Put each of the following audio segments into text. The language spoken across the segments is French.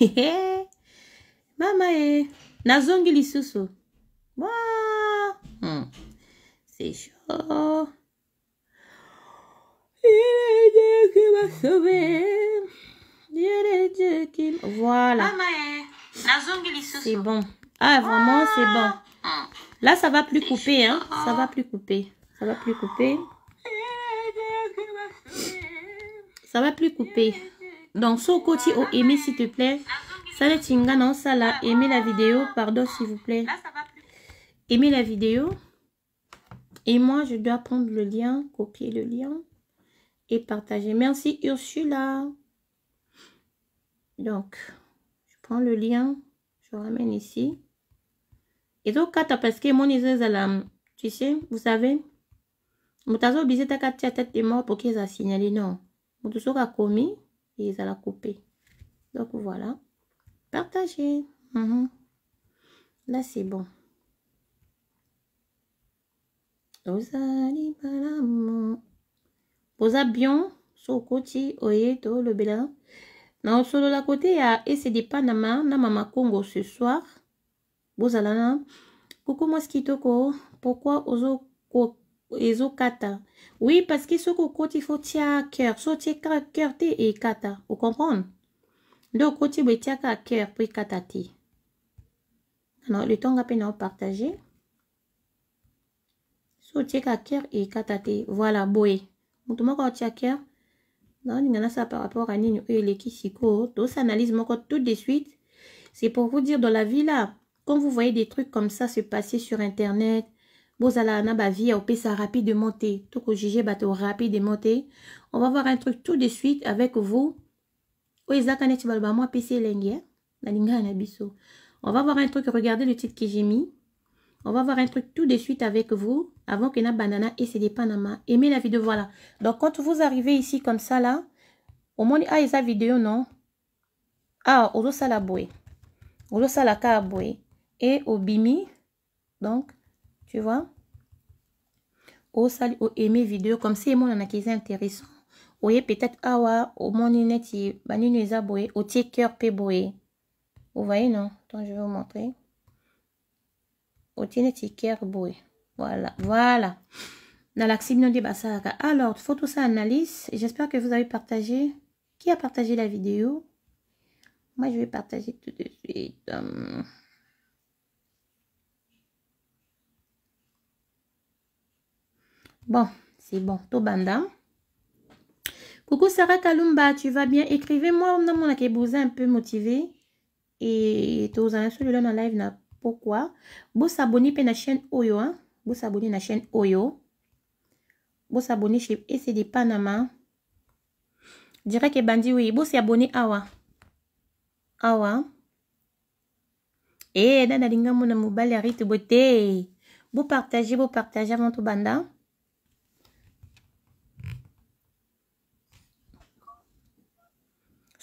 mama e nazongi lisusu hmm. c'est chaud il est Dieu qui m'a voilà e, c'est bon ah vraiment c'est bon là ça va plus couper hein ça va plus couper ça va plus couper ça va plus couper donc, côté au aimer, s'il te plaît. Salut Tinga, non, ça là. Aimez la vidéo. Pardon, s'il vous plaît. Aimez la vidéo. Et moi, je dois prendre le lien, copier le lien et partager. Merci Ursula. Donc, je prends le lien, je ramène ici. Et donc, parce que mon la tu sais, vous savez, mutazo obligé ta tête des mort pour qu'ils a signalé non. suis commis à ils allaient couper. Donc voilà. Partagez. Mhm. Là, c'est bon. ce côté Sokoti, Oyeto, le bilan non solo la côté, à de Panama, na Mama Congo ce soir. allez là. Coucou Mosquito, pourquoi Ozo kata. oui parce que Oui parce faut tia cœur so otie à cœur kata. ekata Vous Donc, Donc, boye tia kaka cœur pour ekata Le alors temps, rapide, on partager. so otie kaka cœur kata ti. voilà boye moto Il à cœur a ça par rapport à et les eleki Donc ça analyse moi tout de suite c'est pour vous dire dans la vie là quand vous voyez des trucs comme ça se passer sur internet Bozala na bavi au monter. Tout que Toko bateau rapide de monter. On va voir un truc tout de suite avec vous. Oezaka neti balba moi pc hein. linga Nalinga On va voir un truc. Regardez le titre que j'ai mis. On va voir un truc tout de suite avec vous. Avant que na banana et c'est des Panama. Aimez la vidéo. Voilà. Donc quand vous arrivez ici comme ça là. Au moins, ah, esa vidéo non. Ah, ozo salaboué. olo salaka aboué. Et obimi. Donc. Tu vois? Au au aimer vidéo comme si mon ke eza intéressant oye peut-être awa mon neti banini eza au otie bah, cœur mpe Vous voyez non donc je vais vous montrer Au neti cœur boye voilà voilà Dans la de nde bah, alors faut tout ça analyse j'espère que vous avez partagé qui a partagé la vidéo moi je vais partager tout de suite hum. Bon, c'est bon. Tobanda. Coucou Sarah Kalumba, tu vas bien? Écrivez-moi, on a un peu motivé. Et tous en un là dans live, na pourquoi? Vous s'abonner à la chaîne Oyo, hein? Vous s'abonner à la chaîne Oyo. Vous s'abonner chez ECD Panama. Direct que bandi oui, vous s'abonner awa. Awa. Et eh, dans la linga, mon amour, Et Vous partagez, vous partagez avant tout banda.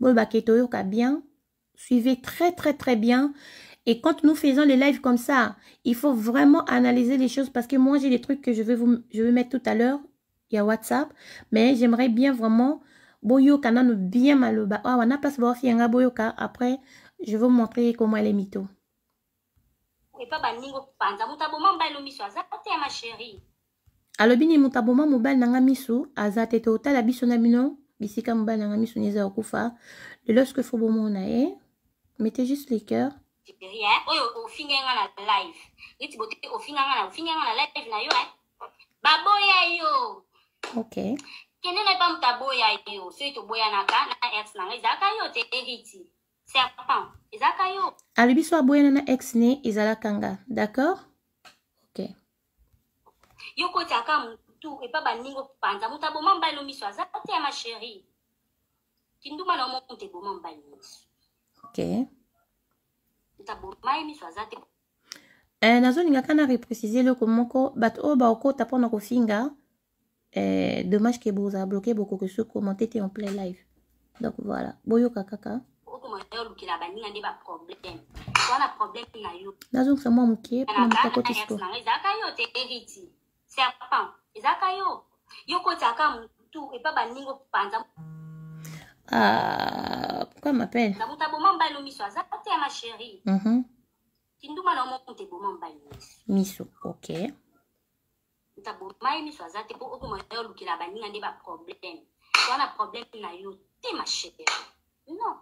yoka bien. Suivez très, très, très bien. Et quand nous faisons les live comme ça, il faut vraiment analyser les choses parce que moi, j'ai des trucs que je vais vous je vais mettre tout à l'heure. Il y a WhatsApp. Mais j'aimerais bien vraiment. Boyoka, non, bien maloba. Ah, on a pas ce boyoka. Après, je vais vous montrer comment elle est mytho. Hein, alobini bisika mobali nanga miso neza kokufa lelo soki fo bomona ye mete juste le cœur oyo ofinganga na live neti bote ofinganga ofinganga na live na yo eh. baboya yo ok kende na epa moto aboya yo soki toboyanaka na ex nanga ezalaka yo te eriti serpent ezalaka yo Alibi so aboyana na ex ne ezalaka kanga. d'accord ok yo kotiaka tu epa baningo mpanza moto aboma mbali miso aza te ya masheri kinduma na omo moto eboma mbali miso ok moto aboma ye miso aza te eh, nazolingaka na reprécise eloko moko bato oyo oh, baokota mpona kofinga eh, dommage ke bozala bloke bokoki soki komante te en plein live donc voilà boyoka kaka okolukela baninga nde baproblème wana problème na yo nazongisa mwa moke mpona moto akotisa ezalaka yo te eriti serpent ezaka yo yokota aka motu epa baningo mpanza ah, pourquoi mapele nakuta boma mbali miso aza te ya masheri mhm. kinduma na omokuta eboma mbali miso miso ok ta boma ye miso aza te po okoma yo olukela baninga nde baproblème wana problème na yo te masheri non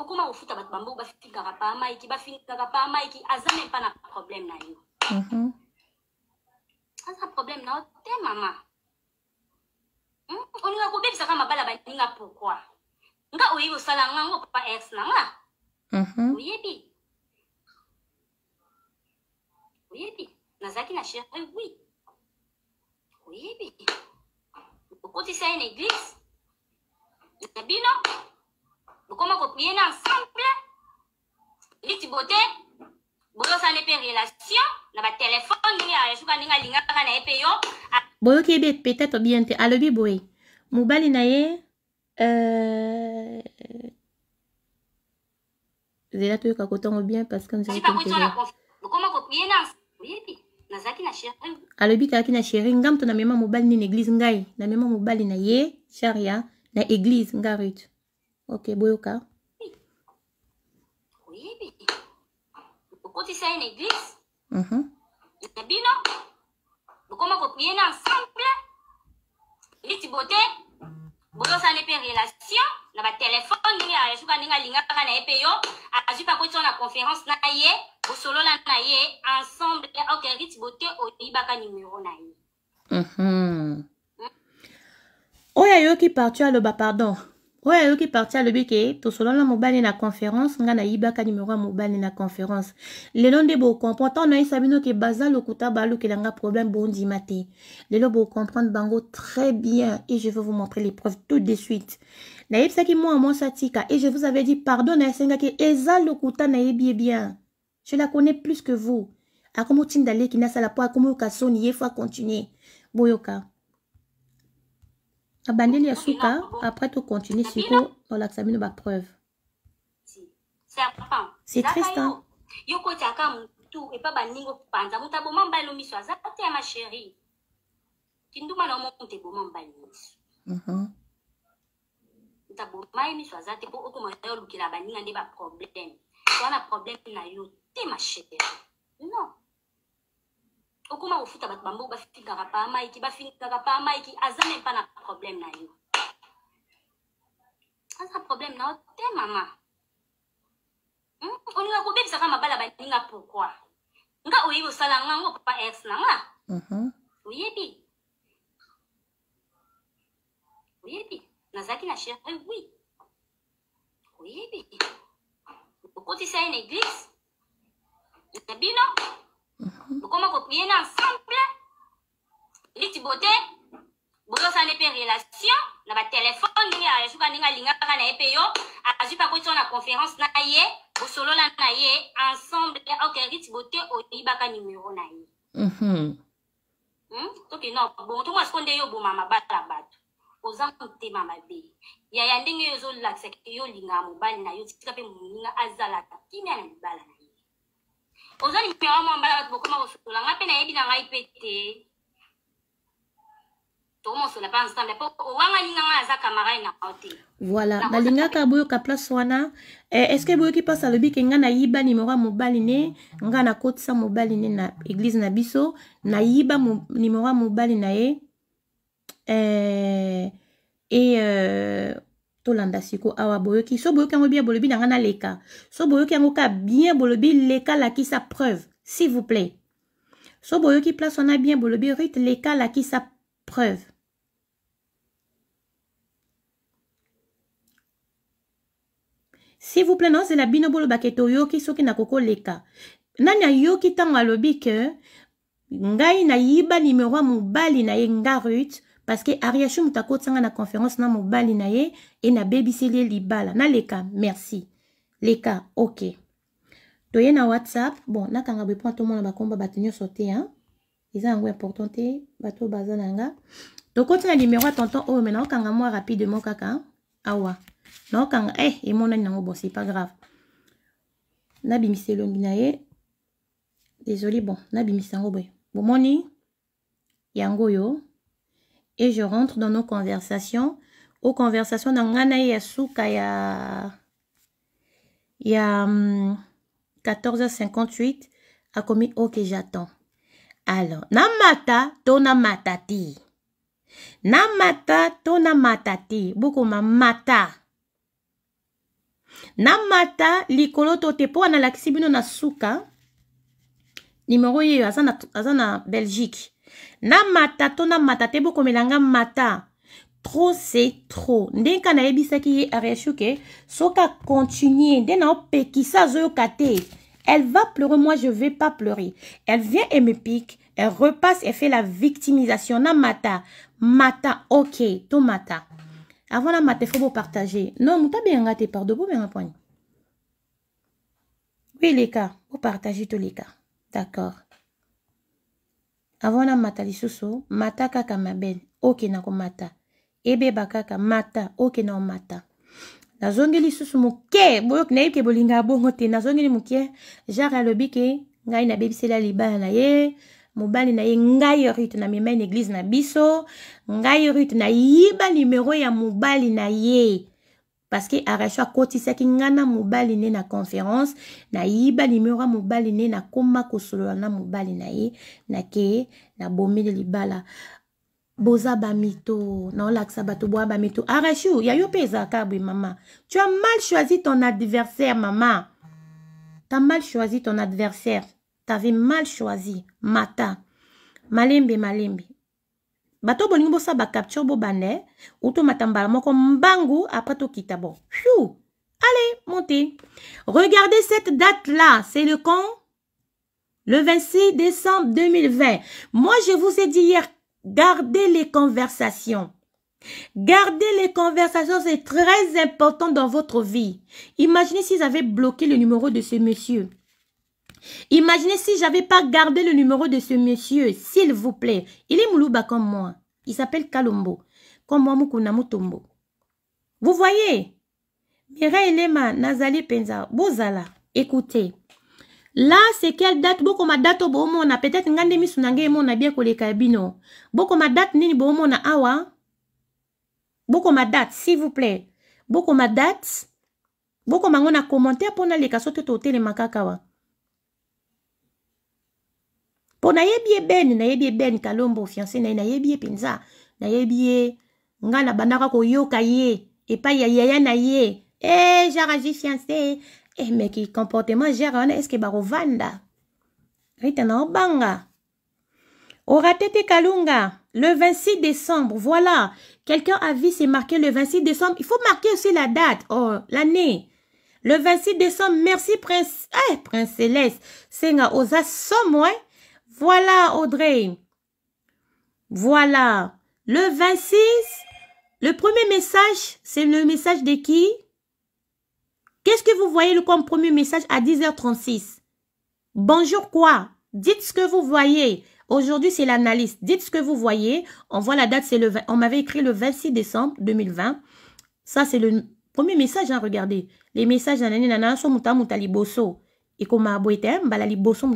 okoma kofuta bato bambo bafikaka pa maiki bafikaka pa maiki aza mpe mpa na problème na yo mm -hmm. aza problème na yo te mama hmm, olinga kobebisaka mabala baninga pourkui nga oyebi osala ngango papa ex nanga mhm. oyebi oyebi nazalaki na chéri wi oyebi okotisa ye na église na bino bokoma koprie na ensemble liti bote boyoki ebe peut-être bien te alobi boye mobali na ye euh... zela toyoka kotango bien parce que alobi kazalaki na sheri ngamto na mema mobali nini eglize ngai na mema mobali na ye sharia na eglize nga rut ok boyoka oyebi What is in église? Mm-hmm. Bino, vous comment vous priez ensemble? Liti beauté, bozosa ne pe relation, na ba téléphone ni ya shuka ninga linga ka na epe yo, azu pa ko na conférence na ye, bosolola na ye ensemble, ok liti beauté o ibaka numéro na ye. Mhm. Mm oyo ayoki parti aloba pardon oyo ayoki parti alobi ke la mobali na conférence nga yibaka numéro ya mobali na conférence lelo de bocomprendre que nayisa sabino ke baza lokuta balukelanga problème Le te lelo comprendre bango très bien et je vais vous montrer les preuves tout de suite nayebisaki mwana mwasi satika et je vous avais dit pardon ke eza lokuta na yibie bien je la connais plus que vous akomi otindaleki na mpo akomi oyoka soni ye fois continuer. boyoka abandeli ya suka hein. après tocontinue siko olakisa bino bapreuve c'est triste hein? yo kotya ka motu epa baningo mpanza moto aboma mbali miso aza te ma masheri kinduma na omo moto eboma mbali miso moto aboma ye miso aza te mpo okomona olukela baninga nde baproblème wana problème na yo te masheri non okoma kofuta bato bango bafikaka pa maiki bafikaka pa maiki aza meme mpa na problème na yo aza problème na yo te mama hmm? olinga kobebisaka mabala baninga pourkui nga oyebi osala nga ngo papa ex na nga mhm. oyebi oyebi nazalaki na chéri oui oyebi okotisa ye na église na bino bokoma kopriye na ensemble liti bote bozosala mpe relation na batelefone ndenge ayesuka ndenge alingaka na ye mpe yo azwi mpa kotiwa na conférence na ye bosolola na ye ensemble ok riti bote oyibaka numero na ye tokende obongo tongo asiko nde yo oboma mabala bato oza motema mabe yaya ndenge yo ozolakisaka yo olingaka mobali na yo tika mpe moninga azalaka kimia na libala na oza lipera mwa mbala bato bokoma kososola nga mpe nayebi na ngai mpe te tokomosola mpe ensemble po owanga linga ngai aza camarade na yo te voilà balingaka boyoka place wana eh, estce boyoki mpasi alobi ke ngai nayiba nimero ya mobali ne ngai nakotisa mobali ne na eglize na biso nayiba nimero ya mobali na ye e tolanda siko awa boyoki so boyoki yango bien bolobi na leka. naleka so boyoki yango ka bien bolobi leka sa preuve s'il vous plaît so boyoki place wana bien bolobi rite leka sa preuve s'il vous plaît non la bino bolobaka ete so soki na leka nani ayoki ntango alobi ke ngai yiba nimero ya mubali na ye nga parceke ariashum ta kotsanga na conférence na mobali na ye e nabebiseli ye libala naleka merci leka ok toye na whatsapp bon nakanga bwepon tomona bakomba bato nyonso te hein? eza yango important te bato oyo baza na nga tokoti na numero ya tonton oyo me naokanga mwa rapidement kaka awa naokanga e eh, emonani nango bon c'est pas grave nabimisa elongi na ye désolé bon nabimisa yango boye bomoni yango oyo et je rentre dans nos conversations. Aux conversations dans Ngana Yasuka, il y a, 14h58, a commis OK, j'attends. Alors, namata tona matati. Namata tona matati. Bukoma mata. Namata likolo tote po analakisi bino na suka. Numéro yeyo aza na Belgique. na mata to mata te bo mata trop c'est trop nde sa nayebisaki ye soka continuer soki acontinue sa zo zo kate. elle va pleurer moi je vais pas pleurer elle vient et me pique elle repasse et fait la victimisation na mata ok ton mata avant la mata vous partager non bien un te mais les cas oui partagez tous les cas d'accord avant namata lisusu mata kaka mabele okenda komata ebeba kaka mata okenda komata nazongi lisusu moke boyoki nayebi ke bolinga ya bongo te nazongeli moke jare alobi ke ngai nabebiseli ya libala na ye mobali na ye ngai rut namemai na eglize na biso ngai rut nayiba nimero ya mobali na ye parceke arashi akotisaki nga na mobali ne na conférence nayiba nimero ya mobali ne nakóma kosolola na mobali na ye nakeye nabomeli libala boza bamito naolakisa bato boya bamito arashi ya yo mpe ezalaka boye mama tu as mal choisi ton adversaire mama t'as mal choisi ton adversaire t'avais mal choisi mata malembe malembe bato après allez montez regardez cette date là c'est le quand le 26 décembre 2020 moi je vous ai dit hier gardez les conversations Gardez les conversations, c'est très important dans votre vie. Imaginez s'ils avaient bloqué le numéro de ce monsieur. Imaginez si j'avais pas gardé le numéro de ce monsieur, s'il vous plaît. Il est Moulouba comme moi. Il s'appelle Kalombo. Comme moi, Vous voyez? Mireille Lema, Nazali Penza, Bozala. Écoutez. Là, c'est quelle date? Boko ma date au peut-être ngande misunange mo na bien kole kabino. Boko ma date nini bo na awa? Boko ma date, s'il vous plaît. Boko ma date. Boko ma ngona commentaire pour le les kasoto tote makakawa on a ye ben, na yebie On ben kalombo fiancé na yebie pinza. Na yebie, nga na banaka ko yoka ye pa ya yaya na ye e fiancé. Eh, e meki comportement jare est-ce bakovanda rita na obanga Ora tete kalunga le 26 décembre voilà quelqu'un a vu c'est marqué le 26 décembre il faut marquer aussi la date oh l'année le 26 décembre merci prince eh prince céleste senga oza somo hein? Voilà, Audrey. Voilà. Le 26, le premier message, c'est le message de qui Qu'est-ce que vous voyez comme premier message à 10h36 Bonjour quoi Dites ce que vous voyez. Aujourd'hui, c'est l'analyse. Dites ce que vous voyez. On voit la date, c'est le On m'avait écrit le 26 décembre 2020. Ça, c'est le premier message, hein, regardez. Les messages, nanana, so muta Et comme balali boso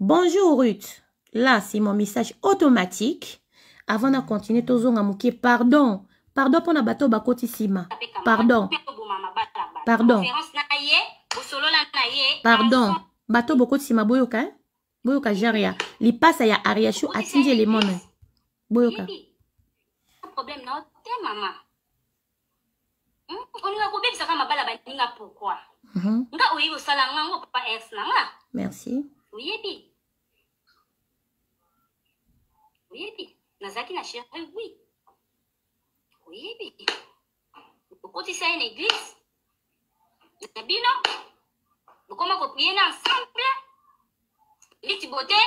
Bonjour Ruth. Là, c'est mon message automatique. Avant de continuer, vous mouké pardon. Pardon pour bateau de côté. Pardon. Pardon. Pardon. Bato bokotissima boyoka. Hein? Boyoka jaria. ya ariashu le Boyoka. Problème na mama. baninga nga nga merci oyebi nazalaki na chere wi oyebi okotisa ye na eglise na bino bokoma koprie na ensemble liti bote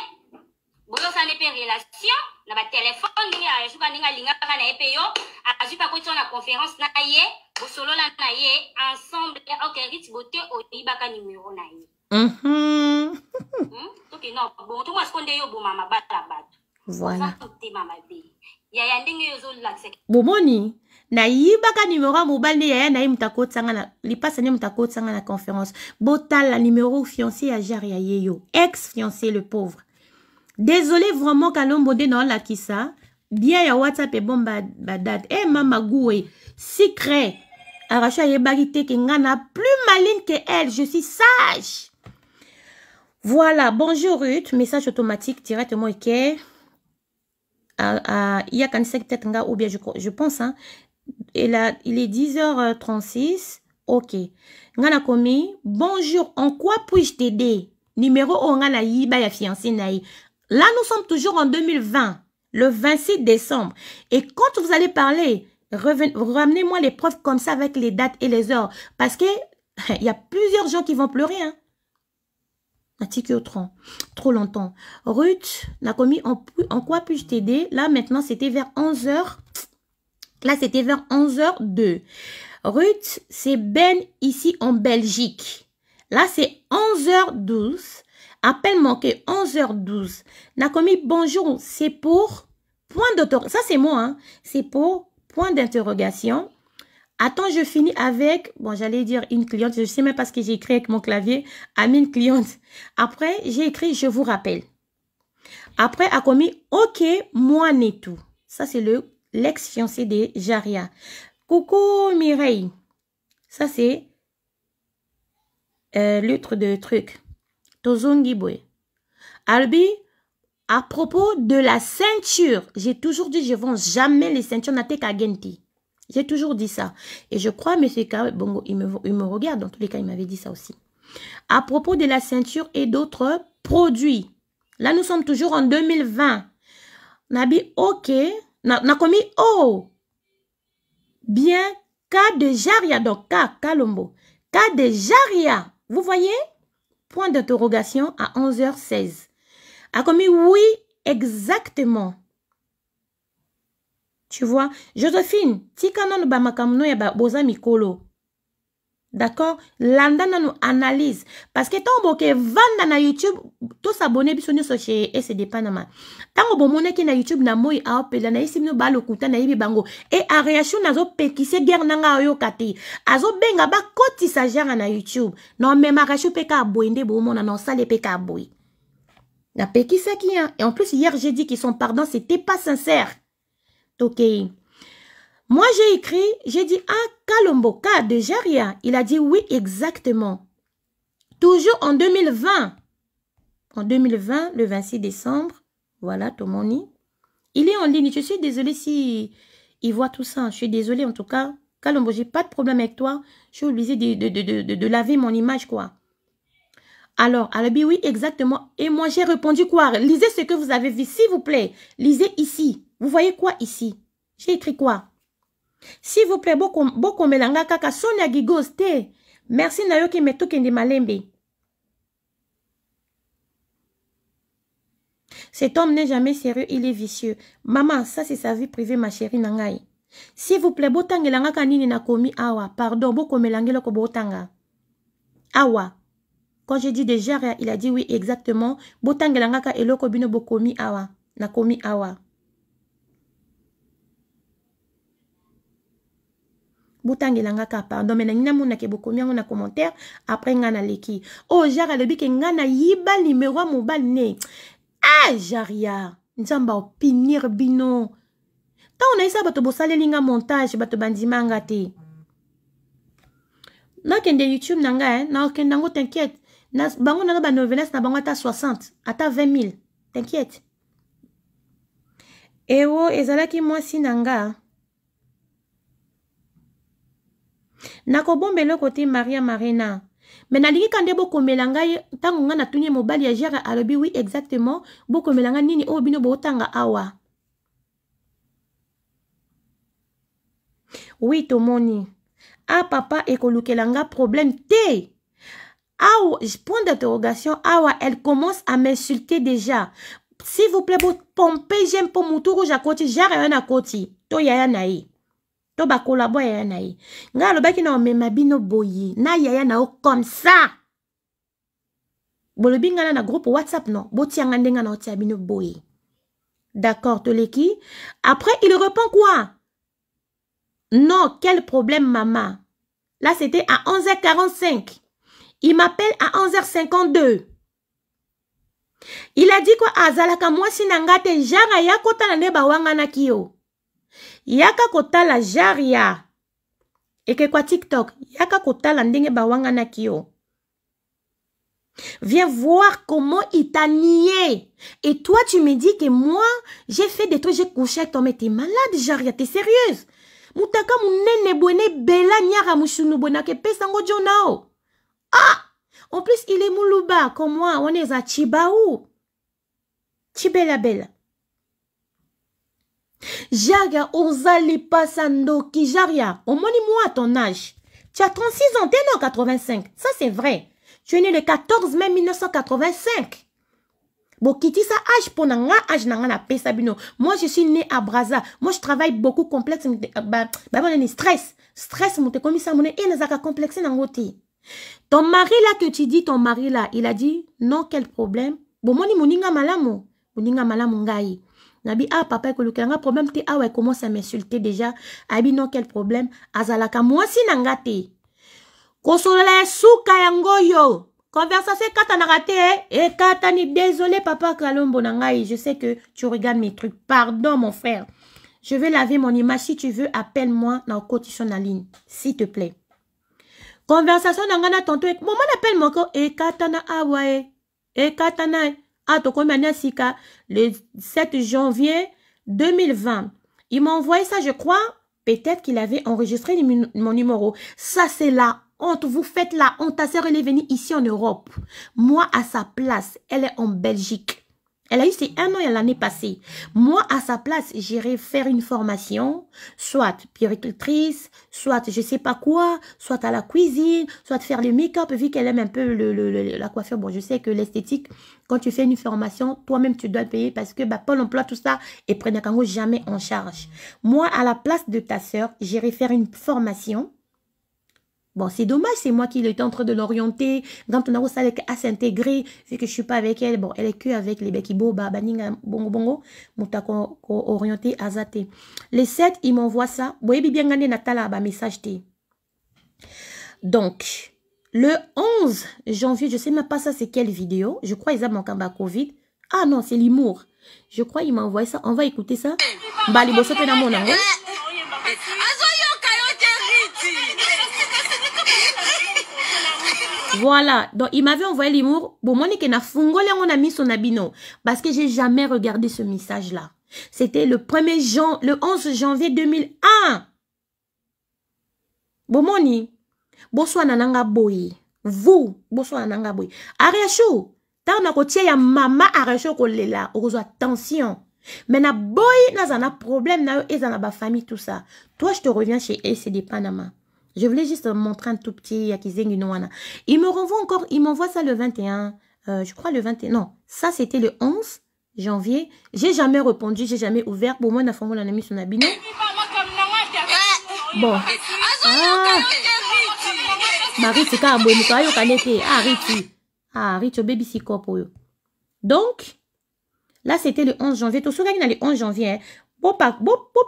boyosani mpe relation na batelefone ndenge azwi mpa ndenge alingaka na ye mpe yo azwi mpa kotiwa na conférence na ye bosolola na ye ensemble ok riti bote oyibaka numero na ye tokende obongo tomo asiko nde yo oboma mabala bato voilà bomoni nayibaka numéro mobile mobali yaya na ye sanga na, lipasa nde moto sanga na conférence botala numéro fiancé à jare ya yo ex fiancé le pauvre désolé vraiment kalombo la kisa. bien ya whatsapp ebomba bomba e eh mama guwe secret aracho ayebaki te ke plus maline que elle je suis sage voilà bonjour ruth message automatique directement eke il y a peut ou bien je, je pense hein, il, là il est 10h36 ok ngana komi bonjour en quoi puis-je t'aider numéro o ngana yiba ya fiancé naï là nous sommes toujours en 2020 le 26 décembre et quand vous allez parler ramenez-moi les preuves comme ça avec les dates et les heures parce que il y a plusieurs gens qui vont pleurer hein. Article Trop longtemps. Ruth, Nakomi, en, en quoi puis-je t'aider Là, maintenant, c'était vers 11h. Là, c'était vers 11h02. Ruth, c'est Ben ici en Belgique. Là, c'est 11h12. Appel manqué, 11h12. Nakomi, bonjour. C'est pour point d'autorisation. Ça, c'est moi. Hein. C'est pour point d'interrogation. Attends, je finis avec, bon, j'allais dire une cliente, je ne sais même pas ce que j'ai écrit avec mon clavier, à une cliente. Après, j'ai écrit, je vous rappelle. Après, a commis, ok, moi n'est tout. Ça, c'est le l'ex-fiancé de Jaria. Coucou Mireille. Ça, c'est euh, l'autre de truc. giboué Albi, à propos de la ceinture, j'ai toujours dit, je ne vends jamais les ceintures Nateka Genti. J'ai toujours dit ça. Et je crois, M. Bongo, il me, regarde. Dans tous les cas, il m'avait dit ça aussi. À propos de la ceinture et d'autres produits. Là, nous sommes toujours en 2020. Nabi, ok. commis, oh. Bien, cas de jaria, donc cas, kalombo. Cas de jaria. Vous voyez? Point d'interrogation à 11h16. a commis, oui, exactement. Tu vois, Josephine, tika nanu ba makamno ya ba boza mikolo. D'accord Landa nanu analyse. Parce que tant que vanda na YouTube, tous abonnés biso nyoso chez SCD Panama. Tango bon mone ki na YouTube na moui a la na isi mino ba lokuta na ibi bango. Et a réaction na zo pekise guerre nanga oyo kati. A benga ba koti sa jara na YouTube. Non mais ma réaction peka aboyende bo mona non sale peka Na pekise ki hein. Et en plus hier j'ai dit qu'ils sont pardon, c'était pas sincère. Ok, Moi, j'ai écrit, j'ai dit, ah, Kalomboka de Jaria. Il a dit, oui, exactement. Toujours en 2020. En 2020, le 26 décembre. Voilà, Tomoni. Il est en ligne. Je suis désolée si il voit tout ça. Je suis désolée, en tout cas. Kalombo, j'ai pas de problème avec toi. Je suis obligée de, de, de, laver mon image, quoi. Alors, Alabi, oui, exactement. Et moi, j'ai répondu quoi Lisez ce que vous avez vu, s'il vous plaît. Lisez ici. Vous voyez quoi ici? J'ai écrit quoi? S'il vous plaît, mélanga kaka Sonia Gigos te. Merci nayo ki kendi malembe. Cet homme n'est jamais sérieux, il est vicieux. Maman, ça c'est sa vie privée, ma chérie Nangai. S'il vous plaît, langa kanini na komi awa. Pardon, beaucoup bokomelangelo ko botanga. Awa. Quand j'ai dit déjà, il a dit oui, exactement. langa ka eloko bino bokomi awa. Na komi awa. botangelanga ka pardon me na ngi na mona ke bokomi yango na commentaire après ngai naleki oyo oh, jare alobi ke ngai nayiba nimero ya mobali ne a ah, jaria nzambe opinir bino ntango nayisa bato bosaleli nga montage bato bandimanga te nakende youtube na ngai eh? nakende yango tinquiète bango naza banovelese na bango ata 60 ata 20 000 tinquiète ewo eh oh, ezalaki mwasi na ngai nakobombela kote maria marena me nalingi ka nde bokomela ngai ntango ngai natuni ye mobali ya gere alobi wi exactement bokomela ngai nini oyo bino bootanga awa wi tomoni apapa ah, ekolukela nga problème te awa point d'interrogation awa elle commence à m'insulter déjà s'il vous plaît bopompé j'aime mpo motu rouge akoti jare oyo nakoti to yaya na ye to boye yaya na ye baki baki na omema bino boye na yaya na o comme ça bolobi ngai na groupe whatsapp non botianga ndenge na otia bino boye d'accord toleki après il répond quoi non quel problème maman là c'était à 11h45 il m'appelle à 11h52 il a dit quoi azalaka si na ngai ya kota na kotala nde yo yaka jaria, et que quoi tiktok yaka la ndenge na kio. Viens voir comment il t'a nié. Et toi, tu me dis que moi, j'ai fait des trucs, j'ai couché avec toi, mais t'es malade, Jaria, t'es sérieuse. Moutaka mounene bela nyara mouchounou ke pesango jonao. Ah! En plus, il est moulouba, comme moi, on est à Chibela bela. Jaga ozali Pasando Jaria, au moi ton âge. Tu as 36 ans, t'es né en 85. Ça, c'est vrai. Tu es né le 14 mai 1985. Bokiti sa âge pour nga âge na pas. Moi je suis né à Braza. Moi je travaille beaucoup complexe euh, bah bah on stress. Stress te comme ça mon et zaka complexe nangote. Ton mari là que tu dis ton mari là, il a dit non quel problème. Bon moni moninga malamo. Moninga malamo ngai nabi ah papa un problème te ah, ouais, comment à m'insulter déjà abi non quel problème azalaka moi si n'angate. te souka sou yango yo. conversation Eh, eh te ni, désolé papa kalombo je sais que tu regardes mes trucs pardon mon frère je vais laver mon image si tu veux appelle-moi dans na okotiso la ligne s'il te plaît conversation eh, na ngai ah, eh, na appelle-moi napele moko katana awa e ekatana e que ah, le 7 janvier 2020. Il m'a envoyé ça, je crois. Peut-être qu'il avait enregistré mon numéro. Ça, c'est la honte. Vous faites la honte. Ta sœur, elle est venue ici en Europe. Moi, à sa place, elle est en Belgique. Elle a eu ses un an et l'année passée. Moi, à sa place, j'irai faire une formation, soit péricultrice, soit je sais pas quoi, soit à la cuisine, soit faire le make-up, vu qu'elle aime un peu le, la coiffure. Bon, je sais que l'esthétique, quand tu fais une formation, toi-même, tu dois le payer parce que bah, Pôle emploi, tout ça, et Prenakango jamais en charge. Moi, à la place de ta sœur, j'irai faire une formation, Bon, c'est dommage, c'est moi qui l'ai en train de l'orienter. Quand on a s'intégrer, vu que je ne suis pas avec elle, bon, elle est que avec les Bekibo, Babaninga, hein, Bongo Bongo, Moutako orienté Azate. Les 7, ils m'envoient ça. bien gagné Natala, ba message T. Donc, le 11 janvier, je ne sais même pas ça, c'est quelle vidéo. Je crois qu'ils ont manqué Covid. Ah non, c'est l'humour. Je crois qu'ils m'envoient ça. On va écouter ça. Bah, les dans mon Voilà. Donc, il m'avait envoyé l'humour. Bon, mon n'a fungole on a mis son abino. Parce que j'ai jamais regardé ce message-là. C'était le 1er jan, le 11 janvier 2001. Bon, moni. Bonsoir, nananga boy. Vous. Bonsoir, nananga boy. Ariachou. Tant na kotia ya mama ariachou kolela. Ozo attention. Mais na boy, na zana problème na eux, et na ba famille, tout ça. Toi, je te reviens chez ACD Panama. Je voulais juste montrer un tout petit une Il me renvoie encore, il m'envoie ça le 21, euh, je crois le 21, non, ça c'était le 11 janvier. J'ai jamais répondu, j'ai jamais ouvert. Pour moi, il l'a mis son abîme. Bon. Ah. Marie, c'est bon. ah, Ah, baby, Donc, là, c'était le 11 janvier. Tu souviens le 11 janvier, hein, Pour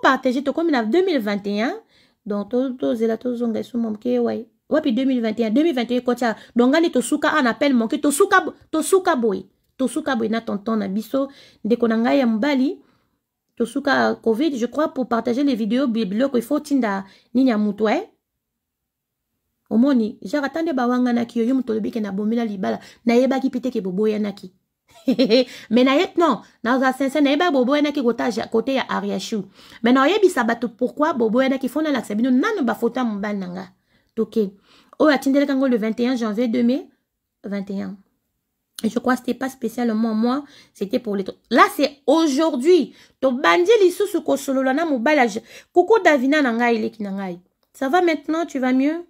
partager, tu comme 2021 donc tozela tozonga esu momoke Oui, wapi 2021 2021 kocha, don'gani tosuka un appel to tosuka, tosuka to tosuka boy na tonton na biso de covid je crois pour partager les vidéos faut tinda j'ai ba wanga na ki yo na libala me nayebno naza sense pas bobo enaki kote ya ariashu me naoyebisa bato pourquoi bobo enaki fo nalakisa bino nanu bafoto bafota mon na nga toke oyo oh, atindelaki kango le 21 janvier 2021 je crois que c'était pas spécialement moi, c'était pour les autres. Là, c'est aujourd'hui. Donc, bandi l'issue ko sololana mobile. Coucou Davina nangai leki n'anga. Ça va maintenant, tu vas mieux?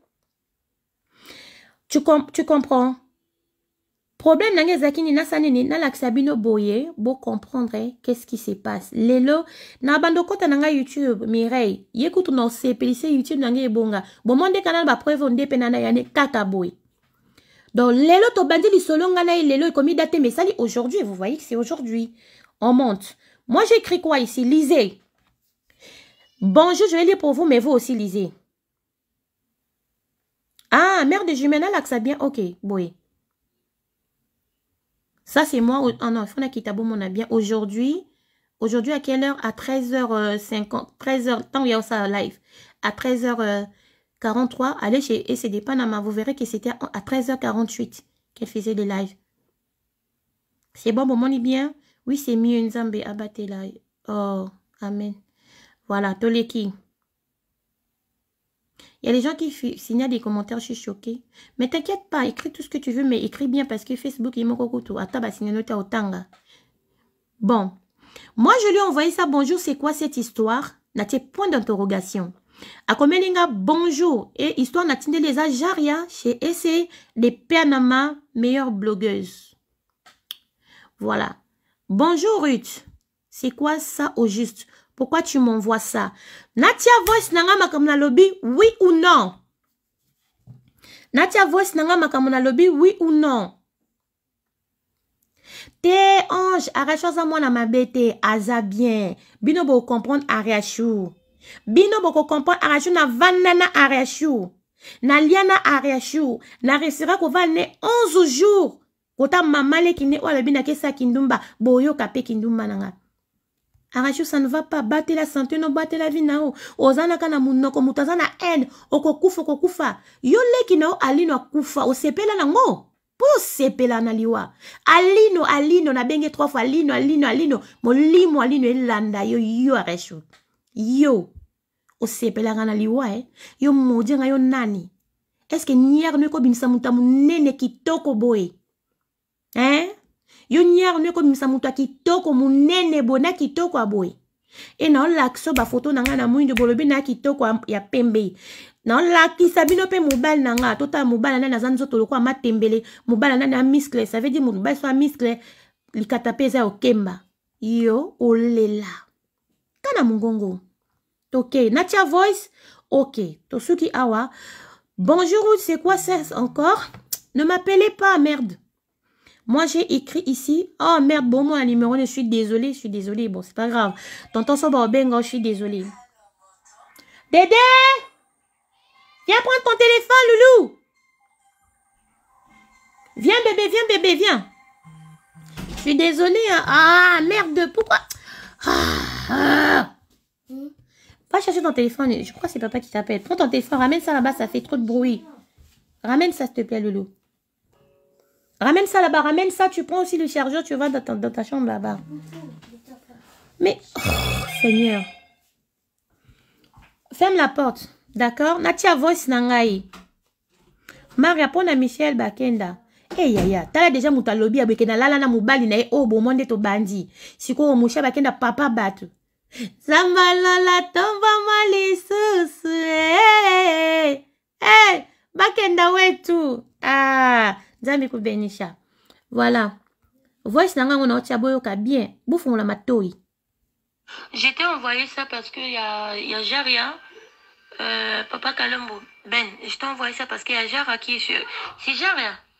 Tu, com tu comprends? problème nange ezalaki nini nasa nini nalakisa bino boye bocomprendre qu'est-ce qui se passe lelo na banda okɔta youtube mireille ye non na osepelise youtube nange ebonga Bon monde canal preuve, onde penana nana yane kaka boye donc lelo tobandi lisolo solo na ye lelo komi date mais sali. aujourd'hui vous voyez que c'est aujourd'hui on monte moi j'écris quoi ici lisez bonjour je vais lire pour vous mais vous aussi lisez ah mère de jumelle ça ok boye ça, c'est moi. Oh non, il faut Fona Kitabo, mon bien. Aujourd'hui, aujourd'hui à quelle heure À 13h50. 13h, tant a ça live. À 13h43, allez chez ECD Panama. Vous verrez que c'était à 13h48 qu'elle faisait les lives. C'est bon, bon, mon bien hein? Oui, c'est mieux. Nzambe, abattez là. Oh, amen. Voilà, Toleki. Il a les gens qui signent des commentaires, je suis choquée. Mais t'inquiète pas, écris tout ce que tu veux, mais écris bien parce que Facebook, il m'a à Tanga. Bon. Moi, je lui ai envoyé ça. Bonjour, c'est quoi cette histoire? na point d'interrogation? À bonjour. Et histoire n'a les Ajaria chez les les Panama, meilleures blogueuse. Voilà. Bonjour Ruth. C'est quoi ça au juste? Pourquoi tu m'envoies ça? Natia voice nanga makamuna lobby, oui ou non? Natia voice nanga makamuna lobby, oui ou non? Te ange, arrache à moi na mabete, aza bien. Bino bo comprendre arrachu. Bino bo comprendre arrachu na vanana arrachu. Na liana arrachu. Na resira ko ne 11 jours. Kota mamale kine wala bina kesa kindumba, boyoka pe kindumba nanga. aracho ça ne va pas batela santé no batela vie na o oza na kana munoko moto aza na haine okokufa okokufa yo leki na o alino akufa osepela nango mpo osepela na liwa alino alino nabenge trois fois alino alino alino molimo alino elanda yo yo aracho yo osepelaka na liwa e yo modianga yo nani estce ke niere no ekobimisa moto ya monene kitoko boye hein yo niar ne komimisa toko toko toko nene bonaki na kitoko ya boye e lakso ba na nga na mwindo bolobi na ya kitoko ya pembe la bino pe mobali na nga Tota mobali nani aza toloko lokola matembele mobali anana miskle ça veut dire ba so miskle. likata peza okemba yo olela kana mungongo. toke natia voice ok tosuki awa bonjour c'est quoi ça encore ne m'appelez pas merde moi, j'ai écrit ici, oh merde, bon, moi, un numéro, je suis désolée, je suis désolée. Bon, c'est pas grave. Tonton oh, ben Bengo, oh, je suis désolée. Dédé! Viens prendre ton téléphone, loulou! Viens, bébé, viens, bébé, viens. Je suis désolée. Hein. Ah, merde, pourquoi? Ah, Va chercher ton téléphone. Je crois que c'est papa qui t'appelle. Prends ton téléphone, ramène ça là-bas, ça fait trop de bruit. Ramène ça, s'il te plaît, loulou. Ramène ça là-bas, ramène ça. Tu prends aussi le chargeur, tu vas dans ta, chambre là-bas. Mais, oh, Seigneur. Ferme la porte, d'accord Natia voice nangai. Maria à Michel Bakenda. Eh, ya, Tala déjà mouta lobby bakenda, lala na mubali na e oh, monde to bandi. quoi moucha bakenda papa batu. Zamba lala tomba mali Hey, eh eh, eh eh, Bakenda wetu. Ah voilà voici nanga boyoka bien la matoi j'étais envoyé ça parce que y a, y a euh, papa Kalombo, Ben, je t'envoie ça parce qu'il y a Jara qui est C'est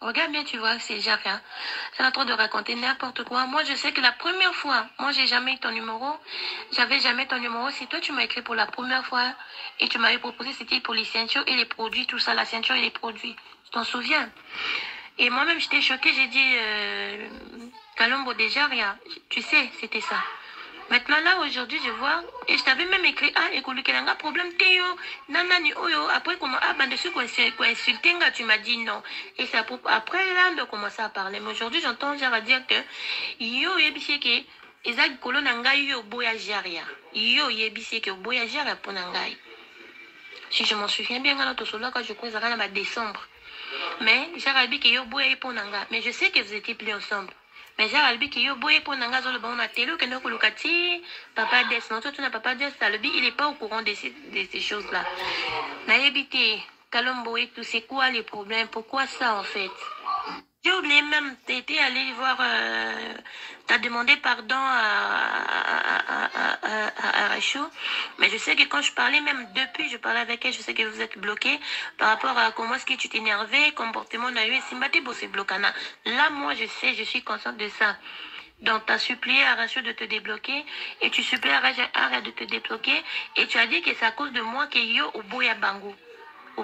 regarde bien, tu vois, c'est Jara. C'est en train de raconter n'importe quoi. Moi, je sais que la première fois, moi, j'ai jamais eu ton numéro. J'avais jamais ton numéro. Si toi, tu m'as écrit pour la première fois et tu m'avais proposé, c'était pour les ceintures et les produits, tout ça, la ceinture et les produits. Tu t'en souviens et moi-même, j'étais choquée, j'ai dit, euh, Calombo déjà, rien. Tu sais, c'était ça. Maintenant, là, aujourd'hui, je vois, et je t'avais même écrit, ah, écoute, quel est problème, Théo, nanani, oyo, après, comment, ah, ben, dessus, quoi, insulté, tu m'as dit non. Et ça, après, là, on a commencé à parler. Mais aujourd'hui, j'entends, genre, à dire que, yo, yébissé, que, que likolo yo oboya jaria yo que que oboya jaria que si je m'en souviens bien cela, quand je crois que na décembre mais jaralbiki yo boya ye et pour nanga. mais je sais que vous étiez plus ensemble mais jaralbiki yo est mpo na nga que nous na tele que nous ti papa des Non na ozotuna papa des alobi il est pas au courant de ces, de ces choses là nayebi te et tout c'est quoi les problèmes, pourquoi ça en fait J'ai oublié même, t'étais allé voir, euh, t'as demandé pardon à, mais je sais que quand je parlais, même depuis, je parlais avec elle, je sais que vous êtes bloqué par rapport à comment est-ce que tu t'énervais, comportement on a eu, Simbati Bossé bloquana. Là, moi, je sais, je suis consciente de ça. Donc, tu as supplié à Rachel de te débloquer et tu supplies à Rachel de te débloquer et tu as dit que c'est à cause de moi que yo au Bangou. Ou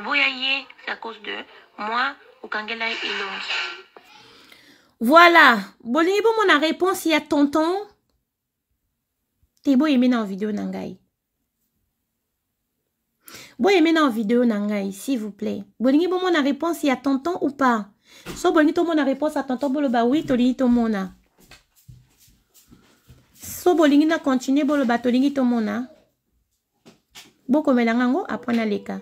c'est à cause de moi, Okangela et Voilà. Bon, bon, mon réponse, ya y tonton. Te bo aimer dans vidéo, Nangai. Bo aimer dans en vidéo, Nangai, s'il vous plaît. Bon, bo mon réponse, ya y tonton ou pas? So, bon, tout mon réponse à tonton, boloba, oui, tolini, tout mona. So, bolingi na continue, boloba, tolini, tout mona. Bon, comme elle après, na leka.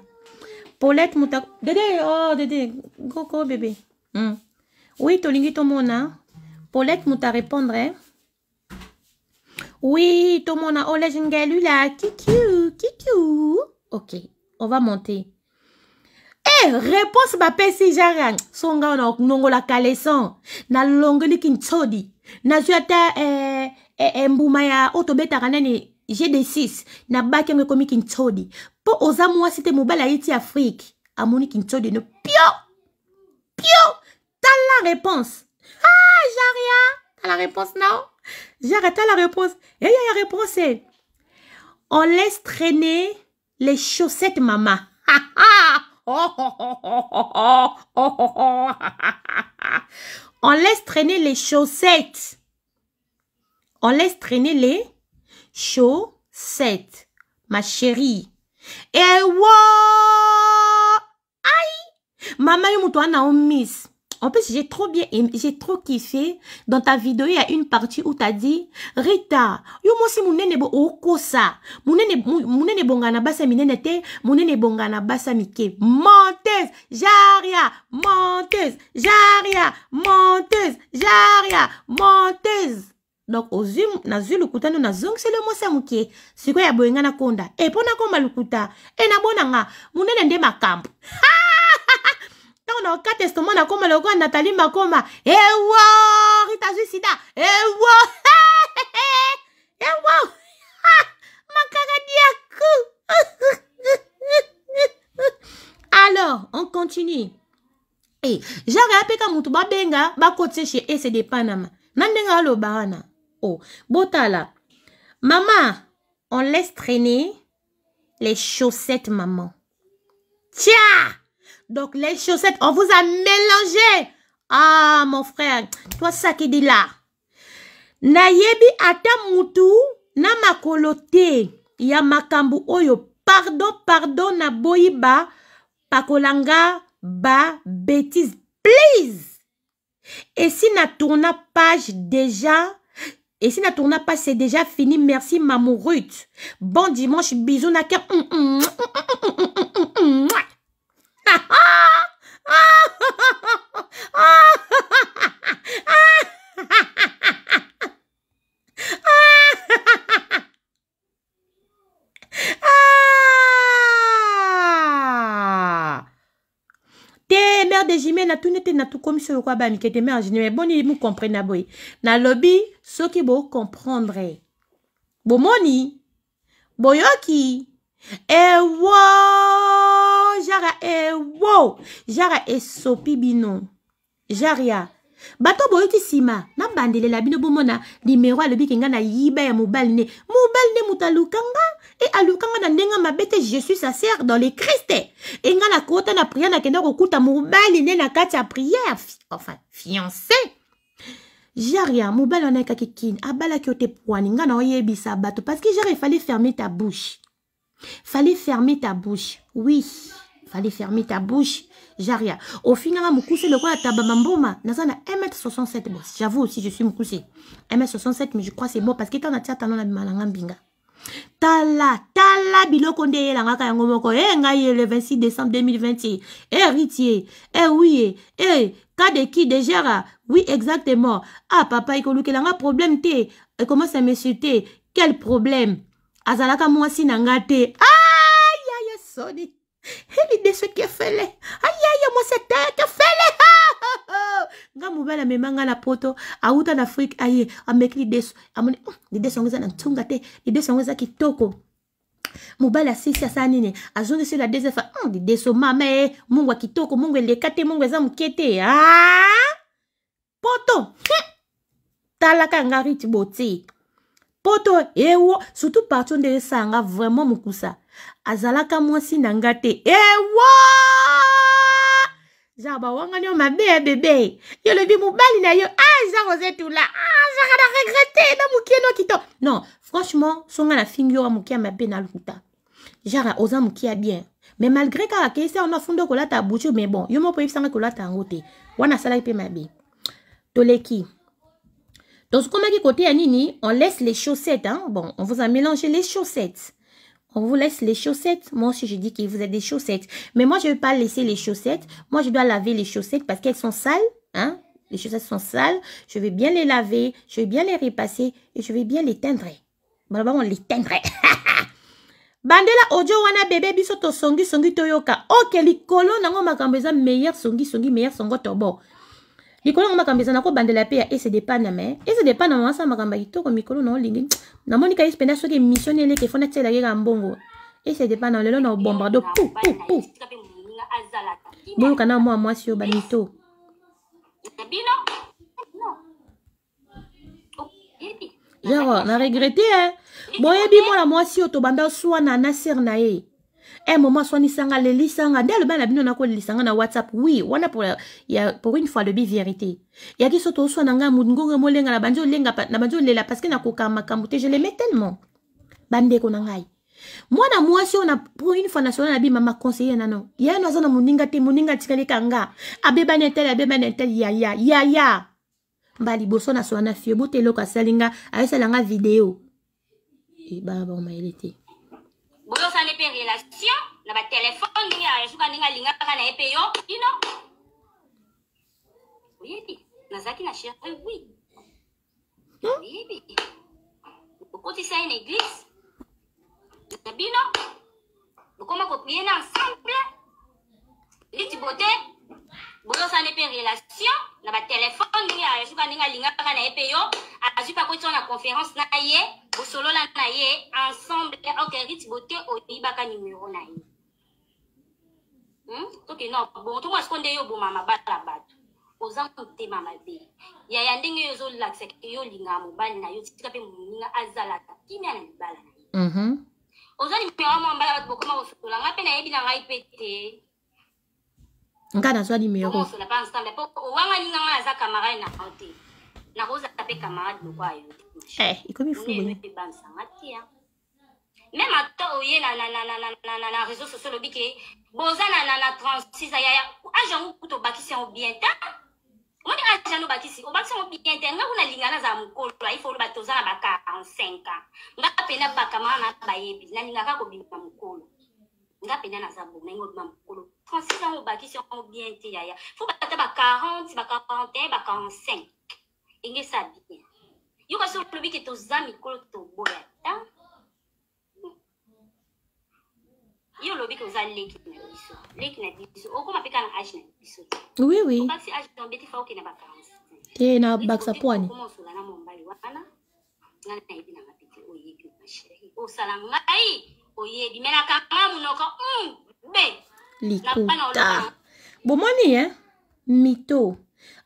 Paulette Muta. Dede, oh, Dede. coco, go, bébé. Mm. Oui, Tolingi Tomona. Paulette Mouta répondre. Oui, Tomona. Oh, la là. Kikiu, kikiu. Ok, on va monter. Eh, réponse ba pesi jara. Songa non nongo la kaleson. Na longoli kinchodi. Na zuata eh, eh, eh mbuma ya j'ai des GD6, na baki yango ekomi todi. Po oza a te mobali Haiti Afrique. amoni kintsodi no pio pio la réponse ah jaria la réponse non J'ai jaria la réponse a eh, ya réponse eh. on laisse traîner les chaussettes mama oh, oh, oh, on laisse traîner les chaussettes on laisse traîner les set ma chérie. Ewa! Eh, Aïe! Maman, toi na miss. En plus, j'ai trop bien aimé, j'ai trop kiffé. Dans ta vidéo, il y a une partie où tu as dit, Rita, yo moi si mounene bo okosa. Oh, mounene, mounene bongana basa minene te, mounene bongana basa mike. Menteuse, jaria, menteuse, jaria, menteuse, jaria, menteuse donc ozwi nazwi lukuta na nazongiseli se le ya moke Siko ya boye ngai nakonda e eh, mpo nakomba lukuta e eh, nabonanga monene nde makambo ntango nakokata estoma nakoma lokola natali makoma ewo eh, Rita sida ewo ewo Makara diaku alors on continue Eh, genre apeka motu babenga bakotie chez ese de panama Nandenga ndenge alobaka Oh. Bota, Botala, maman, on laisse traîner les chaussettes, maman. Tiens! Donc, les chaussettes, on vous a mélangé. Ah, mon frère, toi, ça qui dit là. Nayebi atamutu na makoloté, ya makambu oyo pardon pardon na boyiba pakolanga ba bêtise please. Et si na tourna page déjà et si la tourna pas, c'est déjà fini. Merci, mamourute. Bon dimanche, bisous, Naka. na tuni te na tokomisi lokwa bamike te me angine me boni mocomprene ah, na boye nalobi soki bocomprendre bomoni boyoki ewo eh, jara ewo eh, jara esopi eh, bino jare ya bato tisima, nsima la bino bomona nimero alobiki na yiba ya mobali ne mobali nde moto alukanga e alukanga na ndenge mabe te je suis sa sœur dans le Christes. e ngai na priere nakenda kokuta mobali nde na kati ya priere enfin fiancé jaria mobali wana ayekaki abala abalaki poani te nga na naoyebisa bato parce que jaria fallait fermer ta bouche fallait fermer ta bouche oui fallait fermer ta bouche. Jaria. Au final, Moukousé, le quoi, tabamamboma. Naza na 1m67. Bon, j'avoue aussi, je suis Moukousé. 1m67, mais je crois que c'est bon parce que tu as tchatalon la malangambinga. tala tala biloko nde eyelangaka yango moko e le 26 décembre 2020 eh, héritier Eh oui, oui. Eh. cas de qui de oui exactement ah papa un problème te ça ça, te? quel problème azalaka mwasi na nga te ayaya soni elideso ekefele ayaya mwasete ekefele nga mobali amema nga na poto awuta na afrike aye ameki lideso amoni oh, lideso yango eza na ntunga te lideso yango eza kitoko mobali asisi asala nini azongisi la deuxième fois mm, oh, lideso mama e mungu ya kitoko mungu eleka te mungu eza moke te poto talaka yanga rite boti poto ewo surtout parti nde esanga vraiment mokusa azalaka mwasi si n'angate. Eh ewa Zaba bawangani yo mabe ya bebe yo lobi nayo. na yo ah, tout la. azaka ah, na regrete na mokie no kito non franchement songa la fingi yo a ma mabe na louta. J'ara oza mouki bien mais malgré on a se anafundi ta abutu mais bon yo moko la kolata ta te wana asalaki pe mabe toleki donc sokomaki kote ya nini on laisse les chaussettes hein? bon on vous a mélangé les chaussettes on vous laisse les chaussettes. Moi aussi, je dis que vous êtes des chaussettes. Mais moi, je ne vais pas laisser les chaussettes. Moi, je dois laver les chaussettes parce qu'elles sont sales. Hein? Les chaussettes sont sales. Je vais bien les laver. Je vais bien les repasser. Et je vais bien les teindre. on les teindre. bandela audio wana bebe biso songi toyoka oke likolo nango makambo besoin meilleur songi meilleur songo likolo yango makambo eza na kobandela pe ya ese depaname ese depaname wasa makambo ya kitoko mikolo na olingi namoni ka ese mpenza soki émission eleke fo natielaki kaka mbongo ese depaname lelo na obombardo pu pu pu boyoka na mwa mwasi oyo bamito genre oh, na regrete e boyebi mwana mwasi oyo tobanda oswana na ser na ye e eh, moma asoanisanga lelisanga nde alobi na bino nakolelisanga na whatsapp wi wana pour, ya, pour une fois alobi vérité yaki so toswa na ngai mongonge molenga na bandi olela parce que nakokaa makambo te je leme tellement bandeko na ngai mwana mwasi oyo pour une fois nasolana na bima maconseiller nano yano aza na moninga te moninga atikali kanga abebani etele abebani etele yaya yaya mba liboso nasola na fie bota eloko asali nga ayosalanga video ebaa eh, baomayele te bolosana mpe relation na batelefone ndenge yazuka ndenge alingaka na ye mpe yo kino oyebi nazalaki na chere wi eh oyebi okotisa ye na eglise na bino bokoma koprie na ensemble liti bote bolosana mpe relation na batelefone ndenge azwi ka ndenge alingaka na ye mpe yo azwi mpa koti wana conférence na ye bosolola na ye ensemble okerite bote oyibaka numero na ye tokende obongo tomo asiko nde yo oboma mabala bato oza motema mabe yaya ndenge yo ozolakisa yo olinga mobali na yo tika mpe moninga azalaka kimia na libala na ye mhm. oza numero mwa mbala bato bokoma kosolanga mpe nayebi na ngai mpe te nka nazwa nimero ekomi fulu même ata oye na réseau sociaux olobi ke boza na 36 ayaya age yango kuta obakisi yango bien te omoni age yango obakisi obakisi yango bien te nga kuna linga nazala mokolo aifo ah, oloba toza na ba 45 ans nga mpena bakamara na bayebi nalingaka kobima mokolo nga pene naza bongo ndenge oluma mokolo francis yango obakisi yango bien te yaya fo bata ba 40 ba 41 ba 45 enge sa bien yoka so olobi ke toza mikolo toboya ta ye olobi ke oza leki na biso leki na biso okoma mpe kaka na age na biso oui oui okasi age na obeti fa okende ba 45 te eh, na bakisa pwani osola na mombali wana nga nayebi na mapete oyeki ma sheri osala ngai di mena kama munoko mm, be likuta bomoni e mito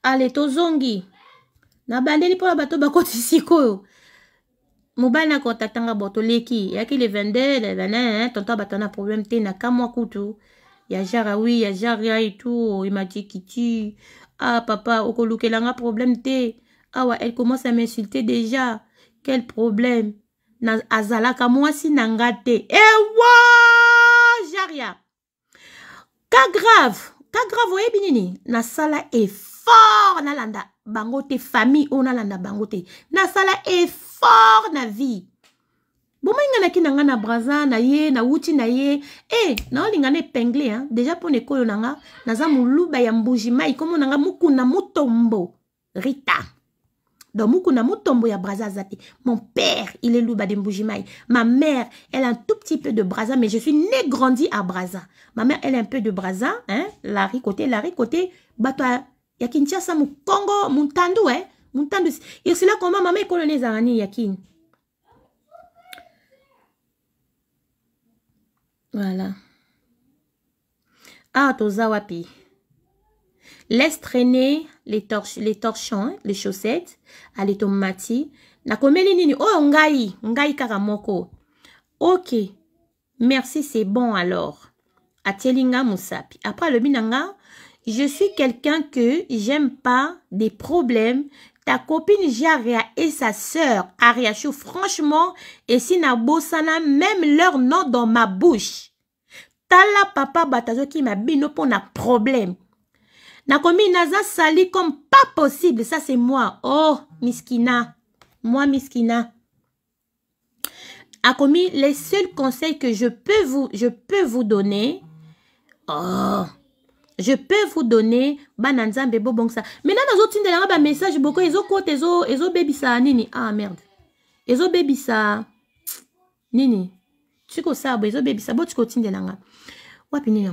ale tozongi nabandeli mpona bato bakoti sikoyo Mobile na kontaktanga bo toleki yaki le vendeur le 21 tonto bato na problème te na ka ya jara ah oui ya jara etu kiti ah papa nga problème te awa ah elle commence à m'insulter déjà quel problème na, azalaka mwasi na nga te ewa jaria ka grave ka grave oyebi nini nasala effort nalanda bango te famille oyo nalanda bango te nasala effort na vie bomainganaki na nga na braza na ye nawuti na ye e eh, naolinga na epengle a deja mpona ekolo na nga naza moluba ya mbujimai komona nga mokuna motombo rita Dans ya Braza Zate. Mon père, il est Louba de Mbujimaï. Ma mère, elle a un tout petit peu de Braza, mais je suis née grandie à Braza. Ma mère, elle a un peu de Braza, hein. Lari côté, la côté, Batoa, ya Kinshasa, mon Congo, mon Tandou, hein. Mon Et c'est là comment ma mère colonise colonisée Yakin. Voilà. Ah, toza wapi? Laisse traîner les, torches, les torchons, hein, les chaussettes, à N'a komeli nini. Oh, ngai, karamoko. Ok. Merci, c'est bon alors. Atelinga Après le minanga je suis quelqu'un que j'aime pas des problèmes. Ta copine Jaria et sa sœur Ariachou, franchement, et si Nabosana même leur nom dans ma bouche. Tala papa batazo qui m'a bino pour un problème nakomi naza sali comme pas possible ça c'est moi oh miskina moi miskina komi, les seuls conseils que je peux vous je peux vous donner oh je peux vous donner bana bon ça maintenant ont ils boko baby ça nini ah merde baby ça nini ça tikosala boye ezobebisa botika l'anga. wapi nini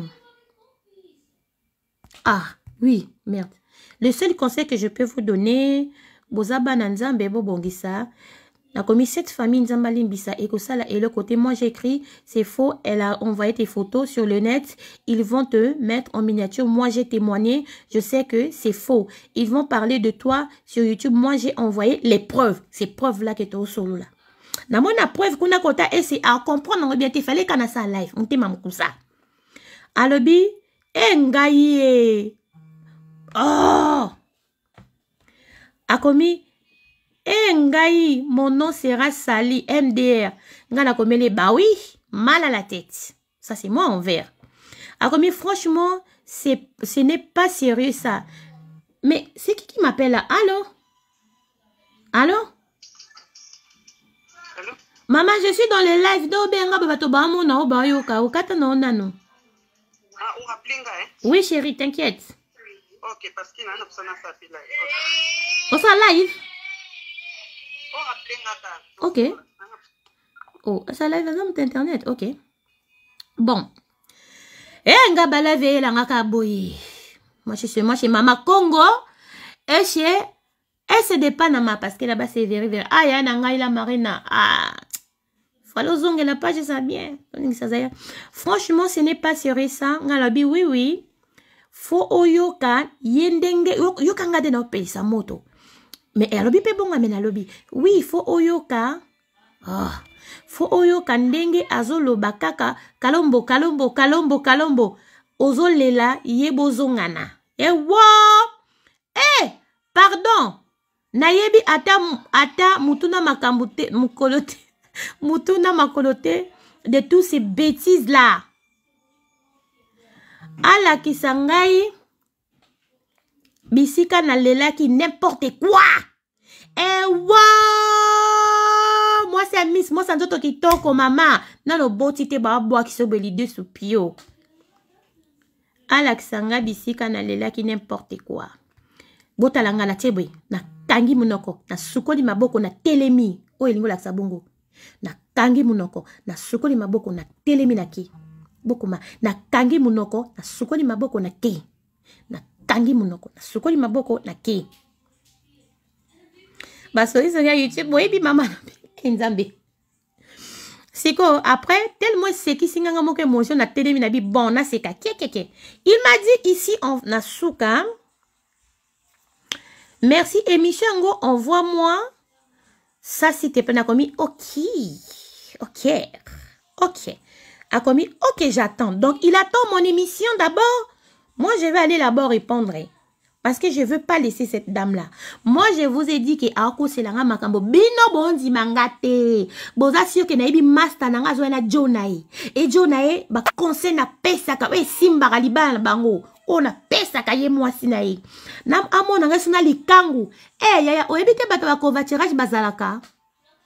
ah oui, merde. Le seul conseil que je peux vous donner, bozabana nzambe la commission cette famille ça ça, et le côté, moi j'écris c'est faux elle a envoyé tes photos sur le net ils vont te mettre en miniature moi j'ai témoigné je sais que c'est faux ils vont parler de toi sur youtube moi j'ai envoyé les preuves ces preuves là que là. la namona preuve kuna kota comprendre, on a bien te fallait a sa live On m'a comme ça. Alobi, engaye. Eh, Oh akomi commis eh, mon nom sera sali mdr gana komele bah oui mal à la tête ça c'est moi en vert akomi franchement ce n'est pas sérieux ça mais c'est qui qui m'appelle là allô allô Maman, je suis dans le live vas-tu, ben bato na ah, oui chérie, t'inquiète Ok parce a nan apso à sapi On Okay. Osa live? On apre nga ta. Ok. oh, sa live aza mte internet. Ok. Bon. Et nga ba la nga ka Moi, je suis moi chez Mama Congo. Et chez... Et c'est de Panama parce que là-bas c'est very very. Ah, ya na ngai la marina. Ah. Fallait zonge la page ça bien. Franchement, ce n'est pas sérieux ça. Ngalabi oui oui. fo oyoka ye ndenge yoka nga nde na opelisa moto me e alobi mpe bongo amene alobi wi fo oyoka oh, ah, fo oyoka ndenge azoloba kaka kalombo kalombo kalombo kalombo ozolela ye bozongana ewo e eh, pardon nayebi ata, ata mutu na makambo te mokolo te mutu na makolo te de tout ces bêtises là alakisa ngai bisika nalelaki nimporte quoi ewa mwasi ya mis mwasi ya nzoto kitoko mama nano boti te baabwaki so belide supio alakisa nga bisika nalelaki nimporte quoi botala nga na tie boye nakangi monoko nasukoli maboko na telemi oyo elingi olakisa bongo nakangi monoko nasukoli maboko na telemi na ki bokoma na munoko ma maboko na na na munoko sukoli maboko na ke kei basoliso ya youtube bi mama na e nzambe siko après tellement esekisi qui singa émotion natelemi na bi bon qui kekeke il m'a dit ici on, na suka merci Emichango envoie moi ça c'était pas na komi ok ok ok a commis, ok, j'attends. Donc, il attend mon émission d'abord. Moi, je vais aller là-bas répondre. Parce que je veux pas laisser cette dame-là. Moi, je vous ai dit que Aoko Selanga Makambo, bino bondi mangate. Boza sio que naibi master nanga na Jonae. Et Jonae, ba conseil na pesaka. Oui, eh, simba liba oh, na bango. Ona pesaka ye moi sinae. Nam amo nanga suna kangu. Eh, yaya, oebite bata ba vacherage bazalaka.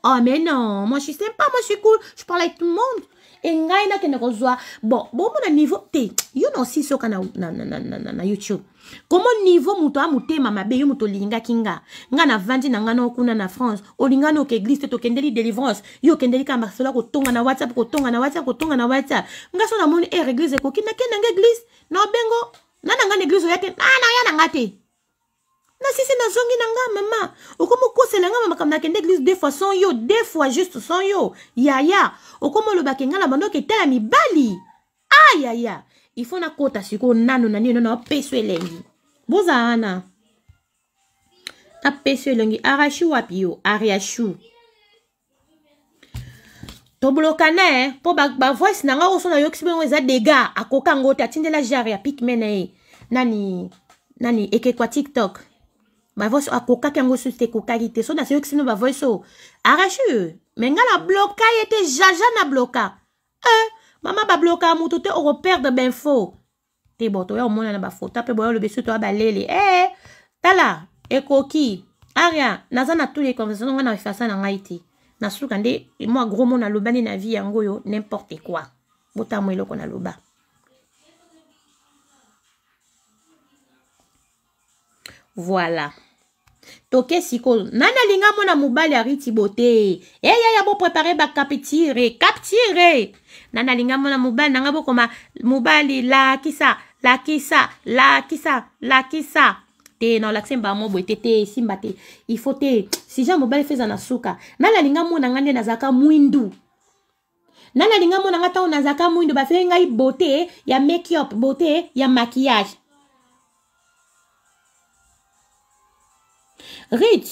Oh, mais non, moi je suis sympa, moi je suis cool. Je parle avec tout le monde. e ngai nakende kozwa bon bomona niveau te yo na osisi oka na, na, na, na, na, na youtube komo niveau moto ya motema mabe yo moto olingaki nga nga na vandi na ngai nao kuna na france olingani oke église te tokendeli délivrance yo okendeli kaka marcelo kotonga na whatsapp kotonga na whatsapp kotonga na whatsapp nga so namoni ere eh, église ekoki nakendanga église na obengo na na ngai na église oya te ah, na na oya na ngai te na sisi nazongi na nga mama okomi okosela nga makambo nakende eglise deux fois son yo deux fois juste son yo yaya okomi olobaki nga na bandoki etala mibali ayaya ifo nakota sikoyo nano na nino naopeso elengi bozala wana apeso elongi arashi wapi yo ariashu toboloka ne mpo bavoice na nga oso nayokisi bongo eza dega akoka yango te atindela jare ya pikme na ye nani nani ekekwa tiktok bavoice akokaki yango so te ekokaki te so na soyoki sino bavoice o arachu me nga na bloka ye te jaja na bloka eh, mama bablokaka moto te okoperdre binfo te bo toya omona na bafoto mpe boya olobi so toya balele eh, tala ekoki aria naza na tous les conversation nga na efasa na ngai te nasuka nde mwa gros mo naloba nde na vie yango oyo n'importe quoi botamwa eloko naloba voilà toke sikoyo nani alingi amona mobali ariti bote eyaya eh, boprepare bakaptire kaptire nani alingi amona mobali nanga bokoma mobali lakisa lakisa lakisa lakisa te na olakisa mbamo boye te te esimba te ifo te sija mobali feza na suka nani alingi amona nga nde nazalaka mwindu nani alingi amona nga ntango nazalaka mwindu bafeli ngai bote ya makeup bote ya makiyage Rich,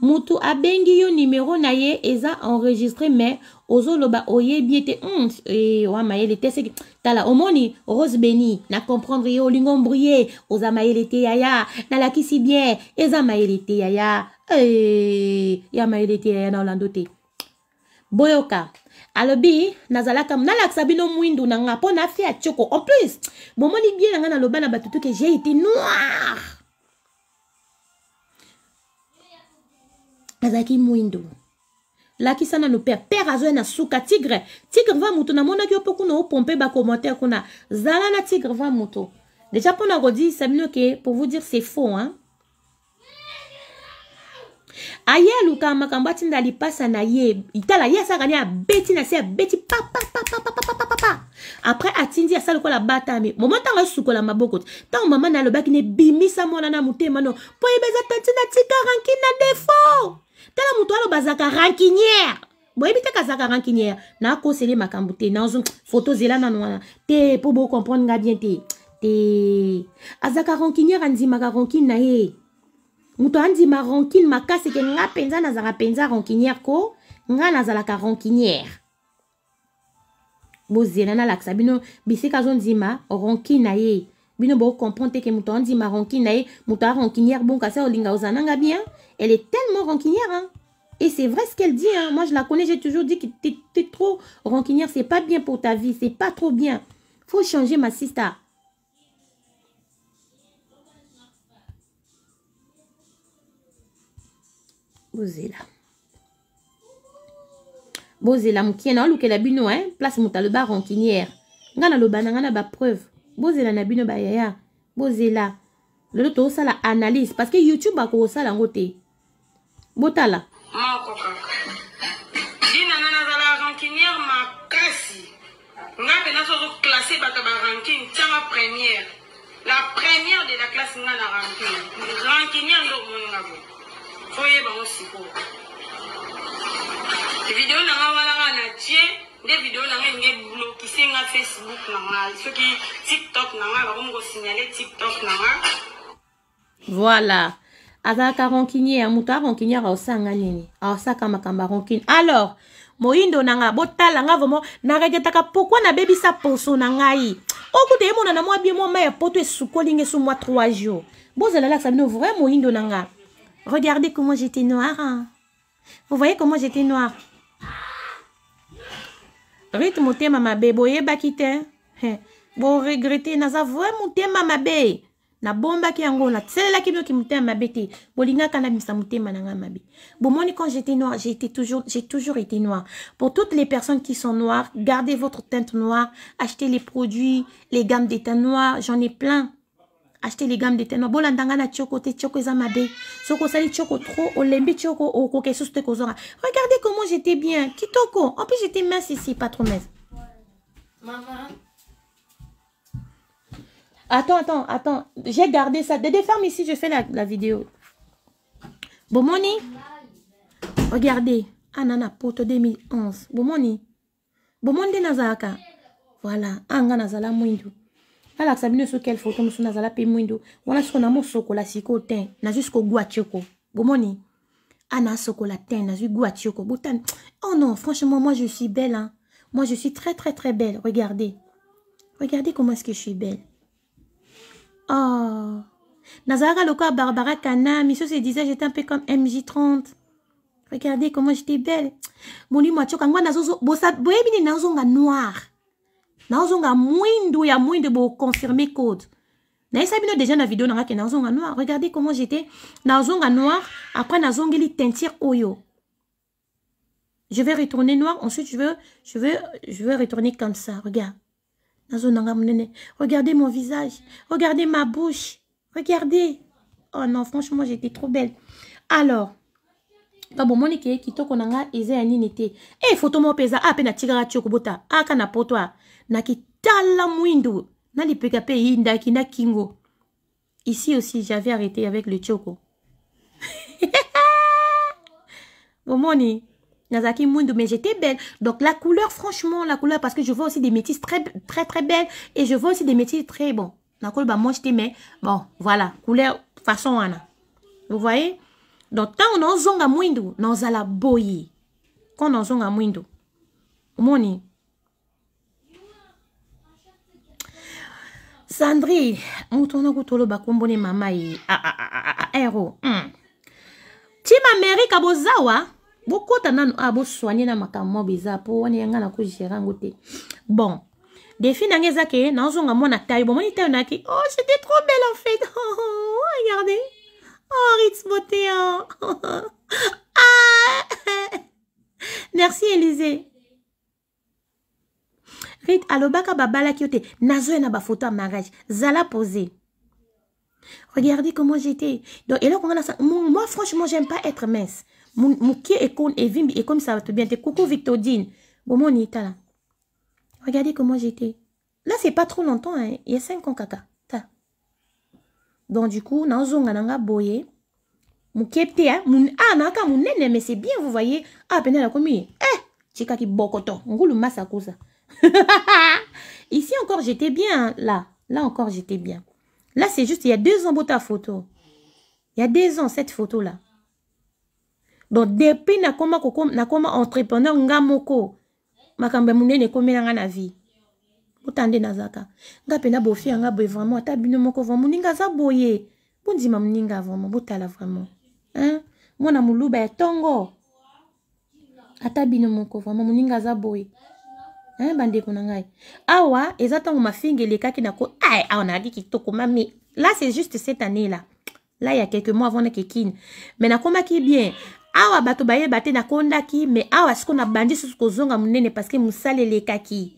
mutu abengi yo numéro na ye eza enregistré mais ozoloba oyé biete mm, e, wamayele te seki tala omoni rose beni n'a comprendre yo l'ingombrié oza mayele te yaya si bien eza mayele te yaya e, ya mayele te yaya na olando boyoka alobi nazalaka kam bino mwindu na nga na nafia tioko en plus moni bien na nga naloba na batutu j'ai été noir azalaki mwindo lakisa nano pere pere azoya na suka tigre tigre va moto namonaki yo mpo kuna opompe bacommentaire kuna zala na tigre va moto deja mpona kodisa bino ke pour vous dire c'est faux hein? aye alukaka makambo atinda lipasa na ye tala ye asaka ni abeti na se abeti papapapapapapapa apres atindi asa lokola batami moma ntango azosukola maboko te ntango mama na alobaki na ebimisa mwana na motema no mpo yebeza tati natika ranki na defo tala moto aloba azalaka rankinière boyebi te kazalaka rankinière nakosele makambo te nazo foto zela nano wana te mpo bocomprendre nga bien te te azalaka rankinière andimaka rankine na ye moto andima rankine makasi ke nga mpenza nazalaka mpenza rankinière ko nga nazalaka rankinière bozela nalakisa bino bisika azondima rankine na ye bino bocomprendre comprendre que mouton maronkine na mouta moto bon bonka au olinga ozala bien elle est tellement rancunière hein? Et c'est vrai ce qu'elle dit. Hein. Moi, je la connais, j'ai toujours dit que t'es trop rancunière. C'est pas bien pour ta vie. C'est pas trop bien. Faut changer, ma sister. Bozela. Bozela, ou Oluke la bino, hein. Place mouta le bar rancunière. Ngana le banana, ba preuve bozela na bino bayaya bozela lelo la analyse parce que youtube la yango te botala Mon kaka dina za la rankinière makasi nga première la première de la classe na ranking rankinière bo video nanga walanga na tie nde video nanga enge blokise nga facebook nanga soki tiktok nanga bakomi kosignale tiktok nanga voilà azalaka ronkinier ya moto aronkinier aosanga nini aosaka makambo aronkine alors moyindo na nga botala nga vraimen naregetaka pourkui nabebisa poso na ngai okuta ye monana mwa bie mwa mai ya poto esukoli nge so mwa trois jours bozala lakisa bino vrai moyindo na nga regardez comment j'étais noire hein? vous voyez comment j'étais noire rythme motema mabe boyebaki te boregrete naza Na motema mabe nabombaki yango naselelaki noki motema mabe te bolingaka nabimisa motema na nanga mabe moni quand j'étais noir j'étais toujours j'ai toujours été noir pour toutes les personnes qui sont noires gardez votre teinte noire achetez les produits les gammes d'état noir j'en ai plein acheter les gammes de te bon bolandanga na choko, te tioko eza mabe soki osali tioko trop olembi o te kozonga regardez comment j'étais bien kitoko en plus j'étais mince ici pas trop mince Attends, attends, attends. J'ai gardé ça. Dédé, ferme ici, je fais la, la vidéo. Bomoni Regardez. Anana porte 2011. Bomoni bon de Nazaka. Voilà. Anga Nazala Mouindou sur quelle photo nous elfoto mosusu nazala son mwindo wana chocolat, namosokola sikoyo te nazwi juste gu atioko ana chocolat, te nazwi gu atioko botani oh non franchement moi je suis belle hein. moi je suis très très très belle regardez regardez comment est-ce que je suis belle oh Nazara lokola barbara kana se disait j'étais un peu comme mj30 regardez comment j'étais belle molimo atioko Bossa bien na zonga noir nazonga mwindu ya mwindu confirmer code nayesabino déjà na video nangaki nazonga noir regardez comment j'étais nazonga noir après nazongeli teinture oyo je vais retourner noir ensuite je veux je veux je veux retourner comme ça regarde nazonanga monene regardez mon visage regardez ma bouche regardez oh non franchement j'étais trop belle alors babomoni bon kitoko nanga, nga eza ya nini te e photo moko ah, ah, a mpe natikaka tio kobota aka na poto a na ici aussi j'avais arrêté avec le choco. bomoni nazaki mwindu mais j'étais belle donc la couleur franchement la couleur parce que je vois aussi des métis très très très belles et je vois aussi des métis très bons Bah, moi j'étais mais bon voilà couleur façon ana. vous voyez donc la zonga mwindu Quand boye on zonga mwindu moni sandri moto wana kutoloba nkombo ne mama ye aero ah, ah, ah, eh, ntima hmm. amerika bozawa bokɔta nano a boswanie na makambo moko eza mpo wana yanga na kogéra yango te bon défi nange eza ke nazonga mwana tayo bomoni tayo nayaki oh j'étais trop belle en fait oh, oh, oh, regardez oh rits beauté oh. ah. Eh, eh, merci élysée rite alobaka babala yo te nazo na bafoto mariage zala posé regardez comment j'étais donc on a ça moi franchement j'aime pas être mince et comme ça va tout bien te coucou victodine mon tala regardez comment j'étais là c'est pas trop longtemps hein. il y a cinq ans kaka ta donc du coup nazo nga nga boye moke te hein. Mon, ah naka nene mais c'est bien vous voyez ah la nakomi eh Chika ki bokoto ngulu masa ça Ici encore, j'étais bien. Hein. là, là encore, j'étais bien. Là, c'est juste, il y a deux ans, pour ta photo. Il y a deux ans, cette photo-là. Donc, depuis nakoma nakoma entrepreneur nga moko makambo munene komela nga na vie. Botande nazaka. Nga pena bofi nga boi vraiment ata bino moko vraiment muninga za boye. Bondima muninga vraiment la vraiment. Hein? Mwana muluba ya tongo. Ata bino moko vraiment muninga za eh, bandeko na ngai awa eza ntango mafingeli ekaki na ko ai awa nayaki kitoko mami là c'est juste cette année là là il y a quelques mois avant nakekine mais nakomaki bien awa bato bayeba te nakondaki mais awa sikoyo nabandi susu kozonga monene parce que mosala elekaki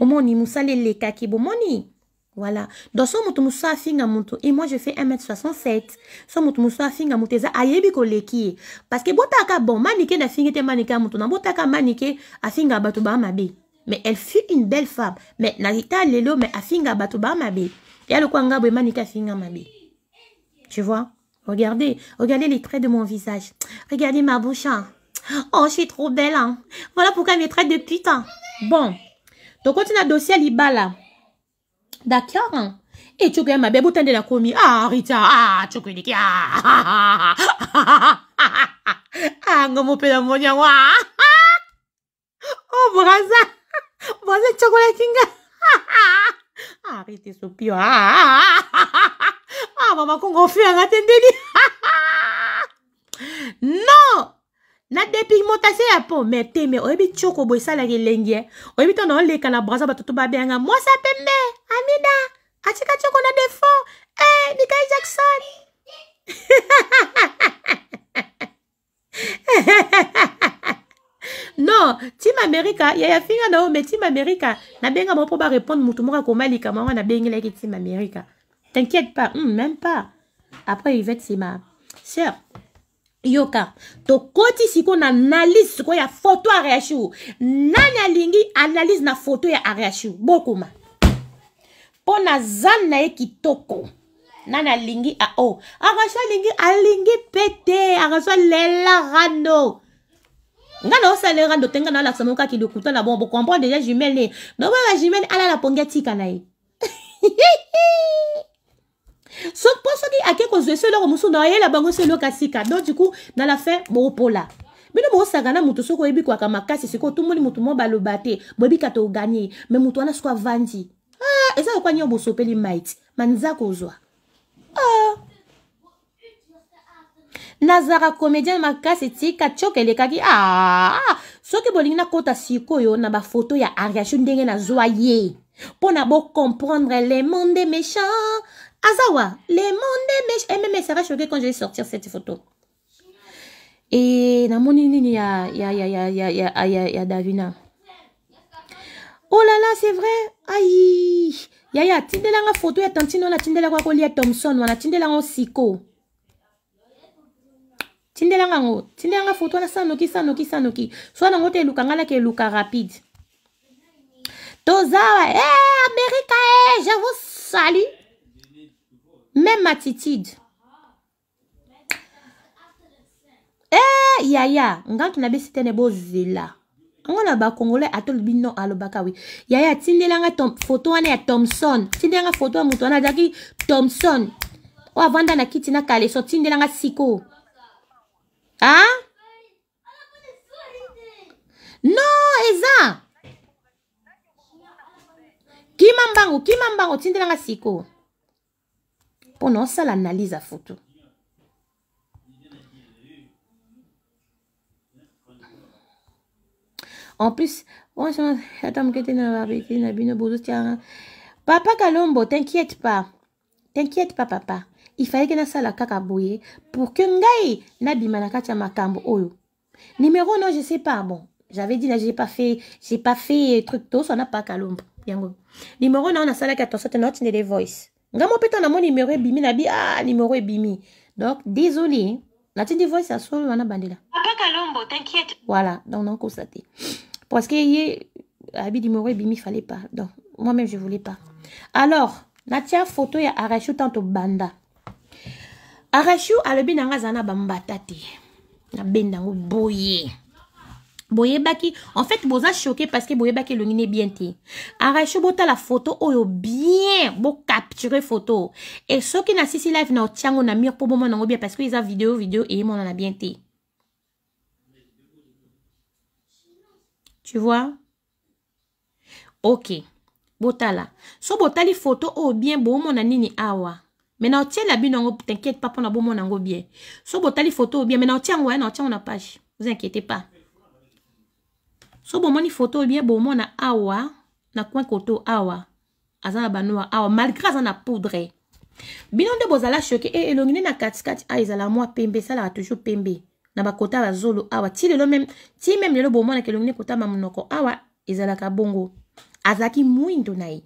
omoni mosala elekaki bomoni Voilà. Donc, so mutu muso un mutu. Et moi, je fais 1m67. So mutu muso afinga mutu. Eza ayebi qui Parce que botaka bon, manike na finge te manike mutu. Na botaka manike afinga bato ba mabe. Mais elle fut une belle femme. Mais na lelo, mais afinga bato ba mabe. Et elle kwa ngabwe manike afinga mabe. Tu vois? Regardez. Regardez les traits de mon visage. Regardez ma bouche. Hein? Oh, je suis trop belle. Hein? Voilà pourquoi elle traits traite de putain. Hein. Bon. Donc, quand on a dossier à l'Ibala. d'accord e tyoko ya mabe botandela komi a ah, rita a tyoko eleki ango mope na moni yango o braza braza etyokolaki nga arite sopio mama kongo ofiyanga te ndeni non na dépigmentation ya po me te me oyebi tioko boye esalaka elengi e oyebi ntango naoleka na brasa bato to babeyanga mwasi apembe amina atika tioko na defo e mikai jackson non team america yaya finga na o me team america nabenga mo mpo barépondre motu moko akoma likama wana nabengelaki team america t'inquiète pas mm, même pas après ivete sima sœur yoka tokoti sikoyo na analyse sikoyo ya foto ariashu nani alingi analyse na foto ya ariashu bokoma mpo na zane na ye kitoko nani alingi ao oh, ariashu alingi alingi mpe te ariashu alela rando nga na osala rando te nga na alakisa moko akende kuta na bon bocomprendre deja jumele nobanga jumele alala pongi atika na ye So a soki ake kozwa so la mosusu na la bango so eloko Donc, donc du coup dans la fin boopola bino boosaka mutu moto soki oyebi kwaka makasi sikoyo mon mutu mo baloba te boyebi kato oganye me moto ah soki ça eza lokwa nio bosopeli mait manza ah. ma nazaka comédienne makasi tika le elekaki ah, ah. soki bolingi nakɔta yo na photo ya na ndenge zwa ye pour na comprendre le monde méchants. Azawa, les monde eh, mais, ça va choquer quand je vais sortir cette photo. Et dans mon y a y, a, Davina. Oh là là, c'est vrai. Aïe. Ya ya tindela la photo ya tantino y a kolia Thompson a tindela siko. Tindela nga ngo, tindela la photo na sanoki sanoki sanoki. So na ngote luka ngala ke luka rapide. Toza, eh eh, je vous salue. Même attitude. Eh, yaya, ngantu na besite nebo zela. ango na bakongolais atolobi no alobaka we yaya atindelanga foto wana ya thomson tindelanga foto ya moto wana azalaki thomson oyo avanda na kiti na kaleso tindelanga siko a no eza kima mbango kima mbango tindelanga siko pour ça analyse à photo. en plus hein? papa kalombo t'inquiète pas t'inquiète pas papa il fallait que nasala kaka bouye pour que ngai nabima na kati makambo oyo numéro non je sais pas bon j'avais dit là j'ai pas fait j'ai pas fait truc ça na pas kalombo salle numéro na oyo nasalaki attention te naotinele voice ngai mo na ntango numéro nimero na bi ah numéro ebimi donc désolé natindi voice ya solo wana bandela voilà donc nakokosa constaté parce que a abi nimero ebimi fallait pas donc moi même je voulais pas alors natia photo ya arachu tanto banda arachu alobi na ngai aza na bambata te nabendango boye boyebaki en fait boza choqué parce que boyebaki elongi na bien te arache botala photo oyo oh bien photo. Et e qui na si live na otia on na mire pour moment yango bien parce que et video video a bien te tu vois ok botala so botali photo oyo oh, bien bomona nini awa Mais na la bino yango tinquiète pas bon bomona n'ango bien so botali photo oyo oh, bien mais na otia ouais na otia on a page vous inquiétez pas so bomoni foto oyo bien bomona awa na coin koto awa aza na banoir awa malgré aza na poudre bino nde bozala choke e eh, elongi nde na katikati a ah, ezala mwa pembe esalaka toujours pembe na bakota bazolo awa ti lelo meme ti meme lelo bomonaka elongi nde ekotama monoko awa ezalaka bongo azalaki mwindo na ye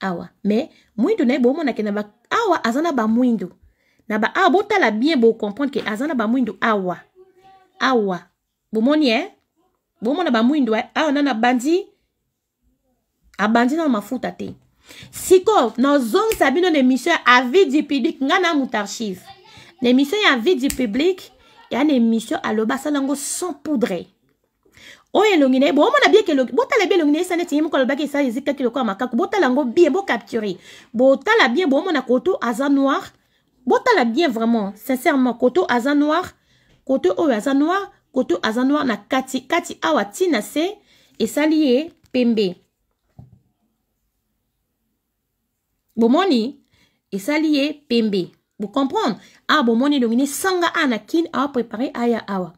awa me mwindo na ye bomonake na ba awa aza na bamwindo na ba awa ah, botala bien bocomprendre ke aza na bamwindo awa awa bomoni e eh? bomona à bandit dans ah, abandi abandi na mafuta te non nazongisa sabino les missions à vie du public nana na moto archive missions à du public ya à émission à asala sans poudre oyo bien na ye bomona bieke elongi botala bie elongi na ye sa neti sa moko alobaki esala ezi kaki lokola makaku botala yango bien bocapture botala bien bomona koto aza noir la bien vraiment sincèrement koto azan noir koto à oh, aza noir koto aza noir na kati kati awa ti na se esali ye pembe bomoni esali ye pembe bocomprendre awa bomoni elongi ne sanga awa na kini awaprépare aya awa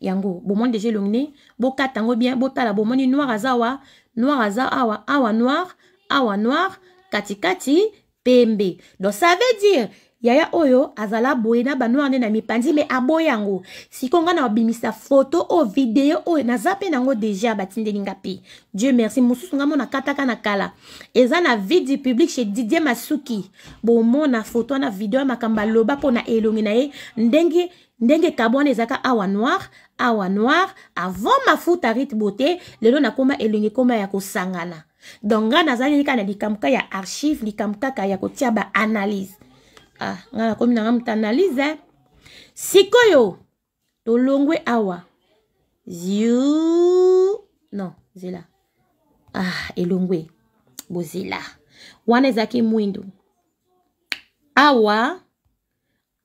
yango bomoni deja elongi ne bokata yango bien botala bomoni noir aza awa noir aza awa awa noir awa noir katikati pembe donc ça veut dire yaya oyo azala boye na bano ane na mipanzi me aboyi yango sikoyo ngai na babimisa foto oyo video oyo naza mpe nango deja batindeli nga mpe dieu merci mosusu ngai mo nakataka na kala eza na vie du public chez didier masuki bomona foto wana video ya makambo aloba mpo na elongi na ye ndenge ndenge kabo wana ezalaka awa noir awa noir avant mafuta rite bote lelo nakóma elongi ekóma ya kosangana donc ngai nazali nika na likambo kaka ya archive likambo kaka ya kotia baanalyse ah ngai nakomi nanga moto analyse sikoyo tolongwe awa ziu non zela ah elongwe bozela wana ezalaki mwindu awa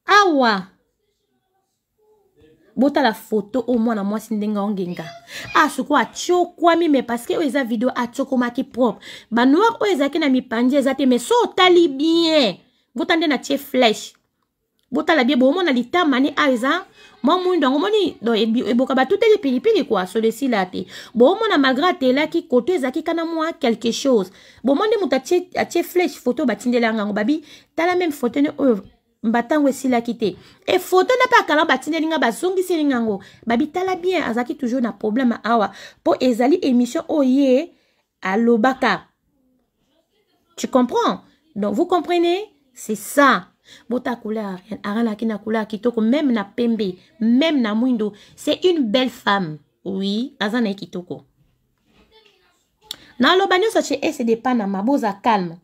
awa botala foto oyo mwana mwasi ndenge aongenga asoko ah, atiokwami me parceke oyo eza video atiokomaki propre banoir oyo ezalaki na mipanzi eza te me so otali bien bota na tie flèche botala bie boomona litama ni ayo eza mwa tout est omoni eboka quoi sur le si la te boomona malgré qui côté zaki kana moi quelque chose Bon mouta nde a tie flèche batinde la yango babi tala même mbatan ou euh, oyo mbatango esilaki Et e n'a pas kala batinde linga basongi si yango babi tala bien azaki toujours na problème awa Po ezali émission oye à l'obaka. tu comprends donc vous comprenez c'est ça botakola ya ariane ariane alaki na kola ya kitoko meme na pembe meme na mwindo c'est une belle femme oui aza na ye kitoko naloba nyonso ti ese dépend na maboza calme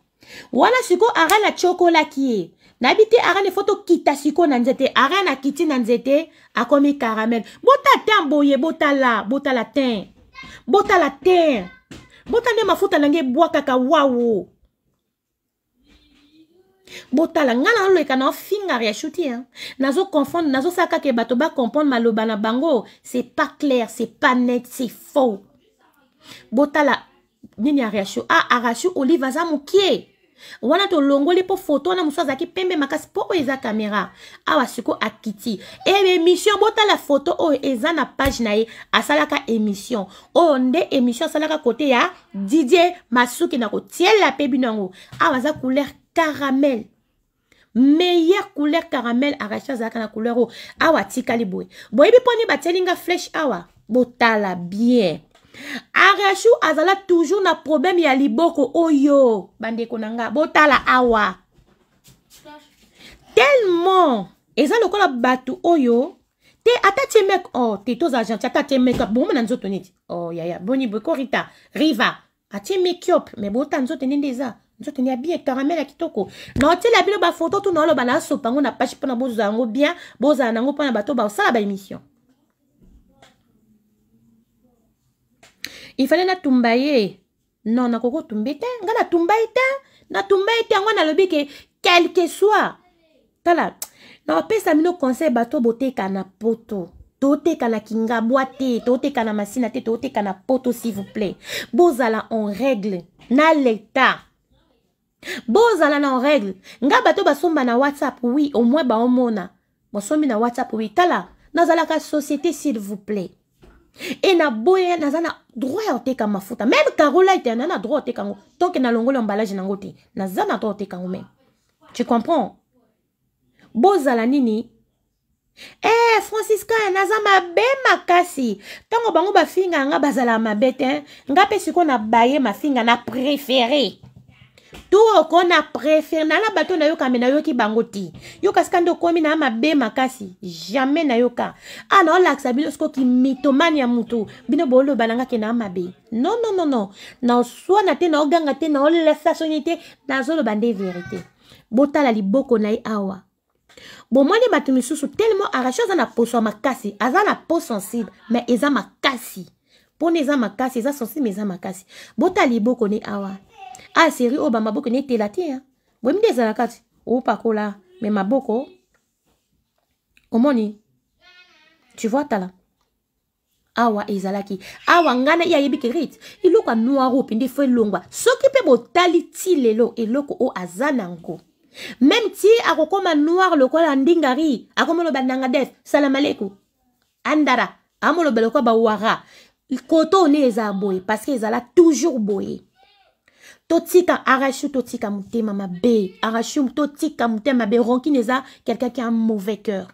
wana sikoyo ariane atiokolaki ye nayebi te ariane efo tokita sikoyo na nzete ariane akiti na nzete akomi caramel bota tin boye botala botala tin botala tin bota nde mafuta na nge ebwakaka wawo botala ngai naoleka naofingari ya shuti hein? nazoconfondre nazosala kaka e bato bacomprendre maloba na bango c'est pas clair c'est pas net c'est faux botala nini arashu a ah, arashu olive aza mokie wana tolongoli mpo foto wana mosusu azalaki pembe makasi mpo oyo eza kamera awa siko akiti ebe eh, émission botala foto oyo eza na page na ye asalaka émission oyo nde émission asalaka kote ya didier masuki na kotiela mpe bino yango awa aza couleur caramel meilleure couleur caramel arashi azalaka na couleur oyo awa atikali boye boyebi mponi batieli nga flèche awa botala bien arashi azala toujours na problème ya liboko oyo bandeko na nga botala awa tellement eza lokola bato oyo te ata tie mek o oh, te tozala gentil ata tie mek bongo na nzoto neti o oh, yaya boni bokorita riva atie mekiop me bota nzoto nde nde eza Je ya bien karamele à kitoko na otiela bino bafoto to na bana so pango na page mpona bozwa yango bien bozala nango bah, mpona bato émission. Il fallait na ye non na te ngai nga na te na ye te yango nalobi ke quelque soit tala napesa mino conseil bato boté kana poto toteka na kingabwa te toteka na masina te toteka na poto s'il vous plaît bozala en règle na l'état bozala na regle. règle nga bato basomba na whatsapp oui au moins baomona basombi na whatsapp oui tala ka société s'il vous plaît et na boye na droit ya koteka mafuta même carolite était na droit ya teka na tonke na longo nango te naza na droit ya koteka tu comprends la nini eh hey, na naza ma kasi. tonko bango ba finga nga bazala ma bete. nga pe na baye ma finga na préféré to oko na préféré nala bato nayoka me nayoki bango te yoka sika nde okómi na mabe makasi jamais nayoka a naolakisa bino sikoki mitomani ya motu bino booloba nanga ke na mabe non non non non naoswana te naoganga te naolesa soni te nazoloba nde vérité botala liboko na ye awa bomoni bato misusu tellement arachi aza na poso ya makasi aza na po sensible mais eza makasi mpona eza makasi eza sensible eza makasi botala liboko ne awa aseri oyo bamaboko na nette te ya boyemi Oh, eza na Mais ma me maboko omoni tu vois la? awa ezalaki awa ngai na ye ayebi iloko rite eloko ya noir oyo mpenza efo elongwa soki pe botali ti lelo eloko o aza nango meme ti noir lokola ndingari ba nangadef salam aleku andara ba ouara, il koto one eza boye parce que ezala toujours boye totika arrache totika mutema mabe arrache totika mutema ma be. Ronkineza, quelqu'un qui a un mauvais cœur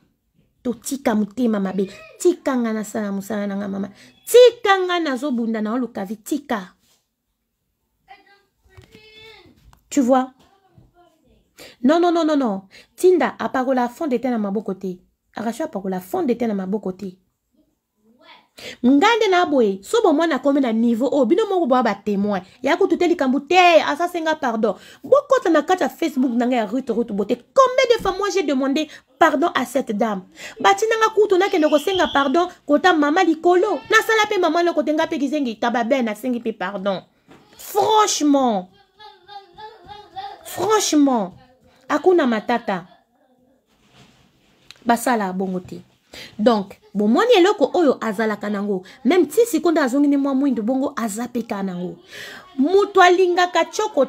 totika mama bé tika nga sana mosala na nga mama tika nga bunda na olukavi tika tu vois non non non non non tinda à fond à ma na maboko te arrache à fond d'été à ma beau côté nga nde na boye so bomwana akomi na niveau oyo bino moko boya batémoin ya kutute likambo te asasenga pardon bokota na kati ya facebook na ngai ya rute rute bote combien de fois moi j'ai demandé pardon à cette dame batinanga kutu nakende kosenga pardon kota mama likolo nasala mpe mama loko te nga mpe kisengi tababe nasengi mpe pardon franchement franchement akuna matata basala bongo te donc bon loko oyo azala kanango. Même si si azongi mwa bongo aza pe kaa nango moto alingaka tioko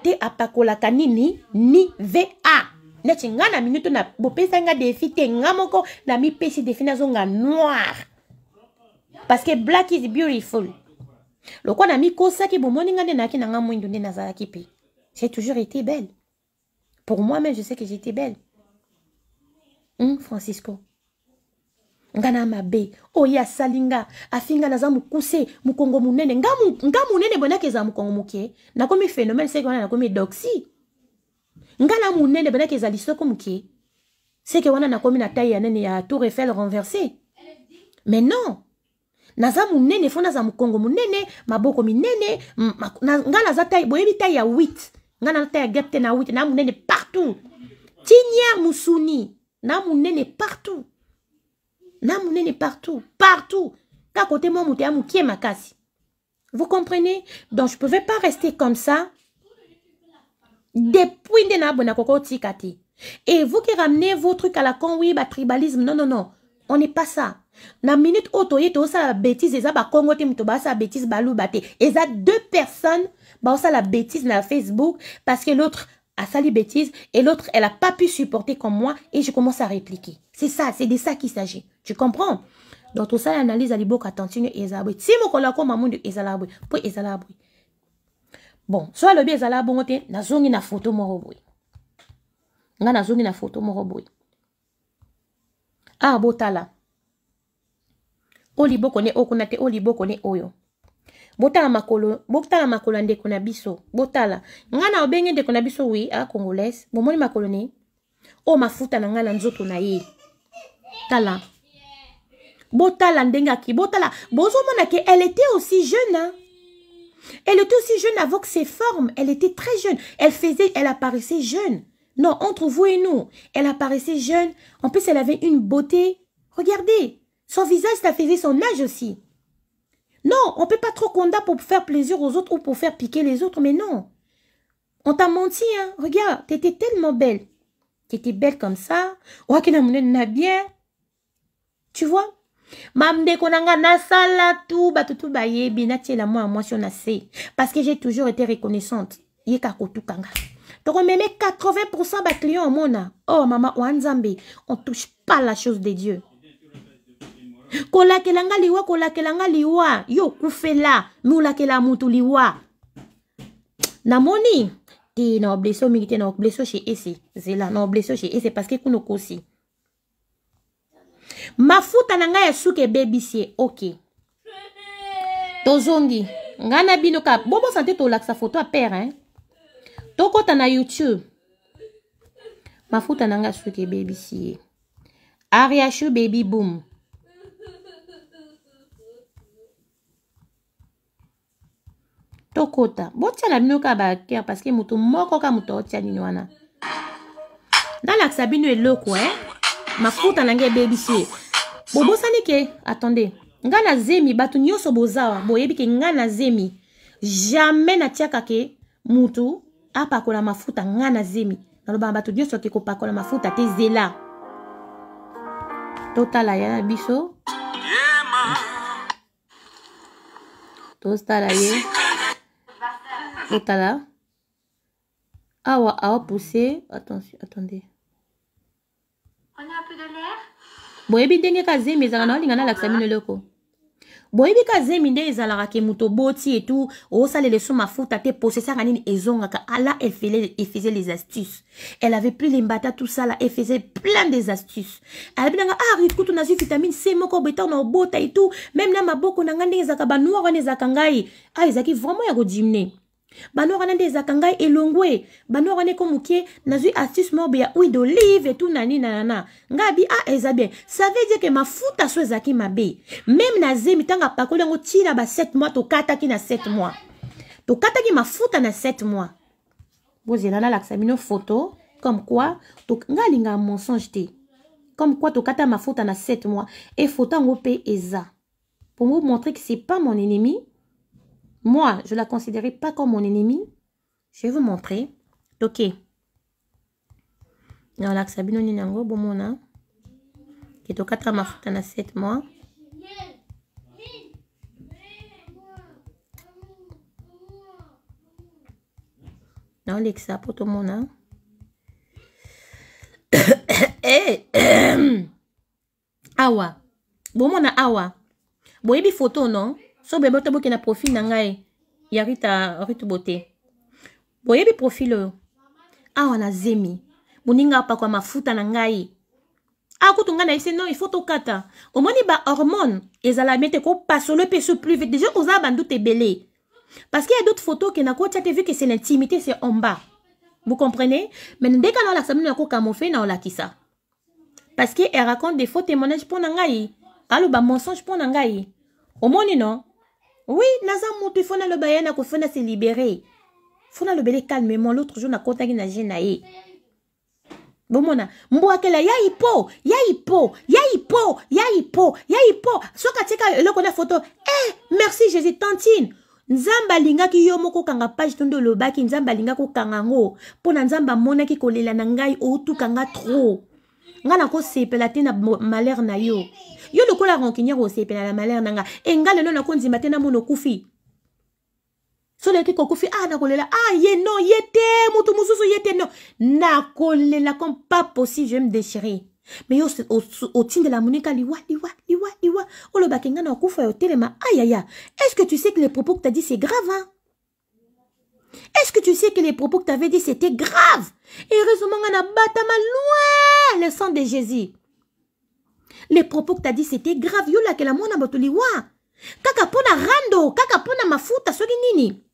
ni va neti na na Je nga defi te de moko na pesi defina zonga noir parce que black is beautiful lokwa na mikosaki bomoni bon nde de na nga mwindu nde nazalaki pe. j'ai toujours été belle pour moi même je sais que j'étais belle hum, francisco nga na mabe oyo oh, asali nga afi nga naza mokuse mokongo monene nga monene boye nakezala mokongo moke nakomi phénomène seke wana nakomi doxi nga na monene boye nakezali soko moke seke wana nakomi na taille ya nene ya tour eiffel renversé mais non naza monene fo naza mokongo monene maboko minene nga naza taille boyebi taille ya 8 nga naza taille ya gap te na 8 na monene partout tinière mosuni na monene partout monnaie est partout, partout. T'as côté mon mouté qui est ma casse. Vous comprenez? Donc, je ne pouvais pas rester comme ça. Depuis de na bona koko Et vous qui ramenez vos trucs à la con, oui, bah, tribalisme, non, non, non. On n'est pas ça. Na minute auto ça la bêtise ça ba Congo te muto ba la bêtise balou bate. ça deux personnes ba ça la bêtise na Facebook parce que l'autre à ça et l'autre, elle n'a pas pu supporter comme moi et je commence à répliquer. C'est ça, c'est de ça qu'il s'agit. Tu comprends? Donc, tout ça, l'analyse à l'iboka continue ezalabwe. Si mon kolako de ezalabwe, pour ezalabwe. Bon, soit le bien à on a na na photo mon Nga na zongi na photo morobwe. Ah, botala. Oliboko ne okunate, oliboko ne oyo botala makolo botala makolo ndeko biso botala ngana obenge ndeko na biso wi ah, congolaise bomoni makolo ne oyo oh, mafuta na na nzoto na ye tala botala ndenga ki, botala mona ke elle était aussi jeune hein. elle était aussi jeune avant que ses formes elle était très jeune elle faisait elle apparaissait jeune non entre vous et nous elle apparaissait jeune en plus elle avait une beauté regardez son visage ça faisait son âge aussi non, on ne peut pas trop condamner pour faire plaisir aux autres ou pour faire piquer les autres, mais non. On t'a menti, hein. Regarde, t'étais tellement belle. étais belle comme ça. Oh, bien. Tu vois? parce que j'ai toujours été reconnaissante tout on otukanga bah, 80 de clients, mona. Ah. oh, maman on maman, on touche pas la chose de dieu kolakela nga liwa kolakela nga liwa ye okufela mi olakela mutu liwa namoni te na oblesio mingi te na oblesio chez ese zela na oblesio chez ese parceke kuna okosi mafuta na ngai ya suki ebebisi ye ok tozongi ngai na bino ka bobosa te tolakisa foto ya pere hein? tokɔta na youtube mafuta na ngai ya suki ebebisi ye ariashu baby boom tokɔta botiala bino ka bacœur parceke moto moko ka moto aotia nini wana nalakisa bino eloko e eh? mafuta nange ebebisi ye bobosani ke attende ngai na zemi bato nyonso bozawa boyebi ke ngai na zemi jamai natiaka ke mutu apakola mafuta ngai na zemi nalobaka bato nyonso ake kopakola mafuta te zela totala ya na biso totala ye yeah, ah Awa, ah poussé. Attention, attendez. On a un peu de l'air. boyebi ndenge kazemi ezalaka na ah, olinga nalakisa bino eloko boyebi kazemi nde ezalaka ke moto oboti etu osalela esu mafuta te posese yanga nini ezongaka ala efaisait les astuces elle avait pris lembata tout ça là faisait plein des astuces alabi nanga ah rikutu nazwi vitamine c moko betar na obota etu meme na maboko na nga ndenge ezalaka banoir wana ezalaka ngai ah ezalaki vraiment ya kodimne banoko wana nde ezalaka ngai elongwe banoko wana ekomoke nazwi astuce mobe ya huile d'olive et tout nani nanana Nga bi ah eza bien ça veut dire ma mafuta so ezalaki mabe Même na zemi tanga apakoli yango n'a ba 7 mois ki na 7 mois ma fouta na 7 mois bozela nalakisa une photo comme quoi nga linga mensonge te comme quoi ma fouta na sept mois e photo ngopé eza pour montrer que c'est pas mon ennemi moi, je ne la considérais pas comme mon ennemi. Je vais vous montrer. Ok. nalakisa like bino nini yango 4 ke tokata mafuta na 7 mois naolekisa mona. Eh! awa y awa des photos, non so bebe otobokende na profil na ngai ya rita on bote boyebi profil oyo awa nazemi moninga kwa mafuta na ngai on a dit non ifo moni ba bahormone ezala bien te le epeso plus vite déjà bandou te belé. parce qu'il y a d'autres photos okenda kotia te vu que c'est l'intimité c'est en bas vous comprenez mais ndeka na olakisa bino ya la ki ça? parce que raconte des faux témoignages pour n'engager, alors ba mensonge pour n'engager. Au moni non oui naza motu ifo naloba ye nakofi na se libere fo nalobele calmement l'autre jour nakotaki na je na ye bomona mbwakela yai po yai po yai po yai po yai po soki atiaka eloko na foto eh merci jésus tantine nzambe alingaki yo moko okanga page to nde olobaki nzambe alingaki okanga yango mpo na nzambe amonaki kolela na ngai outukanga trop nga nakosepela te na malere na yo yo lokola rankiniere osepela na malere na nga e nga lelo nakondima te namona okufi so leki kokufi ah nakolela ah ye non ye te motu mosusu ye te non nakolela comme pas possible je me déchirer mais yo la monika liwa liwa liwa liwa lo bakenga na okufa yo telema ayaya est ce que tu sais que le propos que tu as dit c'est grave hein? Est-ce que tu sais que les propos que tu avais dit, c'était grave Et heureusement, on a battu loin le sang de Jésus. Les propos que tu as dit, c'était grave. yola que la mona batoliwa. Hein. Kaka pona rando, kaka pona mafuta, sogi nini.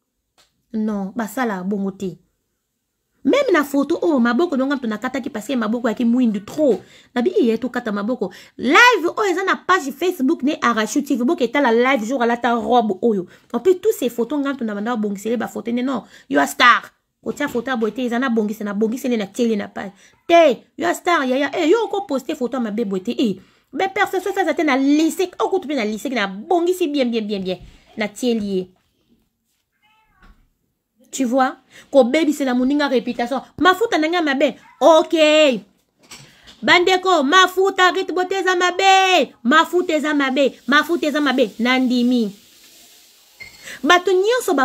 Non, basala, bongote. meme na foto oyo oh, maboko ndongo moto nakataki parceke maboko yaki mwindu trop nabi ye tokata maboko live oyo oh, eza na page facebook ne arachu tv boka etala live jour alata robe oyo oh, enpui tous ces photo nga moto na banda babongisele bafoto nde non yo a star kotia foto ya boye te eza nabongisa nabongisele na tiele na page te yo a star yaya e eh, yo okoposte foto ya mabe boye te e eh. be perso so eza te na lycée okutu mpe na lycée nabongisi bien bien bien bien na tieli ye eh. tu vois baby moninga réputation mafuta na ngai ma mabe ok bandeko mafuta rite bote mabe mafuta eza mabe mafuta ma mabe nandimi bato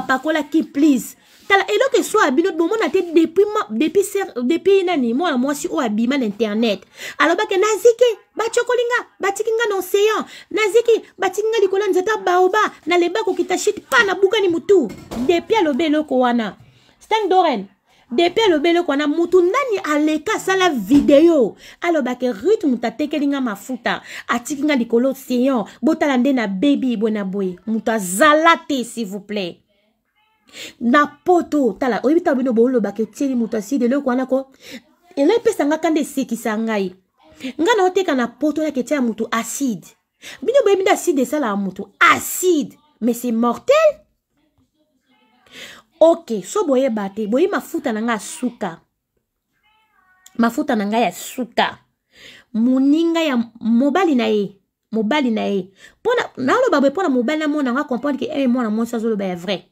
pakola ki please tala eloko eso abino bomona te depuis depuis depuis nani mwana mwasi oyo abima na internet alobaki naziki bacokoli nga batiki nga na océan naziki batiki nga likolo ya nzete baoba nalemba kokita shit mpa nabukani motu depuis alobi eloko wana stan doren depuis alobi eloko wana motu nani aleka asala video alobaki rythme moto atekeli nga mafuta atiki nga likolo océan botala nde na bebi boye na boye moto azala te s'il vous plaît na poto tala oyebi ta bino bolobaka etieni moto asili eloko wana ko elo epesanga kanda esekisa ngai ngai na oteka na poto naki etia ya moto acide bino boyebi nde acide esalaka moto acide mais c'est mortel ok so boyeba te boyebi mafuta na ngai ya suka mafuta na ngai ya suka moninga ya mobali na ye mobali na ye mpona naoloba boye mpona mobali na mona ngo akomprendre ke e eh, mwana mwasi azoloba ya vrai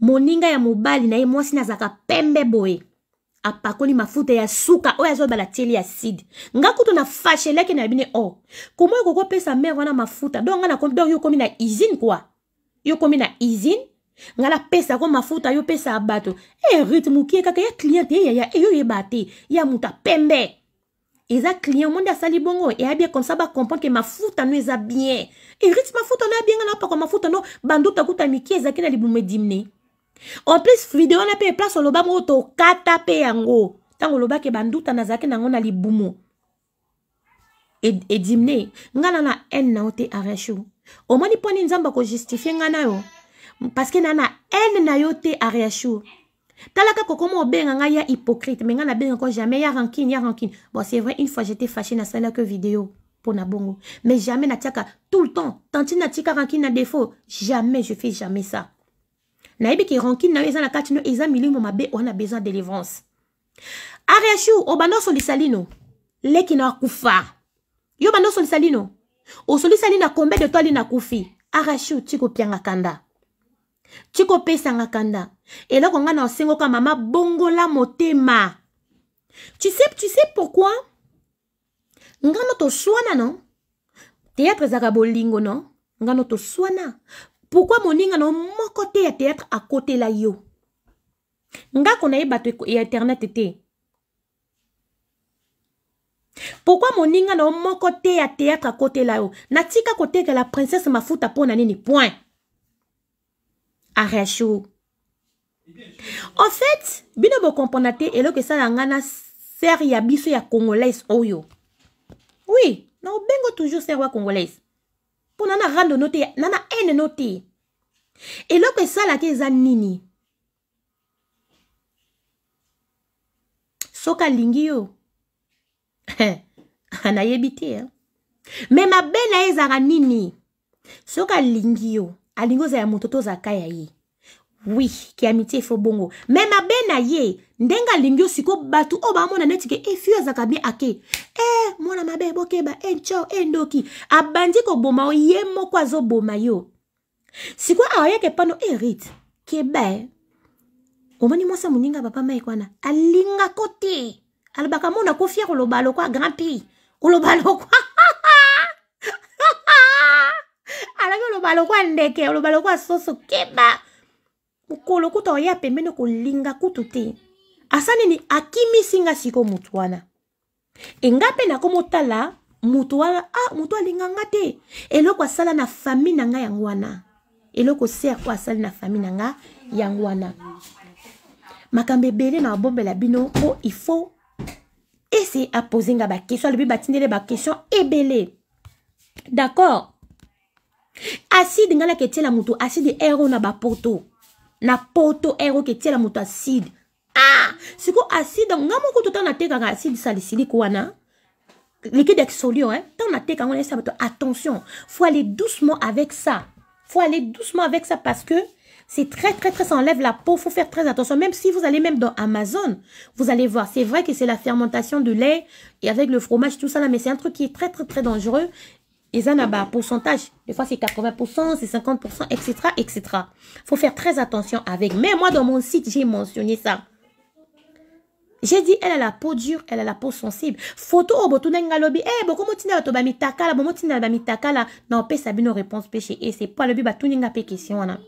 moninga ya mobali na ye mwasi nazalaka pembe boye apakoli mafuta ya suka oyo azobala tieli ya side nga kutu na fasheleke na bino o oh. komo yo kokopesa mere wana mafuta donc nga donc yokomi na usine kua yokomi na usine nga napesako mafuta yo pesa bato e rythme okie kaka ya cliente eyaya eyoyeba te ya moto apembe eza client monde asali bongo eyabia comme ça bacomprendre ke mafuta no eza bien e rythme mafuta no ya bienga napakwa mafuta no banduta kuta mike ezaki na libumu edimne en plus vidéo n'a pas place au moko tokata mpe yango ntango olobaki banduta nazalaki nango na libumu e, edimne nga na na haine na yo au areashu omoni mponi nzambe akojustifie nga na yo Parce que na na yo te areashu talaka mo obenga nga ya hypocrite me benga encore jamais ya rankin ya rankin bon c'est vrai une fois j'étais fâché vidéo video na bongo mais jamais na tika tout le temps na tika rankin na défaut jamais je fais jamais ça nayebi ke rankine na yo eza na kati no eza milimo mabe wana besoin délivrance areashu obanda osolisa lino leki na akufa yo banda osolisa lino osolisa lino combien de toi lino akufi areashu ti kopianga kanda ti kopesanga kanda eloko ngai na osengoka mama bongola motema tu sais, tu sais pourquoi ngano toswana no théâtre ezalaka bolingo no ngano toswana pourkui moningana moko te ya théâtre akotela yo ngako na ye bato e- ya internet te pourkui moningana moko te ya théâtre akotela yo natika kotekela princesse mafuta mpo na nini point arashu en fait bino bokomprendre te eloko esala nga na sere ya biso ya congolaise oyo oui na obengo toujours sere wa congolaise mpo na na rando no te na na haine no te eloko esalaka eza nini soki alingi yo nayebi te eh? me mabe na ye ezalaka nini soki alingi yo alingi ozala ya moto to ozalaka ya ye wi kiamitié efo bongo me mabe na ye ndenge alingi yo sikoyo bato oyo baamona neti ke efi oyo azalaka bien ake e mwana mabe bokeba e ntio e ndoki abandi koboma yo ye moko azoboma yo sikoyo awayeke mpano erite keba e omoni mwasi ya moninga papa maik wana alingako te alobaka mona kofiya koloba lokwa grand prix koloba lokwa alaki oloba lokwa ndeke oloba lokwa soso keba mokolo kuta oya pembeni kolinga kutu te aza nini akimisi nga sikoyo motu wana e nga mpe nakomotala motu wana ah motu alinga nga te eloko asala na fami na nga yango wana eloko ser oyo asali na fami na nga yango wana makambo ebele na obombela bino mpo ifo ese apose nga bakestion alobi batindele bakestion ebele d'accord aside ngai nake tiela moto aside ero na bapoto na poto ero ke tiela moto aside ah quoi acide acide salicylique liquide hein? à on est ça, attention faut aller doucement avec ça faut aller doucement avec ça parce que c'est très, très, très, ça enlève la peau. faut faire très attention. Même si vous allez même dans Amazon, vous allez voir. C'est vrai que c'est la fermentation de lait et avec le fromage, tout ça là, mais c'est un truc qui est très, très, très dangereux. Et ça n'a pas pourcentage. Des fois, c'est 80%, c'est 50%, etc., etc. Faut faire très attention avec. Mais moi, dans mon site, j'ai mentionné ça. J'ai dit, elle a la peau dure, elle a la peau sensible. Photo au oh, botunenga lobi, eh, bon, comment tu n'as pas mis ta comment tu n'as pas mis ta cala, non, pe bino réponse péché, et c'est pas le but, bah, tout n'enga pas question, hein.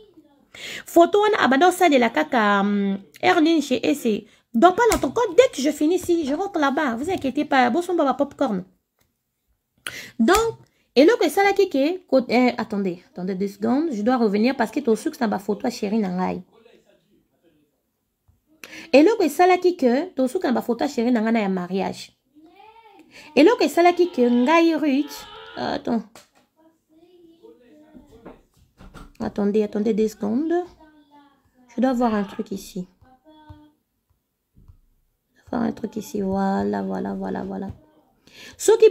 Photo, on a abandonné de la caca, hum, Ernin chez Essé. donc pas ton code. dès que je finis ici, je rentre là-bas, vous inquiétez pas, bon, son baba popcorn. Donc, et là, ça la qui euh, attendez, attendez deux secondes, je dois revenir parce que ton sucre, ça va photo, chérie, n'engaille. Et ça qui ke dans ce cas asheri photo ngai na un mariage Et que esalaki ke ngai ruth euh, attends attendez attendez deux secondes je dois avoir un truc ici Je voir un truc ici voilà voilà voilà voilà qui soki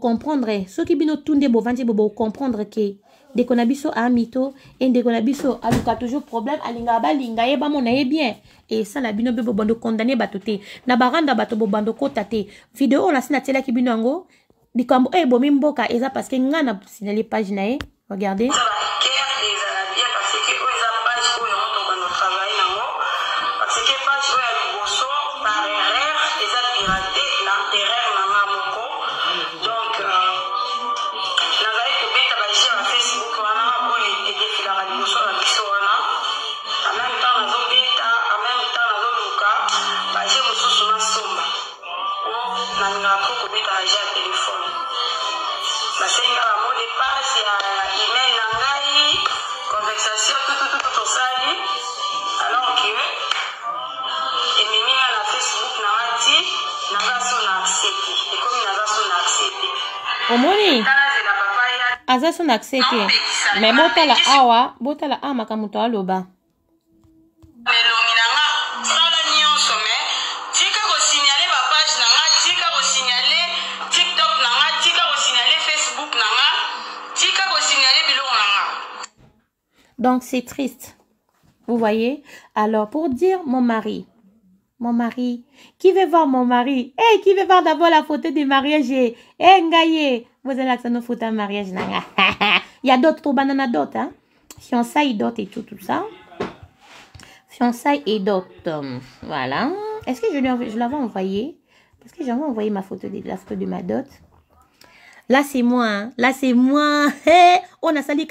comprendre. qui qui soki bien tunde bovandi bo comprendre que... De na biso amito et ndeko na biso aluka toujours problème l'inga-ba l'inga-yeba mona ye bien esala bino mpe condamné condamné bato te na baranda bato bando vidéo te video la tela ki bino yango likambo e eh, ebomi mboka eza que nga na sinali page na ye regardez ah, Donc c'est triste. Vous voyez Alors pour dire mon mari, mon mari, qui veut voir mon mari Eh, qui veut voir d'abord la photo du mariage eh, Ngaye, vous allez ça nous foutre un mariage. Il y a d'autres, tout banana d'autres. Hein? Fiançailles d'autres et tout, tout ça. Fiançailles et d'autres. Voilà. Est-ce que je, l'avais envoyé Est-ce que j'avais envoyé ma photo de la de ma dot. Là, c'est moi. Hein. Là, c'est moi. Eh, oh, on a sali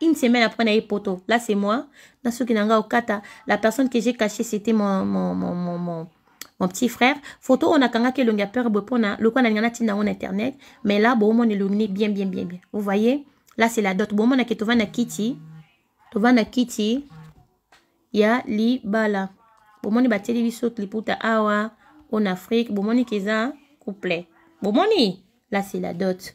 une semaine après, on a eu photo. Là, c'est moi. la personne que j'ai cachée, c'était mon, mon, mon, mon, mon mon petit frère photo que de elongi ya père a peur lokwa nalinga a yango na internet mais là bon on ne bien bien bien bien vous voyez là c'est la dot vas tovanda kiti na kiti ya libala bomoni télévision pour ta awa en afrique a keza couplet couple moni là c'est la dot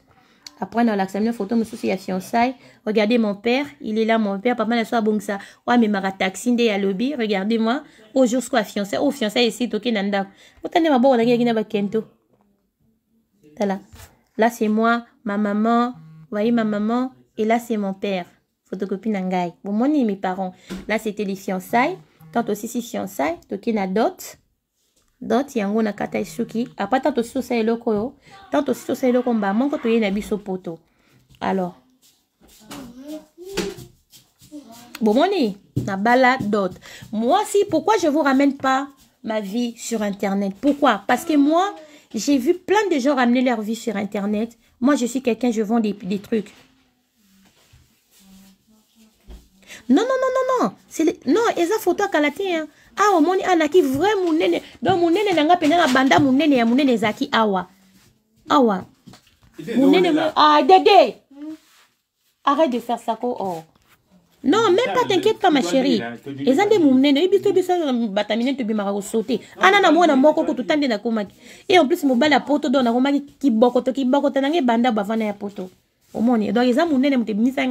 après, dans a photo, monsieur souci, il Regardez mon père, il est là, mon père. Papa, la soirée, bon, ça. Ouais, mais mara taxi, à lobby. Regardez-moi. Au jour, quoi, fiancé. Oh, fiancé, ici, token nanda. Autant de ma bonne, regardez, n'a pas kento. Là, Là, c'est moi, ma maman. voyez, ma maman. Et là, c'est mon père. Photocopie nangai. Bon, moi, ni mes parents. Là, c'était les fiançailles. Tant aussi, si fiançailles, Toki na dot dot yango na kata esuki apa tanto soki tosala eloko tant de soki tosala eloko mbaa moko un na de poto alors Bon, bomoni na bala d'autres. moi si pourquoi je vous ramène pas ma vie sur internet pourquoi parce que moi j'ai vu plein de gens ramener leur vie sur internet moi je suis quelqu'un je vends des, des trucs non non non non non c'est non a photo akala te hein awa moni, vrai nene don monene na nanga mpenza na banda monene ya monene awa awa monene ah, dede arrête de faire ça ko oh. non même pas t'inquiète pas ma chérie eza mon monene oyebi to biso bata minene tobimaka kosote ana na moko ko en plus mobali ya poto do nakomaki kiboko to kiboko banda bavana ya omoni donc eza monene moto ebimisa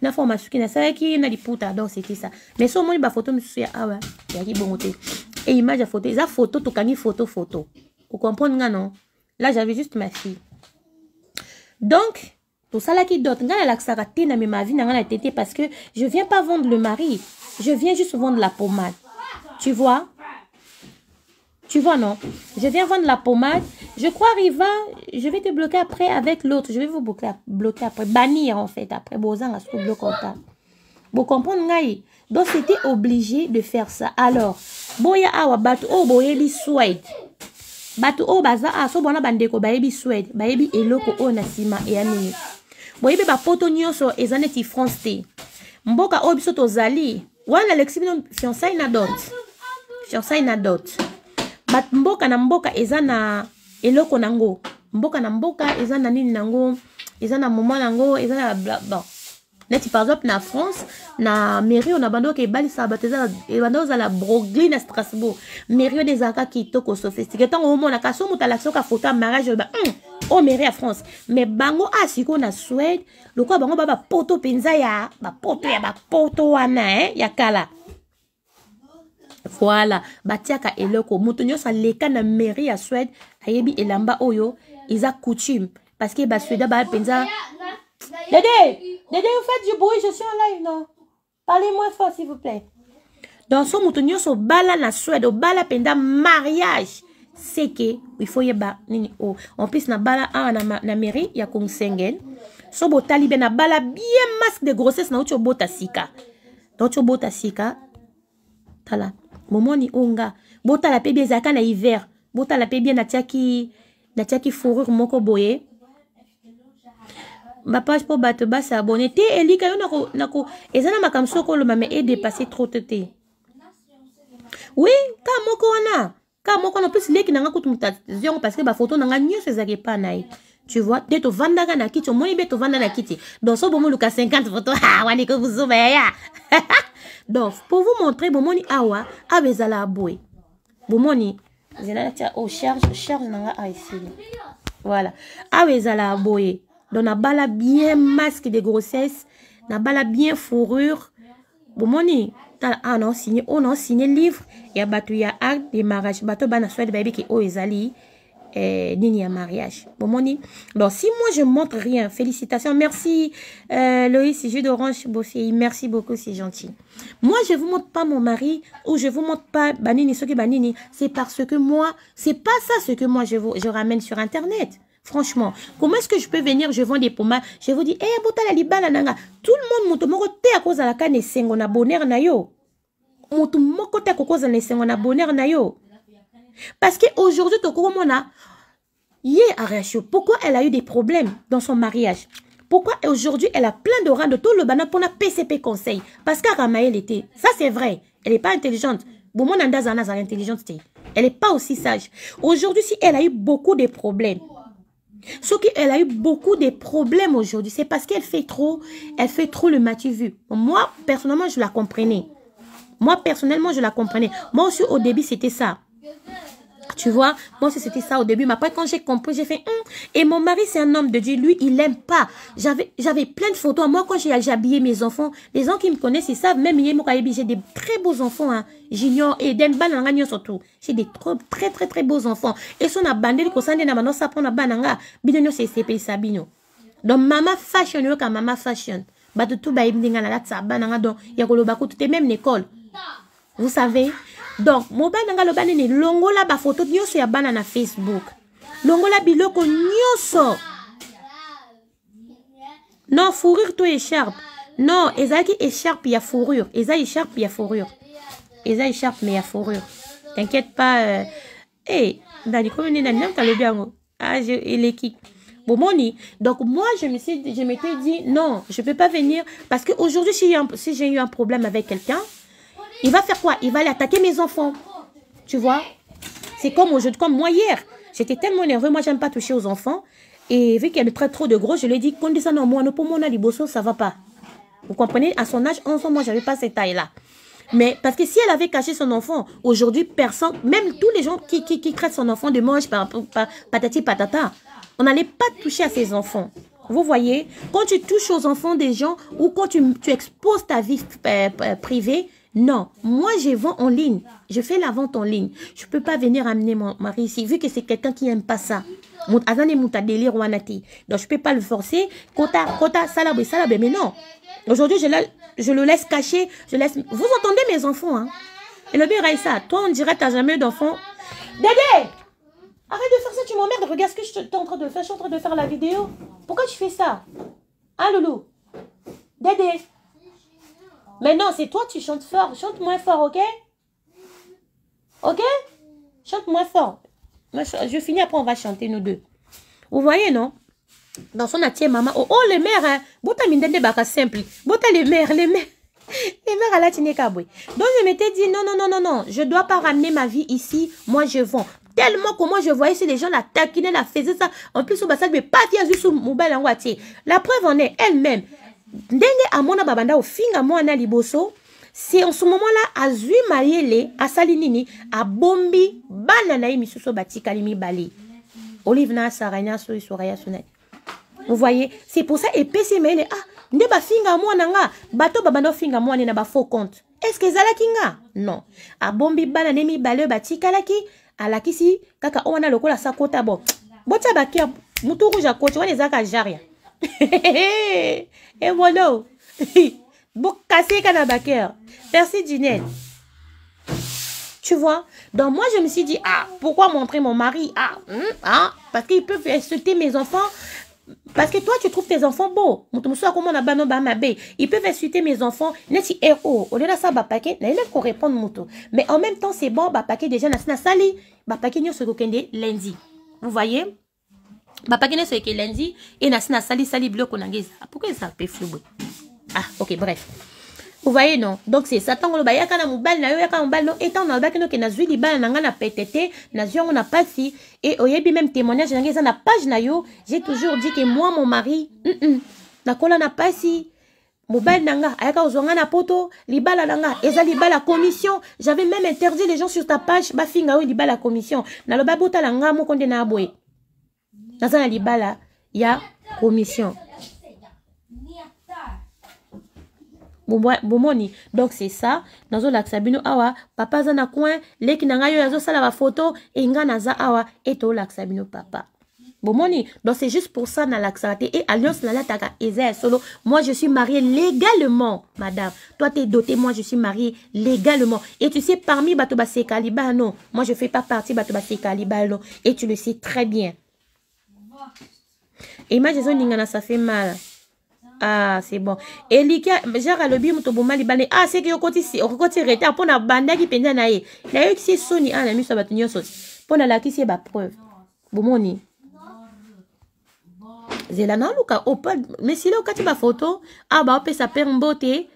na formation asuki na liputa donc c'est ça mais so mis bafoto misusu ya awa eyaki bongo te et image ya photo photos photo photo photo hein, nga non là j'avais juste ma fille donc pour ça, là qui mis na ma vie na na parce que je viens pas vendre le mari je viens juste vendre la pommade tu vois tu vois, non Je viens vendre la pommade. Je crois, Riva, je vais te bloquer après avec l'autre. Je vais vous bloquer, bloquer après. Bannir, en fait, après. Bozan, à ce que Vous comprenez Donc, c'était obligé de faire ça. Alors, Boya Awa, Batu O, Boyebi Suède. Batu O, Baza, so Bona Bandeko, Bayebi Suède. baby Eloko, O, Nasima, et Ami. ba Bapoto, Nyoso, Ezaneti, France, T. Mboka, O, Biso, Tozali. ou alexis Fiançaille, Nadot. Nadot. mboka na mboka eza na eloko nango mboka na mboka eza na nini nango eza na moment nango eza na bon neti par exemple na france na mairie na bandoko ebalisaka bato ebanda eh, kozala brogli na strasbourg mairie wana ezalaka kitoko sophistiqe ntango omonaka so moto alakisaka foto ya mariage oyoba oyo hmm, oh, mairie ya france mais bango asikoyo ah, na suède lokola bango ba bapoto mpenza ya bapoto ya bapoto wana ya kala eh? voila batiaka eloko moto nyonso aleka na mairie ya swede ayebi elamba oyo eza coutume parce que basuéda baya mpenza dede dede vous faites du bruit je suis en live non parlez moins fort s'il vous plaît donc so moto nyonso obala na swede obala mpenza mariage seke ifo yeba nini o oh. en plus na bala awa ah, na, na mairie ya konsengen so botali be na bala bien masque de grossesse nauti obota sika nauti obota sika tala momoni oyo nga botala mpe bien ezalaka na hiver botala mpe bien natiaki natiaki fourure moko boye bapage mpo bato basabone te elika yo nako, nako eza na makambo soko oloba me edepasse trop te te oui ka moko wana ka moko wana plus leki na nga kutu moto azongo parceke bafoto na nga nyonso ezalaka epa na ye tu vois de tovandaka na kiti moni mpe tovanda à kiti donc so bomoluka 50 que wani donc pour vous montrer bomoni awa aba ezala vous bomoni nzela natia au oh, charge charge na nga ici voilà awa la boy donc bala bien masque de grossesse bala bien fourrure bomoni ah, non signé oh non signé livre ya bato ya acte de mariage bato bana de baby ke o oh, ezali euh, Nini un mariage. Bon, moni Bon si moi, je montre rien, félicitations. Merci, euh, Loïs, jus d'orange, beau fille. Merci beaucoup, c'est gentil. Moi, je vous montre pas mon mari ou je vous montre pas Banini, ce que Banini. C'est parce que moi, c'est pas ça ce que moi, je, vous, je ramène sur Internet. Franchement, comment est-ce que je peux venir, je vends des pommades, je vous dis, eh, botala libala nanga. Tout le monde, moutou, te à cause de la canne, sengo na bonheur na yo. Moutou, te à cause de la sengo na bonheur na yo. Parce qu'aujourd'hui, Tokoro yé pourquoi elle a eu des problèmes dans son mariage Pourquoi aujourd'hui, elle a plein de rangs de tout le monde pour la PCP conseil Parce qu'Aramaël était, ça c'est vrai, elle n'est pas intelligente. elle n'est pas aussi sage. Aujourd'hui, si elle a eu beaucoup de problèmes, ce qu'elle a eu beaucoup de problèmes aujourd'hui, c'est parce qu'elle fait trop, elle fait trop le matu vu. Moi, personnellement, je la comprenais. Moi, personnellement, je la comprenais. Moi aussi, au début, c'était ça. Tu vois, moi, c'était ça au début. Mais après, quand j'ai compris, j'ai fait... Hum. Et mon mari, c'est un homme de Dieu. Lui, il aime pas. J'avais plein de photos. Moi, quand j'ai habillé mes enfants, les gens qui me connaissent, ils savent. Même j'ai des très beaux enfants. Hein. Junior et bananga, surtout. J'ai des trop, très, très, très beaux enfants. Et son abandonné, kosande na manosa pona bananga. Binonyo, c'est CP Sabino. Donc, maman fashion, yo, maman fashion. Bah, tout, bah, il me dit, donc, il tout est même l'école. Vous savez? donc mobile na pas le nini longola bafoto nyonso ya bana na facebook longola biloko nyonso non fourrure to écharpe non qui écharpe ya fourrure eza écharpe ya fourrure eza écharpe mais a fourrure t'inquiète pas hey, na likomi nde na Ah, le bien ah, bon moni Donc moi, je me suis, je m'étais dit non, je peux pas venir parce qu'aujourd'hui, si j'ai eu un problème avec quelqu'un, il va faire quoi Il va aller attaquer mes enfants. Tu vois C'est comme, comme moi hier. J'étais tellement nerveux. Moi, j'aime pas toucher aux enfants. Et vu qu'elle me traite trop de gros, je lui ai dit, ça non, moi, pour mon on a ça va pas. Vous comprenez À son âge, 11 ans, moi, j'avais pas cette taille-là. Mais parce que si elle avait caché son enfant, aujourd'hui, personne, même tous les gens qui, qui, son enfant de mange par, patati patata, on n'allait pas toucher à ses enfants. Vous voyez, quand tu touches aux enfants des gens ou quand tu, exposes ta vie euh, euh, privée, non, moi je vends en ligne. Je fais la vente en ligne. Je ne peux pas venir amener mon mari ici, vu que c'est quelqu'un qui n'aime pas ça. Donc je ne peux pas le forcer. Mais non. Aujourd'hui, je, le laisse cacher. Je laisse... Vous entendez mes enfants, hein? Et le bien ça. Toi, on dirait que tu n'as jamais d'enfant. Dédé! Arrête de faire ça, tu m'emmerdes. Regarde ce que je suis en train de faire. Je suis en train de faire la vidéo. Pourquoi tu fais ça Ah Loulou Dédé mais non, c'est toi, tu chantes fort. Chante moins fort, ok Ok Chante moins fort. Je finis, après on va chanter nous deux. Vous voyez, non Dans son attier, maman. Oh, oh les mères, hein. Bota simple. Bota les mères, les mères. Les mères à la tine Donc je m'étais dit, non, non, non, non, non. Je ne dois pas ramener ma vie ici. Moi, je vends. Tellement que moi, je voyais si les gens la taquinaient, la faisaient ça. En plus, au bassin, mais pas via juste mon mobile en La preuve en est elle-même. ndenge amona babanda kofinga mwana liboso se en ce moment là azwi mayele asali nini abombi bana na ye misusu batikali mibale olive na asara nyonso esora ya so nani vous voyez c'est pour ça epesi mayele ah nde bafinga mwana nga bato babanda kofinga mwana na bafaux compte est ce que ezalaki nga non abombi bana ne mibale oyo batikalaki alakisi kaka oyo wana lokola sa kota bo botya bakia mutu rouge akoti wana ezalaka jaria Et voilà. Kanabaker. Merci Dinette. Tu vois Donc moi, je me suis dit, ah, pourquoi montrer mon mari Ah, hmm, hein? parce qu'il peut insulter mes enfants. Parce que toi, tu trouves tes enfants beaux. comment Ils peuvent insulter mes enfants. Au lieu de ça, paquet, qu'on Mais en même temps, c'est bon, paquet déjà, na sali, paquet, lundi. Vous voyez ne sait que lundi et na sina sali sali nange eza ah, pourquoi ça mpe flubwe ah ok bref vous voyez non donc c'est ça ntango oloba yaka na mobali na yo yaka na mobali no e ntango nalobaki noke nazwi libala na ngai na pete te nazwi yango na passi. et oyebi même témoignage nange eza na page na yo j'ai toujours dit que moi mon mari mm na nakola na mpasi mobali na nga ayaka kozwa ngai na poto libala na nga eza la commission j'avais même interdit les gens sur ta page li oyo la commission na naloba botala ngai moko konde na boye Naza il libala ya commission bomoni donc c'est ça nazolakisa bino awa papa zana na les qui na ngai oyo azosala photo e ngai naza awa eto tolakisa bino papa bomoni donc c'est juste pour ça na te Et alliance la taka ya solo moi je suis marié légalement madame toi t'es doté moi je suis marié légalement et tu sais parmi bato basekali non moi je fais pas partie bato basekali non et tu le sais très bien image ils ont ça fait mal ah c'est bon et lika genre le bim tout bon mal ah c'est que côté continue on continue rester pour la bande qui pendait naie naie qui c'est Sony ah la mise sur la tenue sauce pour la qui c'est ma preuve bon moni c'est non Luca au pas mais si là quand tu photo ah bah on peut s'appeler un beauté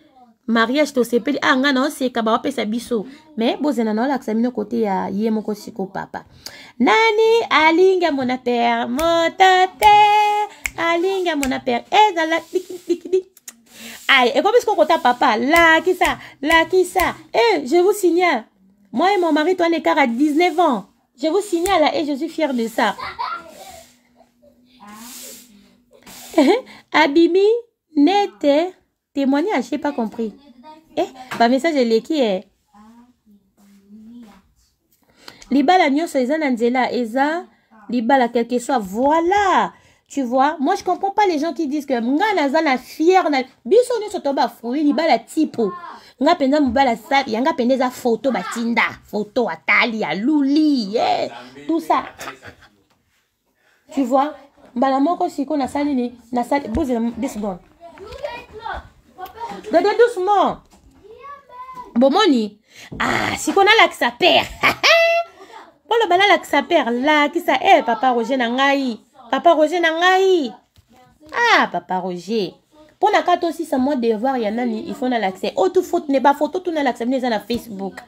mariage tosepeli ah non, c'est naoseka ça biso me bozela naolakisa bino kote ya côté, ah, moko siko papa nani alinga mon apère, mon te alinga mon mona eh, Aïe, et dikidikidi est qu'on qu'on kota papa Là, qui ça? eh, je vous signale moi et mon mari toi nekar à 19 ans je vous signale et je suis fière de ça abimi n'était. Témoignage, j'ai pas compris. Eh, pas message est qui eh. Libala nyonso eza na nzela eza libala quelque soit voilà. Tu vois, moi je comprends pas les gens qui disent que nga naza na fière. na biso nyonso to ba fruit libala tipo. Nga penza mobala sa yanga pendeza photo batinda, photo atali a luli. Eh, tout ça. Tu vois, mbala moko siko na salini ni na sali deux secondes. dede doucement bomoni ah sikoyo nalakisa pere mpo loba nalakisa pere lakisa e papa roger na ngai papa roger na ngai ah papa roger mpo na kati osisa mwa devoir ya nani ifo nalakisa o oh, tu foto ne bafoto tu nalakisa bino eza na facebook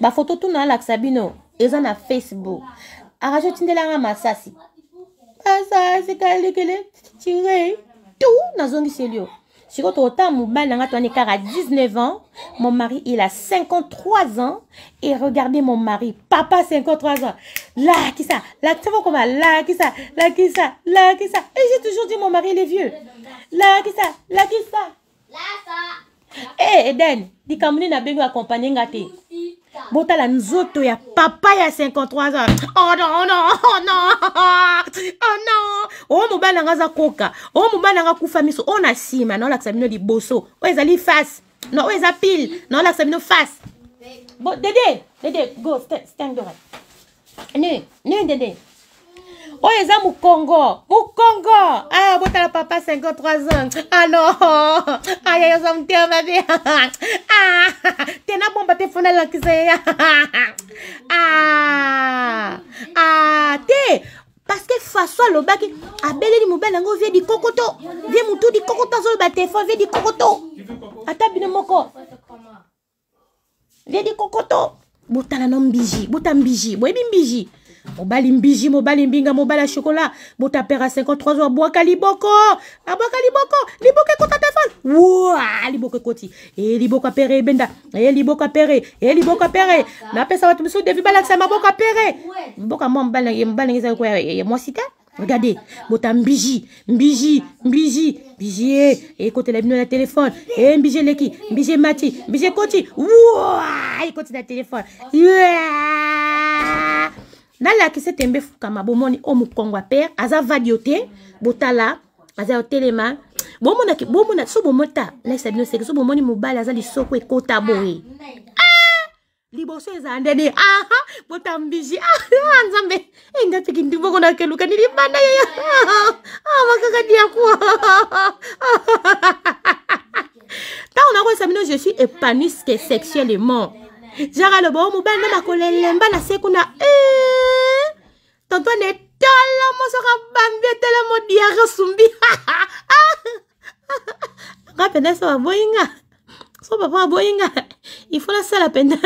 bafoto tu nalakisa bino eza na facebook arajo tindelanga masasi masasi kalekele tire tu nazongiseli yo sikoto autant mon mari à 19 ans mon mari il a 53 ans et regardez mon mari papa 53 ans là qui ça là tu vois comment là qui ça là qui ça là qui ça et j'ai toujours dit mon mari il est vieux là qui ça là qui ça là ça eh Eden likambo nini abengi accompagne nga te botala nzoto ya papa ya 53 ans oh non, oh non, oh non, oh non. oyo oh oh, mobali nanga aza koka oyo oh, mobali nanga akufa miso oyo na nsima naolakisa bino liboso oyo ezali face non oyo eza pile naolakisa bino face bo dede dede go stand, stand dora ne ne dede oyo eza mokongo mokongo aya ah, botala papa 53 ans alo aya yoza motema mabe ah, te nabomba te fona elakisa ye ah, te parce que faso alobaki abeleli mobali yango vie dikokoto vie motu dikokoto azoloba telefone vie dikokoto ata bino moko vie dikokoto botala no mbiji bota mbiji boyebi mbiji mobali mbiji mobali mbinga mobali ya shokola botapere ya 53 abwaka liboko abwaka liboko liboko ekota telefone wa liboko ekoti e eh, liboko apere ebenda eh, e eh, liboko apere e liboko apere napesa bato mosusu devi balakisa maboko apere mboka mwa mobali mobali ndenge ezali ko ya mwasi te Regardez, bota mbiji, mbiji, mbiji, mbiji, et côté la bino la téléphone, et mbiji leki, mbiji mati, mbiji koti, wouah, écoutez la téléphone, yeah. nalakisa ete mbe fukama bomoni o mokongo apere aza vadio te botala aza kotelema bomonaki bomona so bomota naisa bino seke so bomoni mobali aza lisoko ekota boye ah! liboso ezala ndene aha botambisi nzambe engapiki eh, ndiboko nakeluka nilibanda ye ah, makakadi yakuwa ntango nakoyesa bino je suis épanouiske sexuellement jaralo bo mobali na makolo elemba na se kuna tonto na etala mosoka bambi etele modiare osumbi nga penda so baboyi nga so papa baboyi nga ifo nasala penda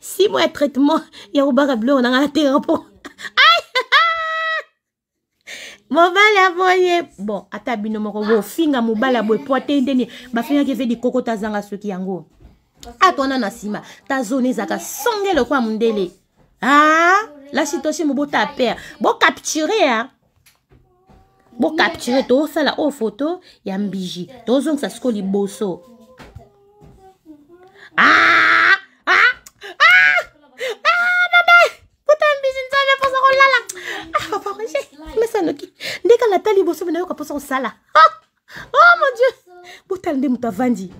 si mois ya traitement ya kobaka biloko na nga na te rapport mobali aboye bon ata bino moko bofinga mobali aboye po ate ndeni bafingaki eve likokota azanga soki yango ato wana na nsima ta zone ezalaka songe lokwa mondele a ah, la situation mo bota pere bocapture ya ah. bocapture tozosala oyo foto ya mbiji tozongisa siko liboso ah, mesanoki ndeka nata liboso mena yoka mposa kosala oh mon dieu botala nde moto avandi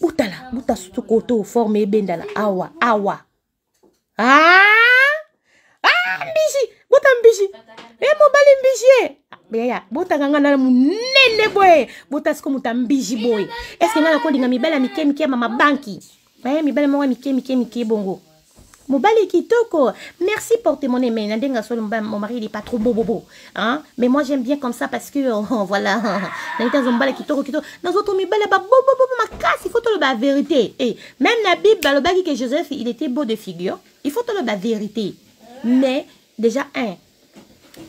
butala buta sutu koto forme ebendala awa awa ah! Ah, mbisi buta mbisi e mobali mbisi e eh. yaya botaka nga na monene boye bota siko moto ambiji boye estce nga nakolinga mibali ya mike mike ya mamabanki baye eh, mibali moko ya mike mike mike bongo mobali kitoko merci pour témoigner mais ndenga solo mon mari il est pas trop beau beau. hein mais moi j'aime bien comme ça parce que euh, voilà naita zombala kitoko kitoko beau, beau, ba ma casse. Il faut le la vérité et eh, même la bible balobaki que Joseph il était beau de figure il faut le la vérité mais déjà un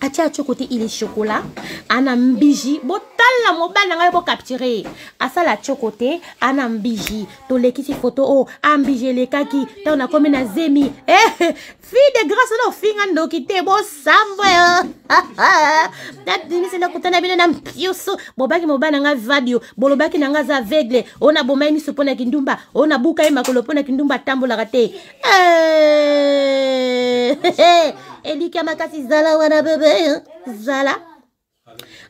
atie atye kote il est chocolat ana mbiji botala mobali na ngai bocapture asala atye kote ana mbiji tolekisi foto o oh, ambiji elekaki ntango nakomi na zemi eh, eh, fille de grâce na ofinga ndoki te bosambwe eh. nabimisinda kutana bino na mpiusu bobaki mobali na ngai vadio bolobaki na ngai aza avegle oyo nabomai miso mpo na kindumba oyo nabuka ye makolo mpo na kindumba atambolaka te eh, eh elika makasi zala wana bebe zala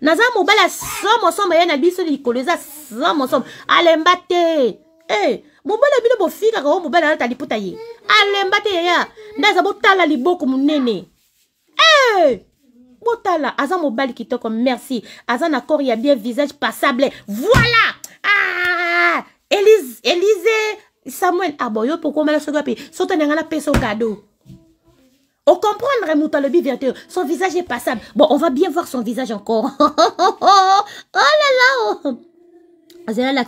naza mobali ya somo somo ye na biso likolo eza somo somo alemba te e eh, mobali ya bino bofikaka o mobali alata liputa ye alemba te yaya nde aza botala liboko monene e botala aza mobali kitoko merci aza na corps ya bien visage passable voilà ah! elise elise samuel aboyo pokoma na soki ape sotani yanga napesa o kado On comprend le Verteux. Son visage est passable. Bon, on va bien voir son visage encore. oh là là oh. Zéla la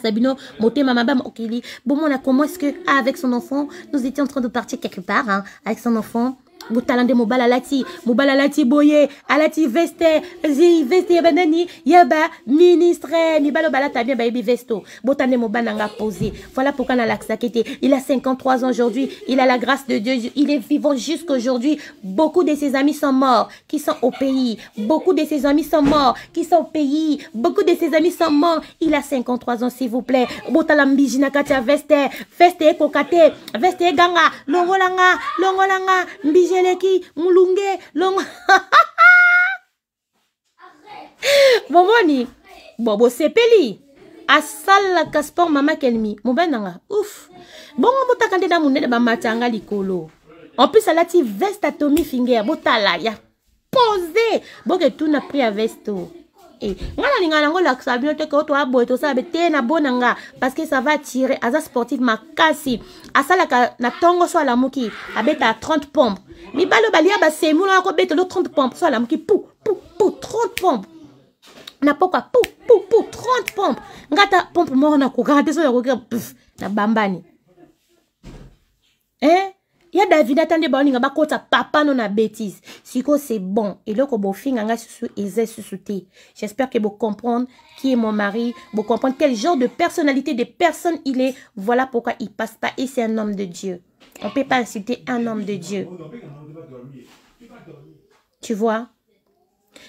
Moté Mamabam Okili. Bon, on a comment est-ce que, avec son enfant, nous étions en train de partir quelque part, hein, avec son enfant botalande mobile alati mobala alati boye alati veste veste yeba nani yeba ministre mibala balo balata bien baby vesto. o botande mobala nanga posé voilà pourquoi la te il a 53 ans aujourd'hui il a la grâce de dieu il est vivant jusqu'aujourd'hui beaucoup de ses amis sont morts qui sont au pays beaucoup de ses amis sont morts qui sont au pays beaucoup de ses amis sont morts il a 53 ans s'il vous plaît botala mbiji katia veste veste ganga veste eganga longolanga longolanga mbiji Jeleki, Mulunge, Long. Boboni, Bobo Sepeli. asalaka sport mama kelmi mobali nanga ouf bongo botaka nde na monene bamata yanga likolo en plus alati veste atomi finger botala ya pose boketuna pri ya veste o eh ngala nalingaka nango lakisa bino toke o toa boye to be te na bonanga parce que ça va tirer aza sportive makasi asalaka na tongo so la muki abeta 30 pompe mibali oyo balia basemi wana kobetela 30 pompes so alamuki pu pou pou 30 pompes na poka pou pou pou 30 pompe ngai ata pompe moko nakokaka te so na nabambani eh? ya david ata nde baolinga bakɔta papa no na bêtise. sikoyo c'est bon eloko bofinga nga susu eza susu te j'espère que vous comprendre qui est mon mari vous comprenez quel genre de personnalité de personne il est voilà pourquoi il passe pas et c'est un homme de dieu on peut pas insulter un homme de dieu tu vois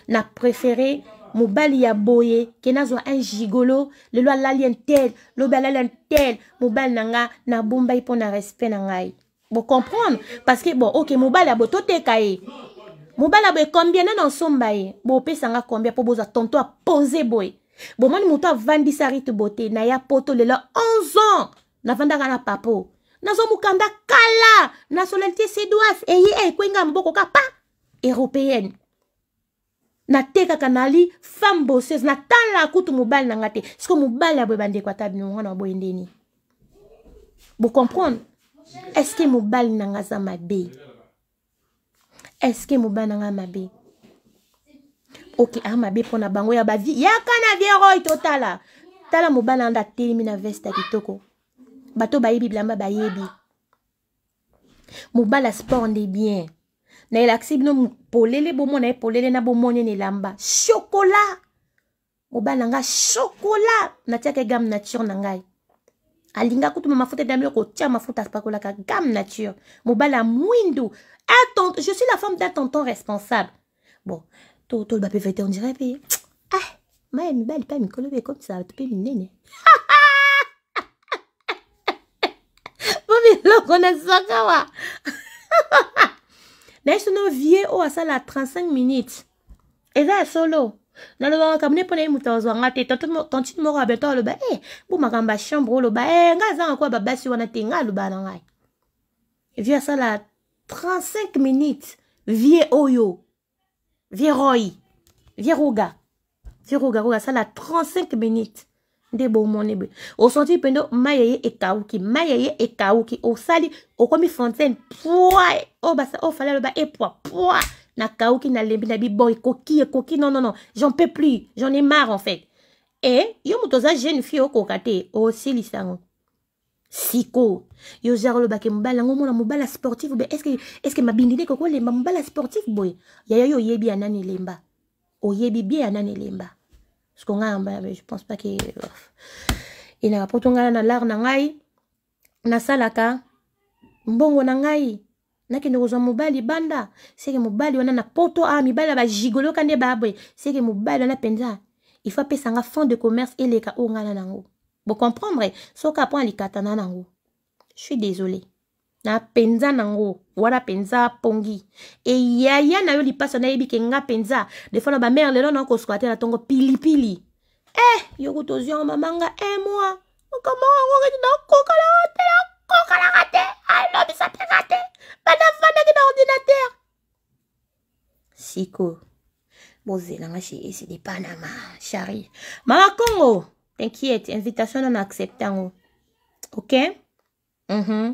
na préféré Moubali ya boye n'a soit un gigolo le loi un tel lobi alali un tel n'anga na bumba nabombaki na respect na bocomprendre parce que bon ok mobali abo toteka ye mobali abo ekombia nani nsomba ye bopesanga kombia mpo bozwa tonto apose boye bomoni moto avandisa rite bote naya poto lelo 11 ans navandaka na papo nazomukanda kala nationalité sidoise eye ekwenga maboko ka pa européenne natekaka nali femme bosseuse natala kutu mobali na nga te siko mobali aboye bandeko ata bino ngo na boye ndeni bocomprendre eske mobali na nga aza mabe eske mobali na nga mabe ok aa mabe mpona bango ya bavi yaka na vieroi totala tala mobali anda atelemi na veste ya kitoko bato bayebi bilamba bayebi mobali ya sport nde bien na elakisi bino polele bomona ye polele na bomoni ene elamba shokola mobali na ngai shokola natiaka egame nature na ngai alinga mafuta gamme nature je suis la femme d'un tonton responsable bon le mpe fete ah, on dirait mpe ah maya mibali ha ça, mikolo mpe ekomisa bato mpe minene wa vie oyo asala 35 minutes et ya solo naloba kamune mpona ye moto azwanga te tantine moko abeto aloba e mbu makambo ya chambre oloba e ngai azanga kuwa babasi wana tinga te ngai aloba na ngai vie asala 35 minutes vie oyo vie roy vie roga vie roga roga asala 35 minutes nde bomoni boye osenti mpende mai ya ye ekauki mai ya O sali. O okomi fontaine pwa oyo ofali aloba epwa pwa, pwa. Na nakauki na lembi na boy et koki non non non j'en peux plus j'en ai marre en fait et yo mutoza jeune fille okoka kokate aussi yango siko yo le bake mbala yango omona mbala sportif est-ce que ma nde ekoki le mbala sportif boy? Ya yo oyebi ya nani elemba oyebi bien ya nani elemba parceque je pense pas ke enaka po tongana na lare na salaka mbongo na ngai nakende kozwa mobali banda seke mobali wana na poto ah mibali ya bazhigoloka nde babwe seke mobali wana mpenza ifo apesanga fond de commerce eleka oyo ngai na nango bocomprendre soki apona likatana nango suis désolé na mpenza nango wana mpenza apongi eyaya na yo lipasi nayebi ke nga mpenza defo na bamare lelo na okosuka te na ntongo pilipili eh yoko tozwi yango mamanga e eh, mwa makambo yango keti nakokala te kokalaka te alobisapeka te bana afandaki na ordinatere siko bozelanga chez esi de panama shari mama congo t'inquiète invitation nano accepte yango ok mm -hmm.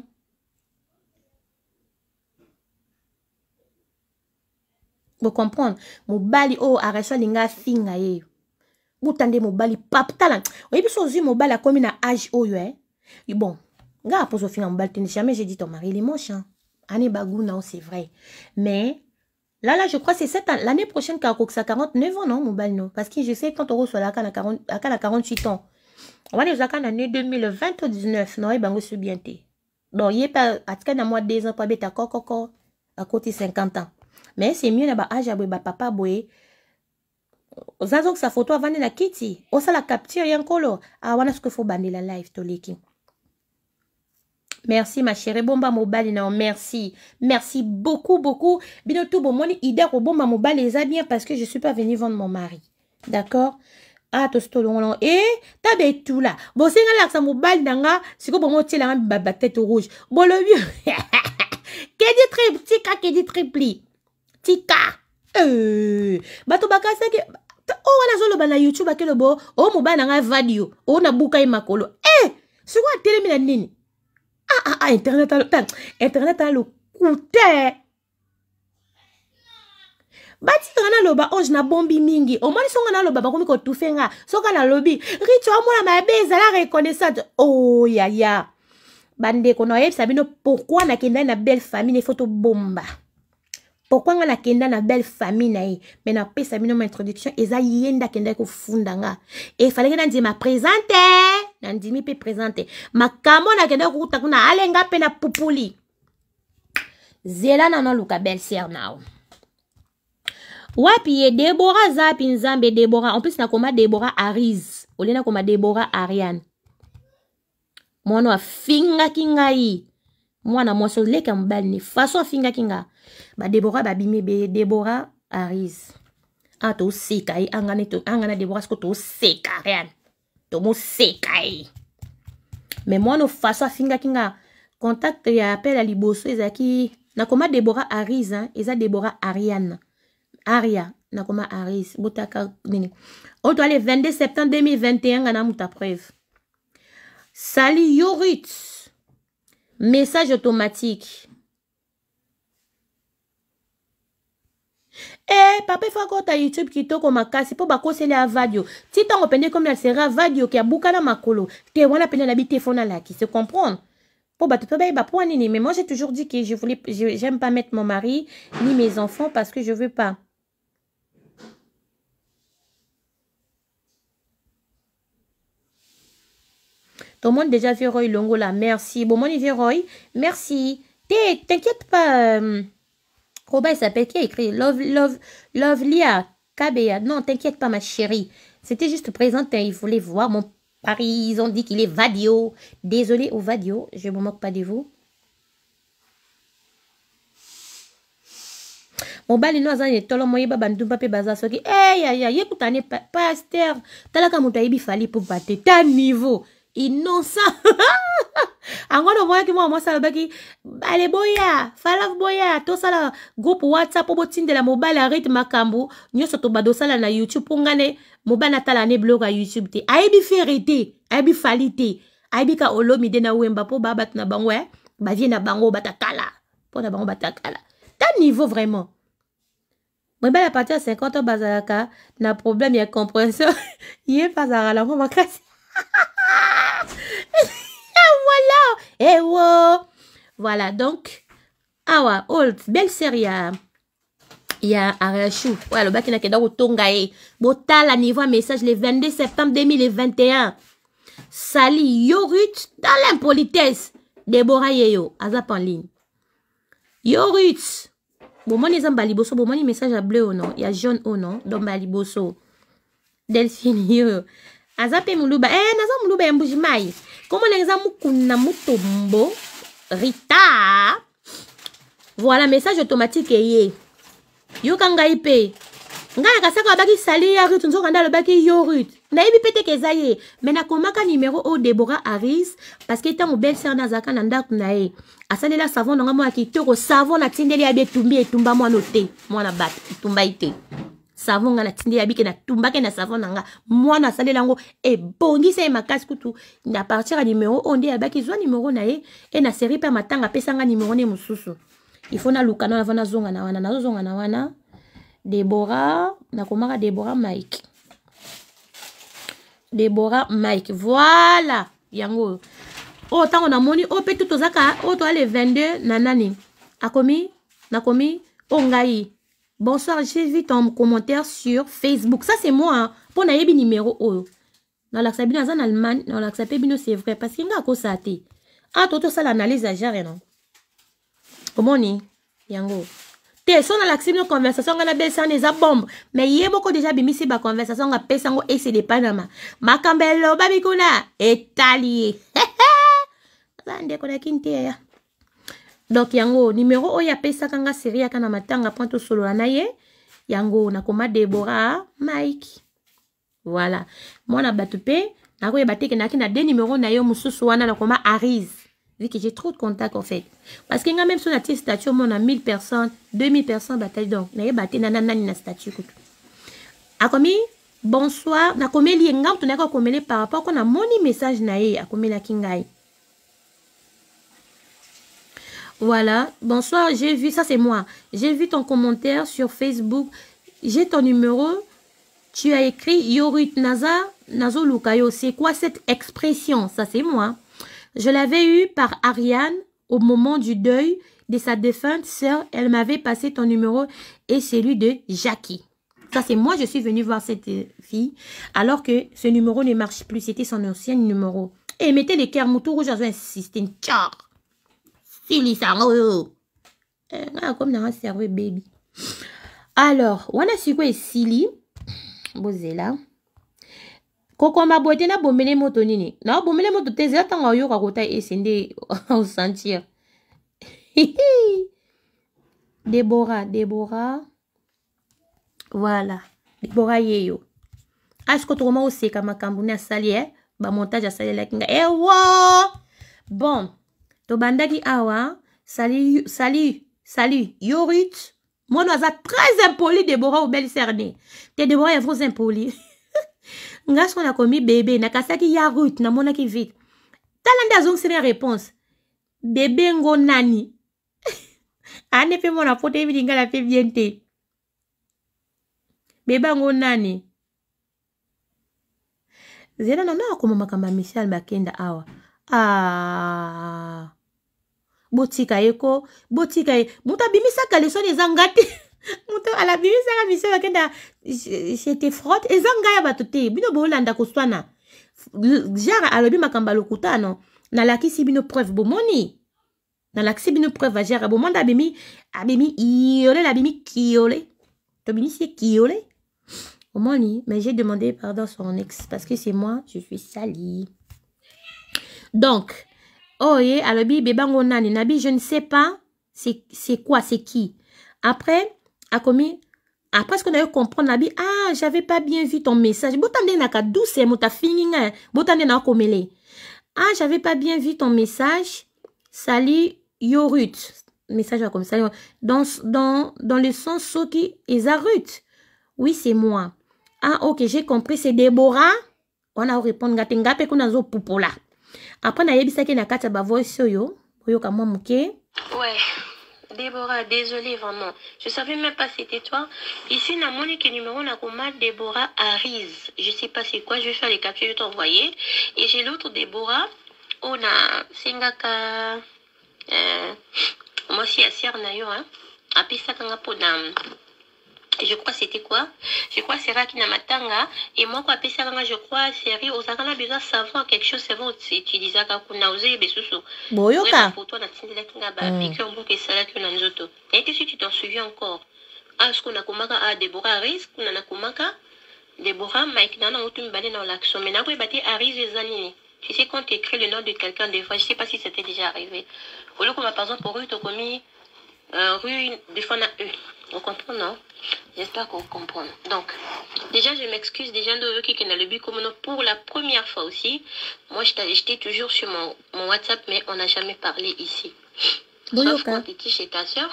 bocomprendre mobali oyo oh, areso alinga afinga ye eh. buta nde mobali pape tala oyebi so ozwi mobali akómi na age oyo e eh? bon Nga pour Sophie Nambaltine, jamais j'ai dit ton mari, il est moche. Hein? Ané Bagou, non, c'est vrai. Mais là, là, je crois que c'est cette l'année prochaine qu'à ça 49 ans, non, mon bal, non. Parce que je sais quand on sur la kana à 48 ans. On va les en année 2029, non, et bango c'est bien. Donc, il n'y a pas, à mois 2 ans, pas bête à à côté 50 ans. Mais c'est mieux là-bas, âge ah, bah, papa, boé. Ozazo que sa photo avant de la kitty. Osa la capture, yankolo. Ah, voilà ce que faut banner la live, to leaking merci ma chérie. mobali na balina. merci merci beaucoup beaucoup bino tout bon. ko oh, bomba mobali eza bien parce que je suis pas venu vendre mon mari d'accord ah tosi tolongolango e ta betula bosenga lakisa mobali na nga sikoyo bongo otielanga batete rouge bolobi kedi tri tika kedi tripli tika bato bakasaki oyo wana azoloba bana youtube oh, oh, eh, le bo mou ba na nga vadio na bouka ye makolo Eh! sikoyo atelemi na nini Ah, ah, ah, Internet a, internet a lokute batika naloba ange oh, nabombi mingi omoni songo naloba bakomi kotufe nga soka nalobi ritu amona ah, mabe ezala reconnaissante oyaya oh, bandeko na oyebisa bino pourkui nakendani na belle famille nefo tobomba pourkui nga nakenda na belle famille na ye me napesa bino ma introduction eza ye nde akendaki kofunda nga efalaki nandima présente nandimi mpe présente makambo nakendaki kokuta kuna alenga mpe na pupuli zela na noluka belle sere nao wapi ye debora aza wapi nzambe debora en plus nakoma debora arise olie nakoma debora ariane mwana afingaki ngai mwana mwasi oleka mobali ne faso afingaki ngai badebora babimi bedebora aris a toseka ye anga na debora soko toseka reane tomoseka ye me mwana faso afingaki nga contact ya appel ya liboso ezalaki nakoma debora aris eza debora ariane aria nakoma aris botaka nini oyo toale 22 septembre 2021 nga namuta preuve sali yorit message automatique Eh, papa ifo akota youtube qui pour kitoko makasi mpo bakoseli avadio ti ntango pende komi vadio qui a c'est na makolo te wana pende nabi te là, qui se comprendre Bon, bah, pour Mais moi, j'ai toujours dit que je voulais, j'aime pas mettre mon mari ni mes enfants parce que je veux pas. Tout le monde déjà vu Roy Longo là. Merci. Bon, moni Roy. Merci. T'inquiète pas. Euh, Roba, il s'appelle qui a écrit Love, Love, Love Lia Kabea. Non, t'inquiète pas, ma chérie. C'était juste présenté. Hein, Ils voulaient voir mon Paris. Ils ont dit qu'il est Vadio. Désolé au Vadio. Je me moque pas de vous. Mon balino aza est etolo hein, moyeba bandumba mpe baza soki eyaya ye pas paster talaka moto ayebi fali pour bate ta niveau innocent moi moi mwana mwasi baki. bale boya falaf boya sala. groupe whatsapp la botindela mobali arite Nyo soto bado sala na youtube pour nga ne tala ne youtube te ayebi fere te ayebi aibika ka olomi de na wemba po baba na bango e na bango batakala Po na bango batakala ta niveau vraiment la partie ben, à 50 bazalaka na problème ya compréhension la bazalaka nango makasi ah, voilà. Eh, voilà, donc. Awa, old, belle série hein. ya, a chou Voilà, le bac n'a qu'à tongae. Botal à niveau message le 22 septembre 2021. Sali, Yorut, dans l'impolitesse. Deborah Yeyo, Azap en ligne. Yorut. Bon, mon exemple, Baliboso, bon, un message à bleu ou non. Il y a jaune ou non. Donc, Baliboso. Delphine, yo. aza mpe muluba e eh, naza muluba ya mbuji mai komona eza mukuna mutombo rita voilà message automatique eye yoka ngai mpe ngai akasaka babaki sali ya rut nzoka nde alobaki yo rut nayebi mpe teke eza ye me nakomaka numero oyo debora harris parceke ntango bel ser nazalaka na ndako na ye asalela savon nanga mwana kitoko savon natindeli yabi etumbi etumba mwana te mwana bato etumbai te savon nga na tindi ya bike natumbaki na savon na nga mwana asalela yango ebongisa ye makasi kutu na partir ya numero oyo nde yabaki zwa numero na ye e na seri mpe matanga apesa nga numero nde mosusu ifo naluka na wana nazonga na wana nazozonga na wana debora nakomaka debora mike debora mike voila yango oyo oh, oyo ntango namoni oyo oh, mpe tu tozaka oyo oh, toa le 22 na nani akomi nakomi oyo ngai Bonsoir, j'ai vu ton commentaire sur Facebook. Ça, c'est moi. Hein. Pour de numéro Oyo. Dans l'accepté en Allemagne, dans l'accepté c'est vrai. Parce qu'il y a quoi ça te. Ah, tout ça l'analyse à rien, non? Comment Yango. Tes son dans la une conversation, on a belle sans des bombes. Mais il y a beaucoup déjà mis ba conversation, on a pèse et c'est de Panama. Makambelo, oh, babikuna, étalié. Hé hé! Là, on déconne qu'il y a donc yango numéro ya pesa kanga seri à kana matanga pointo solo na ye yango nakoma Deborah mike voilà na batupe, na nakoyeba te kendaki na deux numéro na yo mususu wana koma arise vu que j'ai trop de contacts en fait. Parce que même sur la a statue, on a 1000 personnes, 2000 personnes, bataille donc, na bate na na na statue. A Akomi bonsoir, na komeli tu les gens, on a par rapport qu'on a moni message, na ye commis la kingai. Voilà. Bonsoir, j'ai vu, ça c'est moi. J'ai vu ton commentaire sur Facebook. J'ai ton numéro. Tu as écrit Yorut Naza, Nazo Lukayo. C'est quoi cette expression Ça c'est moi. Je l'avais eu par Ariane au moment du deuil de sa défunte sœur. Elle m'avait passé ton numéro et celui de Jackie. Ça, c'est moi, je suis venue voir cette fille, alors que ce numéro ne marche plus. C'était son ancien numéro. Et eh, mettez les cœurs, rouges, rouge, insisté. insister silly song. Oh, oh. oh. Eh, comme dans un cerveau baby. Alors, on a su quoi silly. Bozela. kokomba boye na bomene moto nini bomene moto te ezela ntango ayoka kota ese au sentir. Débora, Débora. voilà debora yeyo aske tokoma koseka makambo ne asali e hein? bamontage kinga. nga ewo eh, bon tobandaki awa sali sali sali yo ruth mwana aza très impoli debora obelisi erne te debora ya vos impoli nga soko nakomi bebe nakasaki ya ruth namonaki vite tala nde azongiseli ya réponse bebe ngo nani ane mpe mwana po toyebi lingala mpe bien te bebe yango nani zela nano akoma makambo ya michel bakenda awa ah. botika ye ko botika ye son des zangati, eza nga te bimisa alabimisaka misio kenda c'était frotte zangaya batote, ya bato bino boolanda koswana genre alobi Na alokutano nalakisi bino preuve bomoni nalakisi bino preuve agere bimi abimi abimi iole bimi kiole tobimisi ye kiole moni mais j'ai demandé pardon son ex parce que c'est moi je suis sali donc Oye, oh, eh, alobi bebango nani. Nabi, je ne sais pas c'est quoi, c'est qui. Après, a commis. Après, ce qu'on a eu comprendre, Nabi, ah, j'avais pas bien vu ton message. Botande naka douce, eh, mouta fini, eh. botande na komele. Ah, j'avais pas bien vu ton message. Salut, Yorut. Message comme ça. Dans, dans, dans le sens, Soki, qui, Ezarut. Oui, c'est moi. Ah, ok, j'ai compris, c'est Déborah. On a répondu, ngatengape, qu'on a zo poupola après nayebisaki na kata ba bavoice oyo oyoka mwa moke ouais. Déborah, désolé vraiment. Je savais même pas c'était toi. Ici, na monique numéro Nakoma, Déborah Harris. Je sais pas c'est quoi, je vais faire les captures, je vais t'envoyer. Et j'ai l'autre Déborah. On oh, a Sengaka. Euh, moi aussi, à na yo, Hein. Après ça, quand pour a je crois c'était quoi je crois seraki na matanga et moko apesaka nga je crois seri ozalaka na besoin savoir quelque chose c'est servo utilisaka kuna mais esusu boyokafoto natindelaki nga bapicure mbuku esalaki yo na et nayete si tu t'en souviens encore ah soko qu'on a ah, debora aris kuna nakomaka debora mike na nango tu mibale na olaction mai nakoyeba te aris eza nini tu sais quand écris le nom de quelqu'un des fois je sais pas si c'était déjà arrivé olokoma par exemple rue euh, rue des fois on comprend non J'espère qu'on comprend. Donc, déjà, je m'excuse déjà de le but commun pour la première fois aussi. Moi, je t'ai jeté toujours sur mon, WhatsApp, mais on n'a jamais parlé ici. Bonjour. Sauf quand chez ta soeur,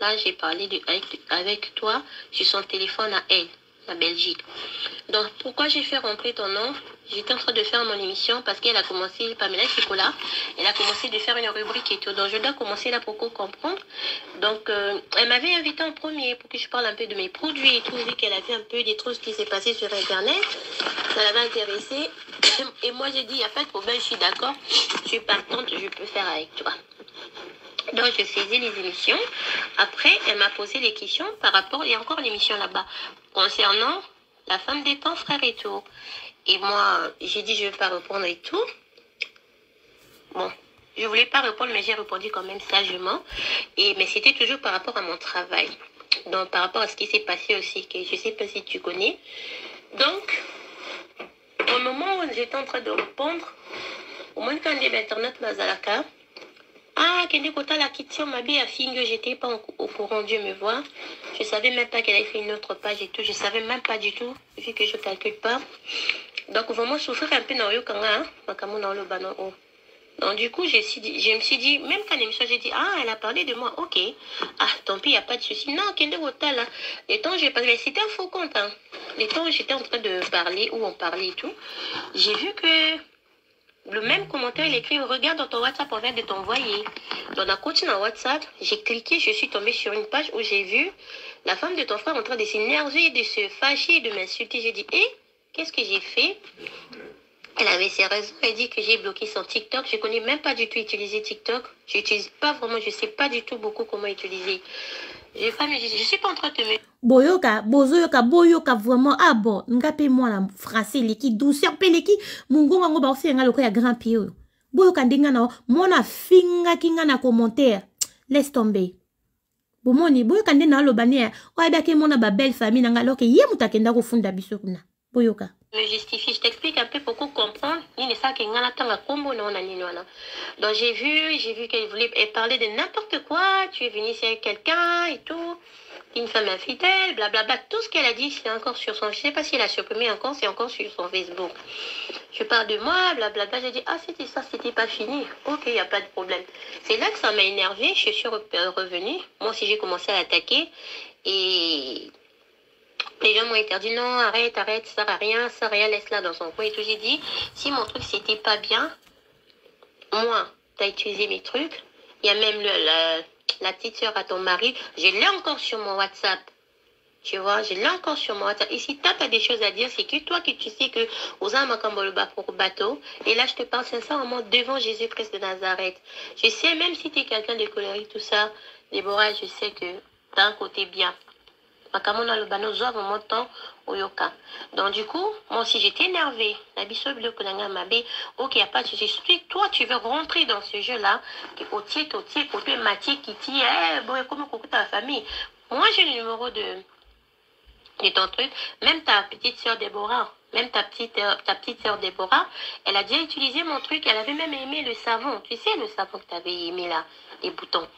là, j'ai parlé avec, avec toi sur son téléphone à elle la Belgique. Donc, pourquoi j'ai fait remplir ton nom J'étais en train de faire mon émission parce qu'elle a commencé, Pamela Chicola, elle a commencé de faire une rubrique et tout. Donc, je dois commencer là pour qu'on comprendre. Donc, euh, elle m'avait invité en premier pour que je parle un peu de mes produits et tout, vu qu'elle a fait un peu des trucs qui s'est passé sur Internet. Ça l'avait intéressé. Et moi, j'ai dit, il n'y a pas je suis d'accord. Je suis partante, je peux faire avec toi. Donc, je faisais les émissions. Après, elle m'a posé des questions par rapport, il y a encore l'émission là-bas, concernant la femme des temps, frère et tout. Et moi, j'ai dit, je ne vais pas répondre et tout. Bon, je voulais pas répondre, mais j'ai répondu quand même sagement. Et, mais c'était toujours par rapport à mon travail. Donc, par rapport à ce qui s'est passé aussi, que je sais pas si tu connais. Donc, au moment où j'étais en train de répondre, au moins quand j'ai internet, Mazalaka, ah, Kende Kota la question m'a bien que j'étais pas au courant, Dieu me voit. Je savais même pas qu'elle avait fait une autre page et tout. Je savais même pas du tout, vu que je calcule pas. Donc vraiment souffrir un peu hein. dans le haut. Donc du coup, je, me suis dit, même quand elle me j'ai dit, ah, elle a parlé de moi, ok. Ah, tant pis, il n'y a pas de souci. Non, Kende Kota là, les temps j'ai parlé, c'était un faux compte. Hein. temps où j'étais en train de parler, où on parlait et tout, j'ai vu que le même commentaire, il écrit Regarde dans ton WhatsApp, on vient de t'envoyer. Dans la coaching en WhatsApp, j'ai cliqué, je suis tombée sur une page où j'ai vu la femme de ton frère en train de s'énerver, de se fâcher, de m'insulter. J'ai dit Hé, eh, qu'est-ce que j'ai fait Elle avait ses raisons. Elle dit que j'ai bloqué son TikTok. Je ne connais même pas du tout utiliser TikTok. Je pas vraiment, je ne sais pas du tout beaucoup comment utiliser. Les femmes me disent, je suis pas en train de me... boyoka bozoyoka boyoka vraiment ah bon nga mpe mwana français eleki douceur mpe eleki mongongo yango baofi yanga lokola ya grand pied oyo boyoka nde nga na mwana afingaki nga na commentaire laisse tombe bomoni boyoka nde na aloba ne oyebiaki mona babelle famille na nga aloke ye moto akenda kofunda biso kuna boyoka me justifie. Je t'explique un peu pour comprendre. Donc j'ai vu, j'ai vu qu'elle voulait parler de n'importe quoi. Tu es venu ici avec quelqu'un et tout. Une femme infidèle, blablabla. Tout ce qu'elle a dit, c'est encore sur son. Je sais pas si elle a supprimé encore, c'est encore sur son Facebook. Je parle de moi, blablabla. J'ai dit, ah, c'était ça, c'était pas fini. Ok, il n'y a pas de problème. C'est là que ça m'a énervé. Je suis euh, revenue. Moi aussi, j'ai commencé à attaquer. Et les gens m'ont interdit, non, arrête, arrête, ça sert à rien, ça sert à rien, laisse-la dans son coin et tout. J'ai dit, si mon truc c'était pas bien, moi, tu as utilisé mes trucs. Il y a même le, la petite soeur à ton mari, je l'ai encore sur mon WhatsApp. Tu vois, je l'ai encore sur mon WhatsApp. Et si toi, as des choses à dire, c'est que toi, que tu sais que le comme pour bateau, et là, je te parle sincèrement devant Jésus-Christ de Nazareth. Je sais, même si tu es quelqu'un de colérique, tout ça, Déborah, je sais que d'un côté bien le naloba zoa vraimen temps oyoka donc du coup moi si j'étais énervée la biso biloko na ngai mabe ok a pas de souci toi tu veux rentrer dans ce jeu là ke otie totie koto qui kiti eh, boye comment coucou ta famille moi j'ai le numéro de de ton truc même ta petite sœur Déborah même ta petite, euh, ta petite sœur Déborah, elle a déjà utilisé mon truc, elle avait même aimé le savon. Tu sais, le savon que tu avais aimé là, les boutons.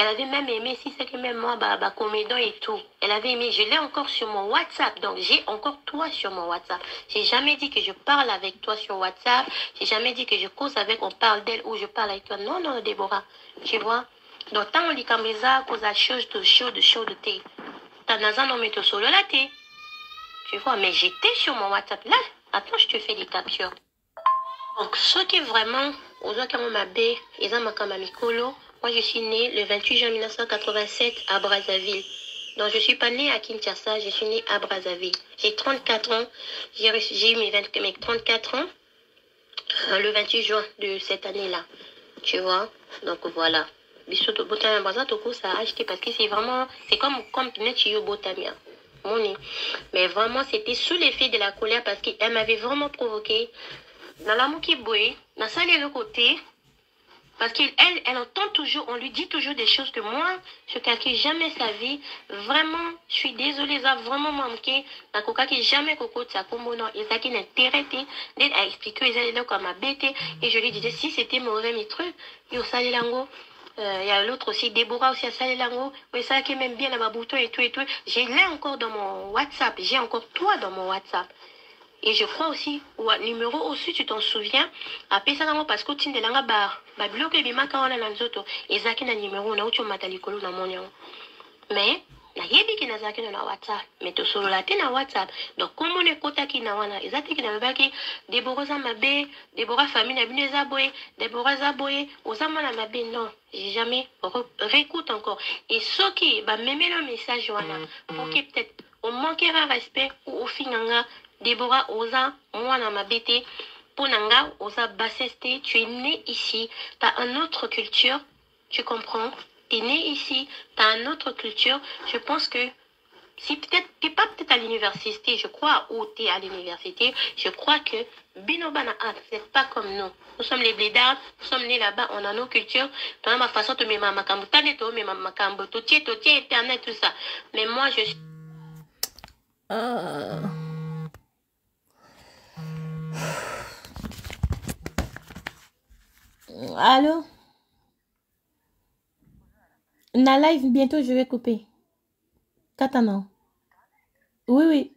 Elle avait même aimé, si c'est que même moi, bah, bah, comédien et tout. Elle avait aimé, je l'ai encore sur mon WhatsApp. Donc, j'ai encore toi sur mon WhatsApp. J'ai jamais dit que je parle avec toi sur WhatsApp. J'ai jamais dit que je cause avec, on parle d'elle ou je parle avec toi. Non, non, Déborah. Tu vois? Donc, tant on dit comme ça, cause à chose de chaud, de chaud, de thé. T'as dans un homme sur le thé. Tu vois? Mais j'étais sur mon WhatsApp. Là, attends, je te fais des captures. Donc, ce qui est vraiment, aux gens qui ont ma baie, ils ont ma mikolo. Moi, je suis née le 28 juin 1987 à Brazzaville. Donc, je ne suis pas née à Kinshasa, je suis née à Brazzaville. J'ai 34 ans. J'ai eu mes, 34 ans euh, le 28 juin de cette année-là. Tu vois Donc, voilà. Bisous, surtout, Braza, tout ça a acheté parce que c'est vraiment, c'est comme, comme hein. Mon Mais vraiment, c'était sous l'effet de la colère parce qu'elle m'avait vraiment provoqué. Dans la mouki dans ça, côté, parce qu'elle, elle entend toujours, on lui dit toujours des choses que moi, je calcule jamais sa vie. Vraiment, je suis désolée, ça a vraiment manqué. La coca qui jamais coco de sa combo, non. Et ça qui a expliqué, expliquer, ils allaient comme ma bête. Et je lui disais, si c'était mauvais, mes trucs, salé lango. Euh, il y a l'autre aussi, Déborah aussi à salé lango. Mais ça qui m'aime bien, la ma bouton et tout et tout. J'ai l'air encore dans mon WhatsApp. J'ai encore toi dans mon WhatsApp et je crois aussi wa numéro aussi tu t'en souviens à yango parce que otindelanga ba biloko ebimaka wana na nzoto ezalaki na a na uti omata likolo na moni mais nayebiki nazalaki no na whatsapp mais la na whatsapp donc comme on na wana eza teki na babaki Deborah oza famine debora famille na bino eza boye debora eza non j'ai jamais réécoute encore et soki même le message wana mm, mm. qu'il peut-être un respect ou au finanga Déborah Oza, Mwana Mabete, Ponanga, Oza Basseste, tu es né ici, tu as une autre culture, tu comprends tu es né ici, t'as une autre culture. Je pense que si peut-être t'es pas peut-être à l'université, je crois, ou es à l'université, je crois que Binobana, c'est pas comme nous. Nous sommes les blédards, nous sommes nés là-bas, on a nos cultures. Dans ma façon, de mets ma macambo, t'as tout, mais ma macambo, tout tiens, tout internet, tout ça. Mais moi, je suis. Ah. Allô? Na live, bientôt je vais couper. Kata non. Oui, oui.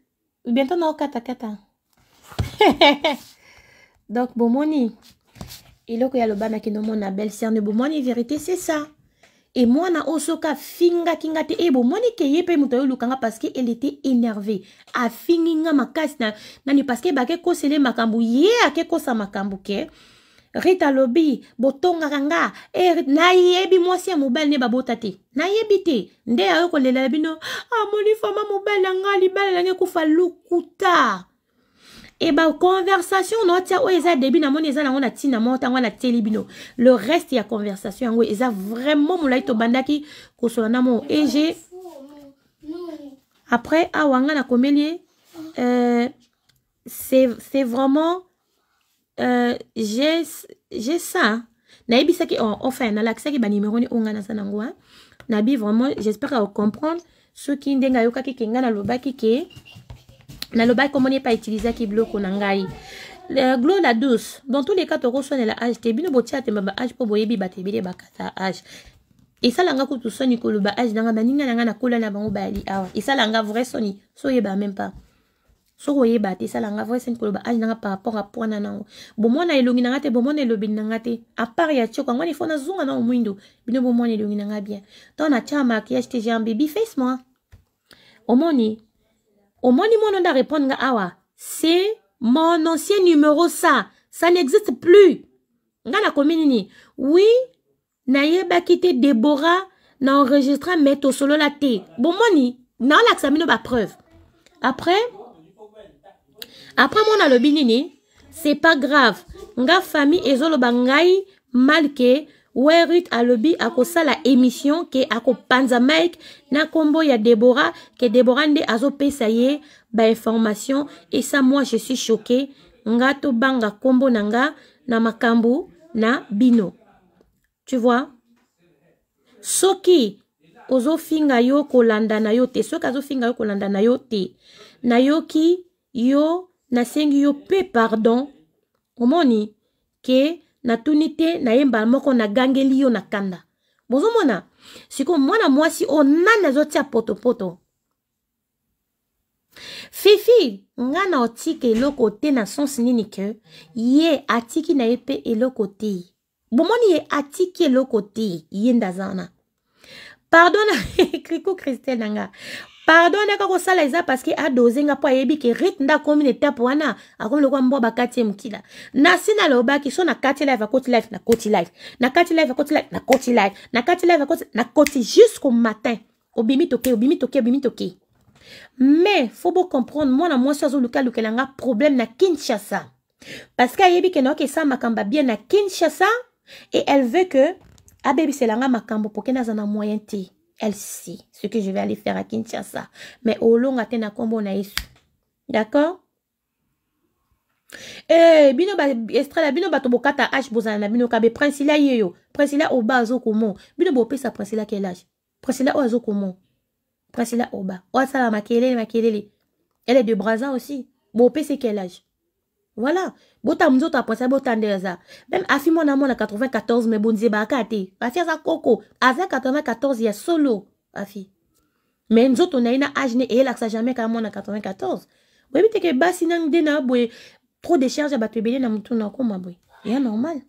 Bientôt non, kata, kata. Donc, bon, moni. Et là, il y a le bas, mais qui belle cerne Bon, moni, vérité, c'est ça. e mwana oyo soki afingaki nga te e eh, bomoni ke ye mpe moto ayoluka nga parceke ele te énerve afingi nga makasi na nani parceke bake kosele makambo ye ake kosa makambo ke rite alobi botongaka nga e, eh, nayebi mwasi ya mobali nde babota te nayebi te nde ayo kolela bino amoni ah, fama mobali na nga libala nange kufa lukuta et eh bah ben, conversation non, tia o eza debi na moni eza nango na ntina mo ntango télébino le reste y a conversation yango eza vraiment molai tobandaki kosola amour. et j'ai après ah, nga la ye c'est c'est vraiment euh, j'ai ça ça qui enfin hein. nalakisaki banimero ni oyo nga na nango nabi vraiment j'espère aocomprendre soki ndenge ayokaki kenga na nalobaki ke nalobaki omoni epa utilizeaki biloko na ngai glo la douce dans tous les cas tokoswanela age te bino botia temba ba age mpo boyebi bato ebele bakata age esalanga kutu soni koloba age nanga baninga nanga nakola na bango bayali awa esalanga vrai soni so oyeba même pas soki oyeba te esalanga vrai soni koloba age nanga par rapport apoi na nango bomona elongi nanga te bomona elobeli nanga te apart ya tioko yango wana ifo nazonga na omwindo bino bomona elongi nanga bien ntango natia makiage te jambe biface moi omoni omoni mono ndarépondre nga awa c'est mon ancien numéro ça ça n'existe plus nga nakomi nini oui nayebaki te Déborah na thé. solo la te bomoni naolakisa ba preuve. après après mwana le binini, c'est pas grave nga famille bangai mal que we rut alobi akosala emission ke akopanza mike na nkombo ya debora ke debora nde azopesa ye bainformation esa moi je suis choqué nga tobanga nkombo na nga na makambo na bino tu vois soki ozofinga yo kolanda na yo te soki azofinga yo kolanda na yo te nayoki yo nasengi yo mpe pardon omoni ke natuni te nayemba moko nagangeli yo na kanda bozomona sikoyo mwana mwasi oyo nani azotia potopoto fifi nga na otika eloko te na sonsi nini ke ye atiki na ye mpe eloko te bomoni ye atiki eloko te ye nde aza wana pardon na ekriko christel na nga pardon ndenge akosala eza parceke adozenga mpo ayebi ke rythme nde akomi na etape wana akomi lokwa mbwa bakati ye mokila na si nalobaki so na kati live akoti live nakoti live na kati live akoti live nakoti live na kati live akoti nakoti jusqu'au matin obimi toke obimi toke obimi toke mais fo bocomprendre mwana mwasi azolukalukela nga problème na kinshasa parceke ayebi ke nayoki esala makambo abie na kinshasa e elle veut ke abebiselanga makambo po kende aza na moyen te elle sait ce que je vais aller faire à Kinshasa. Mais au long tena combo na D'accord Eh bino ba estrada bino bato bokata h bozana na bino kabe prince la yeyo. au la oba azokomo. Bino bopesa prince la quel âge Prince la komo. Prince oba. Oza la makelele makelele. Elle est de Brazza aussi. c'est quel âge voilà. Bota mzo ta posa bota ndeza. Même afi mon amon à 94 mais bon ba kate. Afi ça coco. à 94 solo y a solo afi. Mais mzo ton aina ajne et laxa jamais ka mon à 94. Oui mais que basi nang dena boy trop de charges à battre belé na mutu na koma boy. Et normal.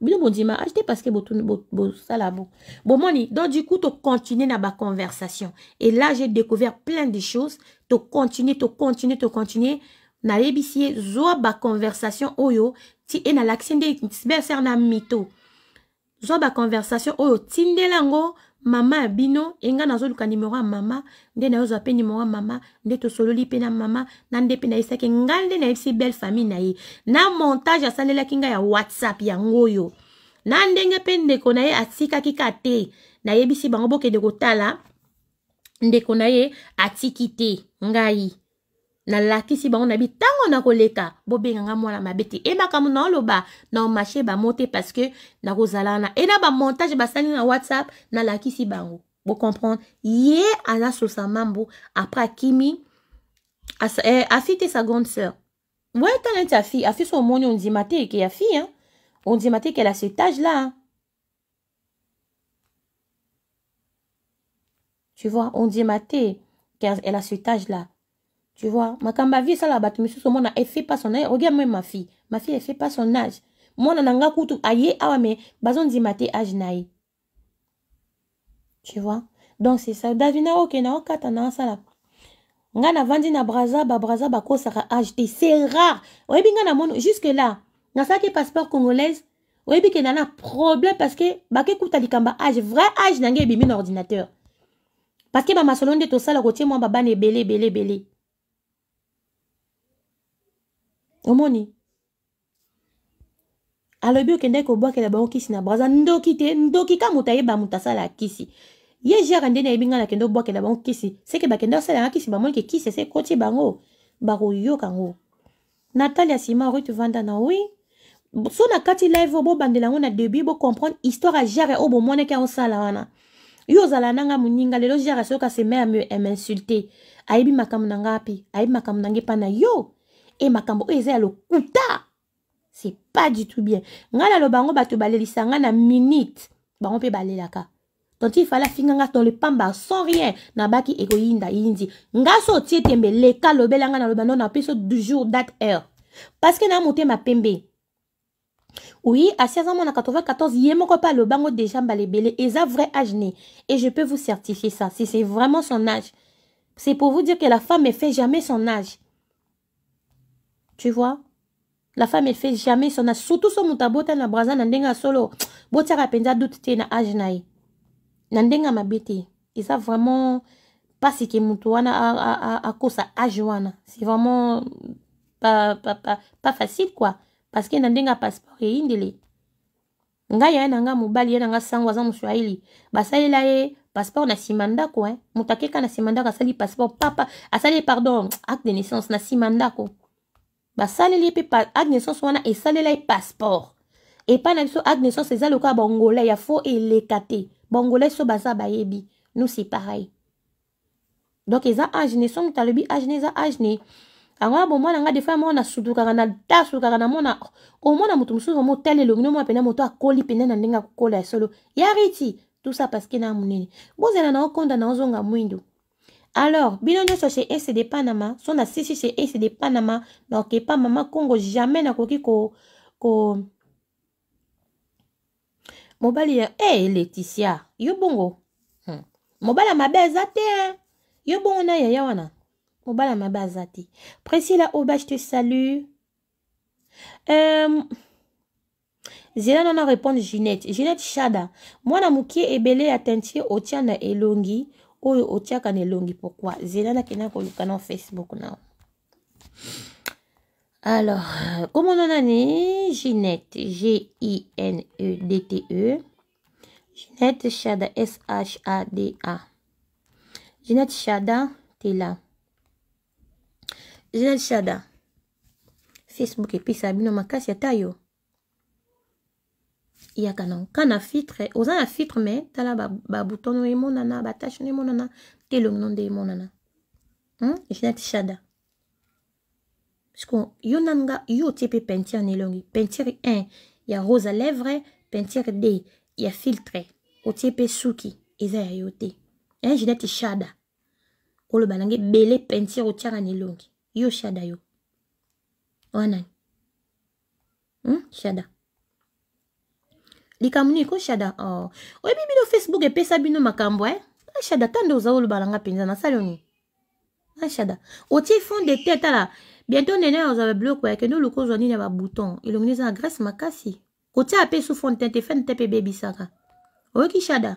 Bino bon ma acheté parce que botu bo sala bo. Bon moni donc du coup tu continues na ba conversation et là j'ai découvert plein de choses. Tu continue, tu continue, tu continue. nayebisi ye zwa baconversation oyo ti e na lakisi nde berser na mito zwa baconversation oyo tindela yango mama ya bino enga nazoluka nimero ya mama nde nayozwa mpe nimero ya mama nde tosololi mpe na mama na nde mpe nayebisaki ngai nde nayebisi belle famille na ye na montage asalelaki ngai ya whatsapp yango oyo na ndenge mpe ndeko na ye atikaki ka te nayebisi bango bokende kotala ndeko na ye atiki te ngai na lakisi bango na bitango na koleka bobenganga mwana ma te e makambo na loba. na marché ba monte parce que Na kozalana. e na ba montage ba sali na whatsapp nalakisi bango comprendre ye so sa mambo après Kimi eh, a afi sa grande sœur ouais e a afi son so on dit maté que ya fi hein? dit te qu'elle a cet âge là hein. tu vois dit te qu'elle a ce âge là tu vois, ma kamba vie ça la bat son mona elle fait pas son âge. Regarde même ma fille. Ma fille elle fait pas son âge. Mon nanga kutu aye awa mais bazon di mater âge naï Tu vois? Donc c'est ça. Davina ok na okata na sala. Nga na vandi na braza ba braza ba ko sara âge c'est rare. Oui, nga na mono jusque là. Na sa ke passeport congolaise oui, bi na na problème parce que ba ke kuta kamba âge vrai âge nanga bi min ordinateur. Parce que ba masolonde la sala kotie mwa babane belé belé belé. omoni alobi okendaki kobwakela bango kisi na braza ndoki te ndoki ka moto ayeba moto asala kisi ye jara nde nayebi ngai nakende obwakela bango kisi seke bakende basalaka kisi bamonike kisi ese ekoti bango bakoyoka yango natali ya nsima orite vanda na wi so na kati live oyo bobandela yango na debut bocomprendre histoire ya jara oyo bomonaki yango osala wana yo ozala nanga moninga lelo jara soki aseme ame insulte ayebi makambo na ngai api ayebi makambo na ngai epa na yo et makambo oh, eza le lokuta c'est pas du tout bien ngai naloba yango bato balelisa nga na minute bango mpe balelaka il fallait finir nga le pamba sans rien nabaki yinda yindi nga so otie tembe leka lobela nga naloba n'a napeso du jour date heure que na ma pembe oui asi aza mwana 94 ye moko mpe aloba bango déjà eza vrai âge ne et je peux vous certifier ça si c'est vraiment son âge c'est pour vous dire que la femme ne fait jamais son âge tu vois La femme, elle fait jamais son... Surtout son mutabote, na braza, na ndenga solo. Boti rapenza doute ajnai, na age Na ndenga mabete. Et ça, vraiment... Pas si que mutuana a, a, a, cause à age C'est vraiment... Pas, pas, pas, pas facile, quoi. Parce que na ndenga passeport est indélé Nga ya na nga mobali na nga sango aza moswahili basalela passeport na simanda ko hein moto na simanda kasali asali passeport papa asali pardon acte de naissance na simanda ko basaleli ye mpe acte naissance wana esalela ye passeport epai na biso acte naissance eza lokola bangolais ya fo eleka te bangolais so baza bayebi nous c'est pareil donc eza age ne so moto alobi age ne eza age ne yango ya bomwana nga defa moko nasudukaka na tasudukaka namona omona moto mosusu omo tala elongi nomona pene moto akoli pene na ndenge akokola ya solo ya riti tout ça parce que na monene bozela na okonda na ozonga mwindu Alors, et chez de Panama, son assis chez de Panama, pas pas mama Congo jamais nakoki ko ko mobali eh laetitia yo bongo. Hmm. Mobala mabe aza hein. Yo bongo na yaya wana. Mobala mabe te. Priscilla Oba, je te salue. Euh, zela nana répond Ginette. Ginette Shada, mwana belle et ya au otia na elongi oyo otiaka na elongi pourquoi zelelaki na koluka na facebook na. alors a euh, nani ginette g i n e d t e ginette shada s h a d a ginette shada tela ginette shada facebook et puis epesa bino makasi ata yo oh. ya kana ka na filtre oza na filtre me tala babouton ba oyo emonana batashe oyo emonana te elongono nde emonana hmm? ginete shada parceque yo nanu nga yo otie mpe pentire na elongi pentire 1 ya rose à lèvre pentire 2 ya filtre otie mpe suki eza ya yo te hein, ginete shada oloba nanga ebele pentire otiaka na elongi yo shada yo owanani hmm? shada likambo nini ko shada oh. oyebi bino facebook epesa bino makambo e eh? ashada ah, tande oza oloba nanga mpenza nasali oni ashada ah, otie fond de te tala bientôt nene ozwa babiloko yakende oluka ozwa nini ya babouton elongi nde eza na grâce makasi kotia ape su fond te te e fene te mpe bebisaka oyoki shada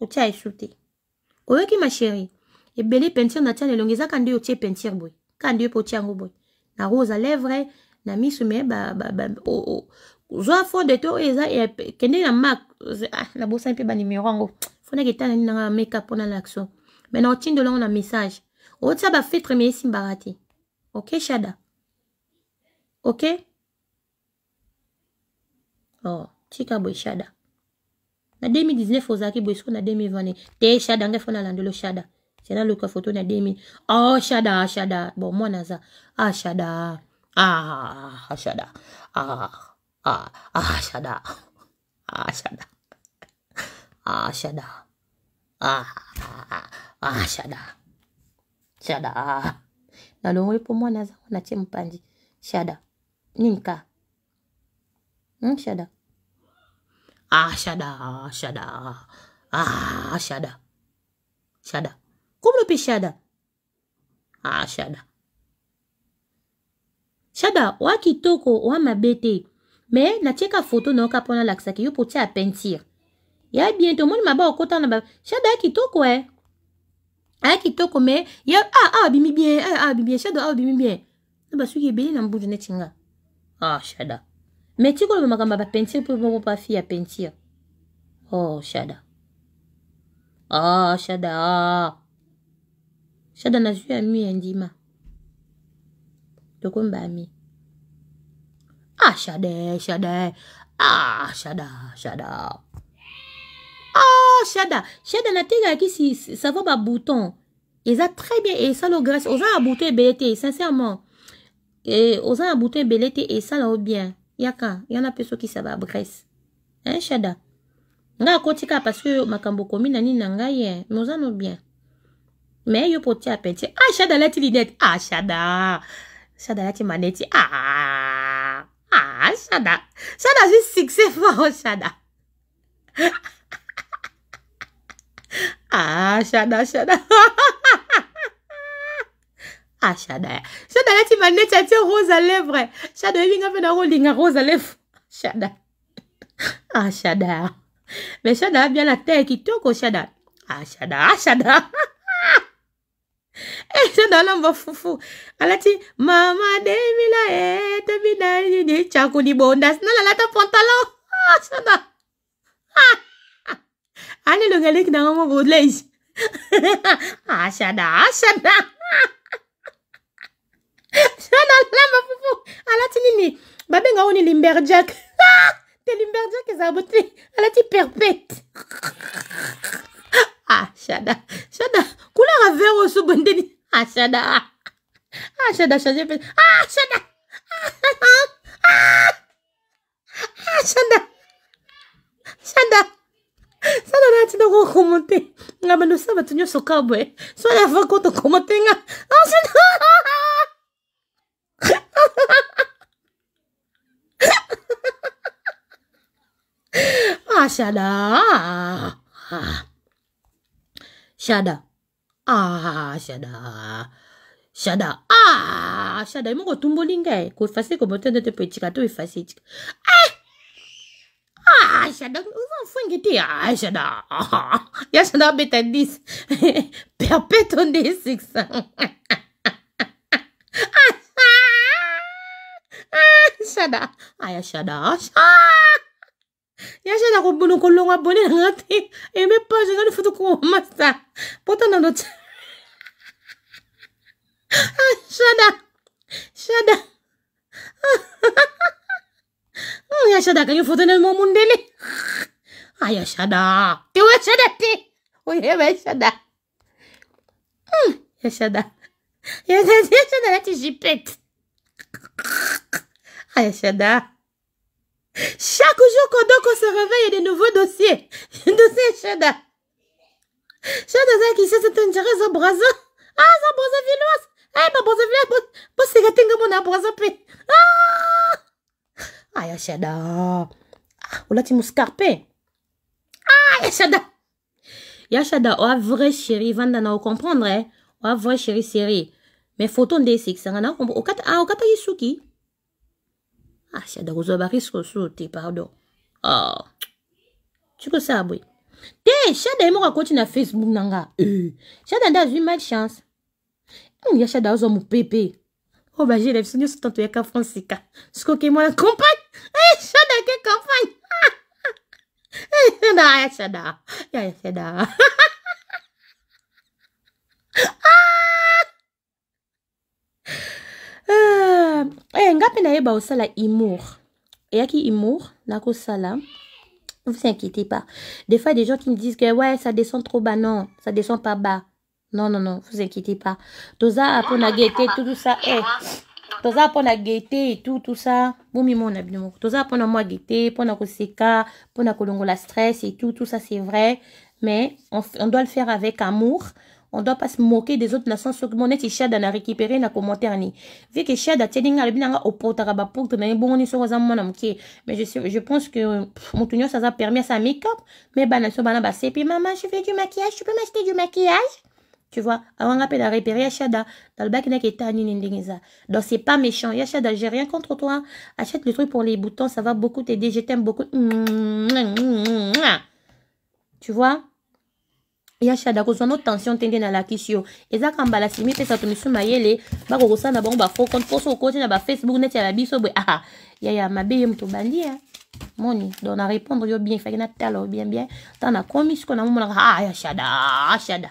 otia esu te oyoki masheri ebele pentire na tia na elongi ezaka nde otie pentire boye ka nde yo mpe otia yango boye na rose a lèvre na miso me zwa fonde to oyo eza eh, kende na mak ah, nabosani mpe banimero yango fonaki etala nini nanga na makeup mpona l'action me na otindela yango na message otia bafiltre me esimbaka te ok shada ok o oh, tika boye shada na 2019 ozalaki boye soko na 2020 te shada ngai fo nalandelo shada tiana luka foto na 2000 oh shada shada bon mwana aza ah shada ah shada ah 啊啊下的啊下的啊下的啊啊啊下的下的啊，na longolepo mwana zangu natie mpanzi shada ninka mm, shada ah shada shada ah shada shada kumlupi shada ah shada shada wa kitoko wa mabete me na tie ka foto na yo kapa wana alakisaki yo mpo tia apentire ya bien tomoni maba okota na ba shado aya kitoko e aya kitoko me ya a abimi bien abimi bien shado abimi bien na basuki ebele na mbundu neti nga ah shada me ti koloba makambo ya bapentire mpo moko mpo afi ya pentire oh shada ah shada ah. shada nazwi ami ya ndima tokomba ami Ah, Ashada, shada, ah, shada, shada. Ah, shada. Shada na tega qui si ça va bouton. Ils a très bien et ça le grâce Osa a bouton belleté sincèrement. Et aux a bouton belleté et ça l'a bien. Yaka, y en a plus qui ça va graisse. Hein shada. Nga kotika parce que ma komi nani nanga ye, nous en bien. Mais yo poti apenti. Ah shada la ti linette. Ah shada. Shada la ti maneti. Ah. Ah, Shada. Shada just six years fort, Shada. Ah, Shada, Shada. ah, Shada. Shada leti maneti ati rose à lèvres. Shada a pena rolling rose à lèvres. Shada. Ah, Shada. Mais Shada bien la tête qui toque, Shada. Ah, Shada, ah, Shada. ndalamba fufu alati mama demila ete bidalini chakudi bonda sinalala ta pantalon sana ani longa leki nanga mo bodlege ashada ashada sanalamba fufu alati nini babenga oni limberjack te limberjack eza bote alati perpete ah shada shada ah, avea o s u b î n d e n i a e a d a a a da. Așa da, așa d a Așa da. Așa da. Așa da. Să n a d a a ț a d a a c o m a t e Am nu să a ă t i a e s a c a d a a Să le-a Achada. ă c u t a c o a o t e Așa da. Așa da. Așa da. ah shada shada ah shada ye moko otumboli ngai koefase komotende te po etika to efase etika ah! ah shada oza mfwenge te ah shada ya shada abeta 10 perpeto nde 6 shada aya shada ah! yashada kobonokolongo abone nanga te eme page nga lifutu komomasa potana noti Shada. Shada. Oh, ya Shada, că monde, fot est... mundele. ya Shada. Te uia Shada, te. Oui, hmm, Shada. ya Shada. Ya Shada, ya jipet. ah Shada. Chaque jour qu'on se réveille, il y a de nouveaux dossiers. Dossier Shada. Shada, ça qui se c'est un Ah, ça aya babozavile boseka tenge mona ya braza mpe aya ah! shada ah, olati moscar mpe aya shada ya shada oa vrai sheri vanda na ocomprendre oa vrai sheri seri mais photo nde esekisanga okataki ah, suki ah shada kozwa bariske osu te pardon oh. tikosala boye te shada ye moko akoti na facebook na nga shada eh. nde azwi mal chance yashada azwa oh, bah, J'ai obajire biso nyonso tanto yaka francika soki okei mwana compagne shada compagne na yashada yayashada nga osala imour, n'a sala. vous inquiétez pas des fois des gens qui me disent que ouais ça descend trop bas non ça descend pas bas non, non, non, vous inquiétez pas. Toza apprend à guetter tout, ça. Eh, toza apprend à guetter et tout, tout ça. Boumi mon abîme. Toza apprend à moi guetter, pour na seka, pour na la stress et tout, tout ça c'est vrai. Mais on, on, doit le faire avec amour. On doit pas se moquer des autres nations. Ce que mon est chad a récupéré na commentaire ni. Vu que chad a tenu à l'abîme au pot à rabat pour que n'a bon ni sur mon Mais je je pense que mon tournure ça a permis à sa make-up. Mais bah, n'a pas bah, c'est puis maman, je fais du maquillage, tu peux m'acheter du maquillage? Tu vois, avant appel à repéré Yachada, dans le bac Donc c'est pas méchant. Yachada, j'ai rien contre toi. Achète le truc pour les boutons, ça va beaucoup t'aider. Je t'aime beaucoup. Tu vois? yashada soit notre tension dans ndenge nalakisi yo eza kambala simi bah to misu mayele bakokosala na bango bafokonte mposo okoti la facebook net ya la ah aha yaya mabe m'tou bandi, bandia hein. moni donc na répondre yo bien fait na yo bien bien qu'on qu'on a, mon, ah Yachada, Yachada.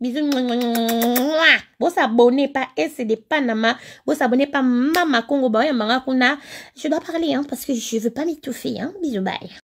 Bisous. Vous abonnez pas de Panama. Vous abonnez pas Mama Congo. Bah je dois parler hein, parce que je veux pas m'étouffer. Hein. Bisous, bye.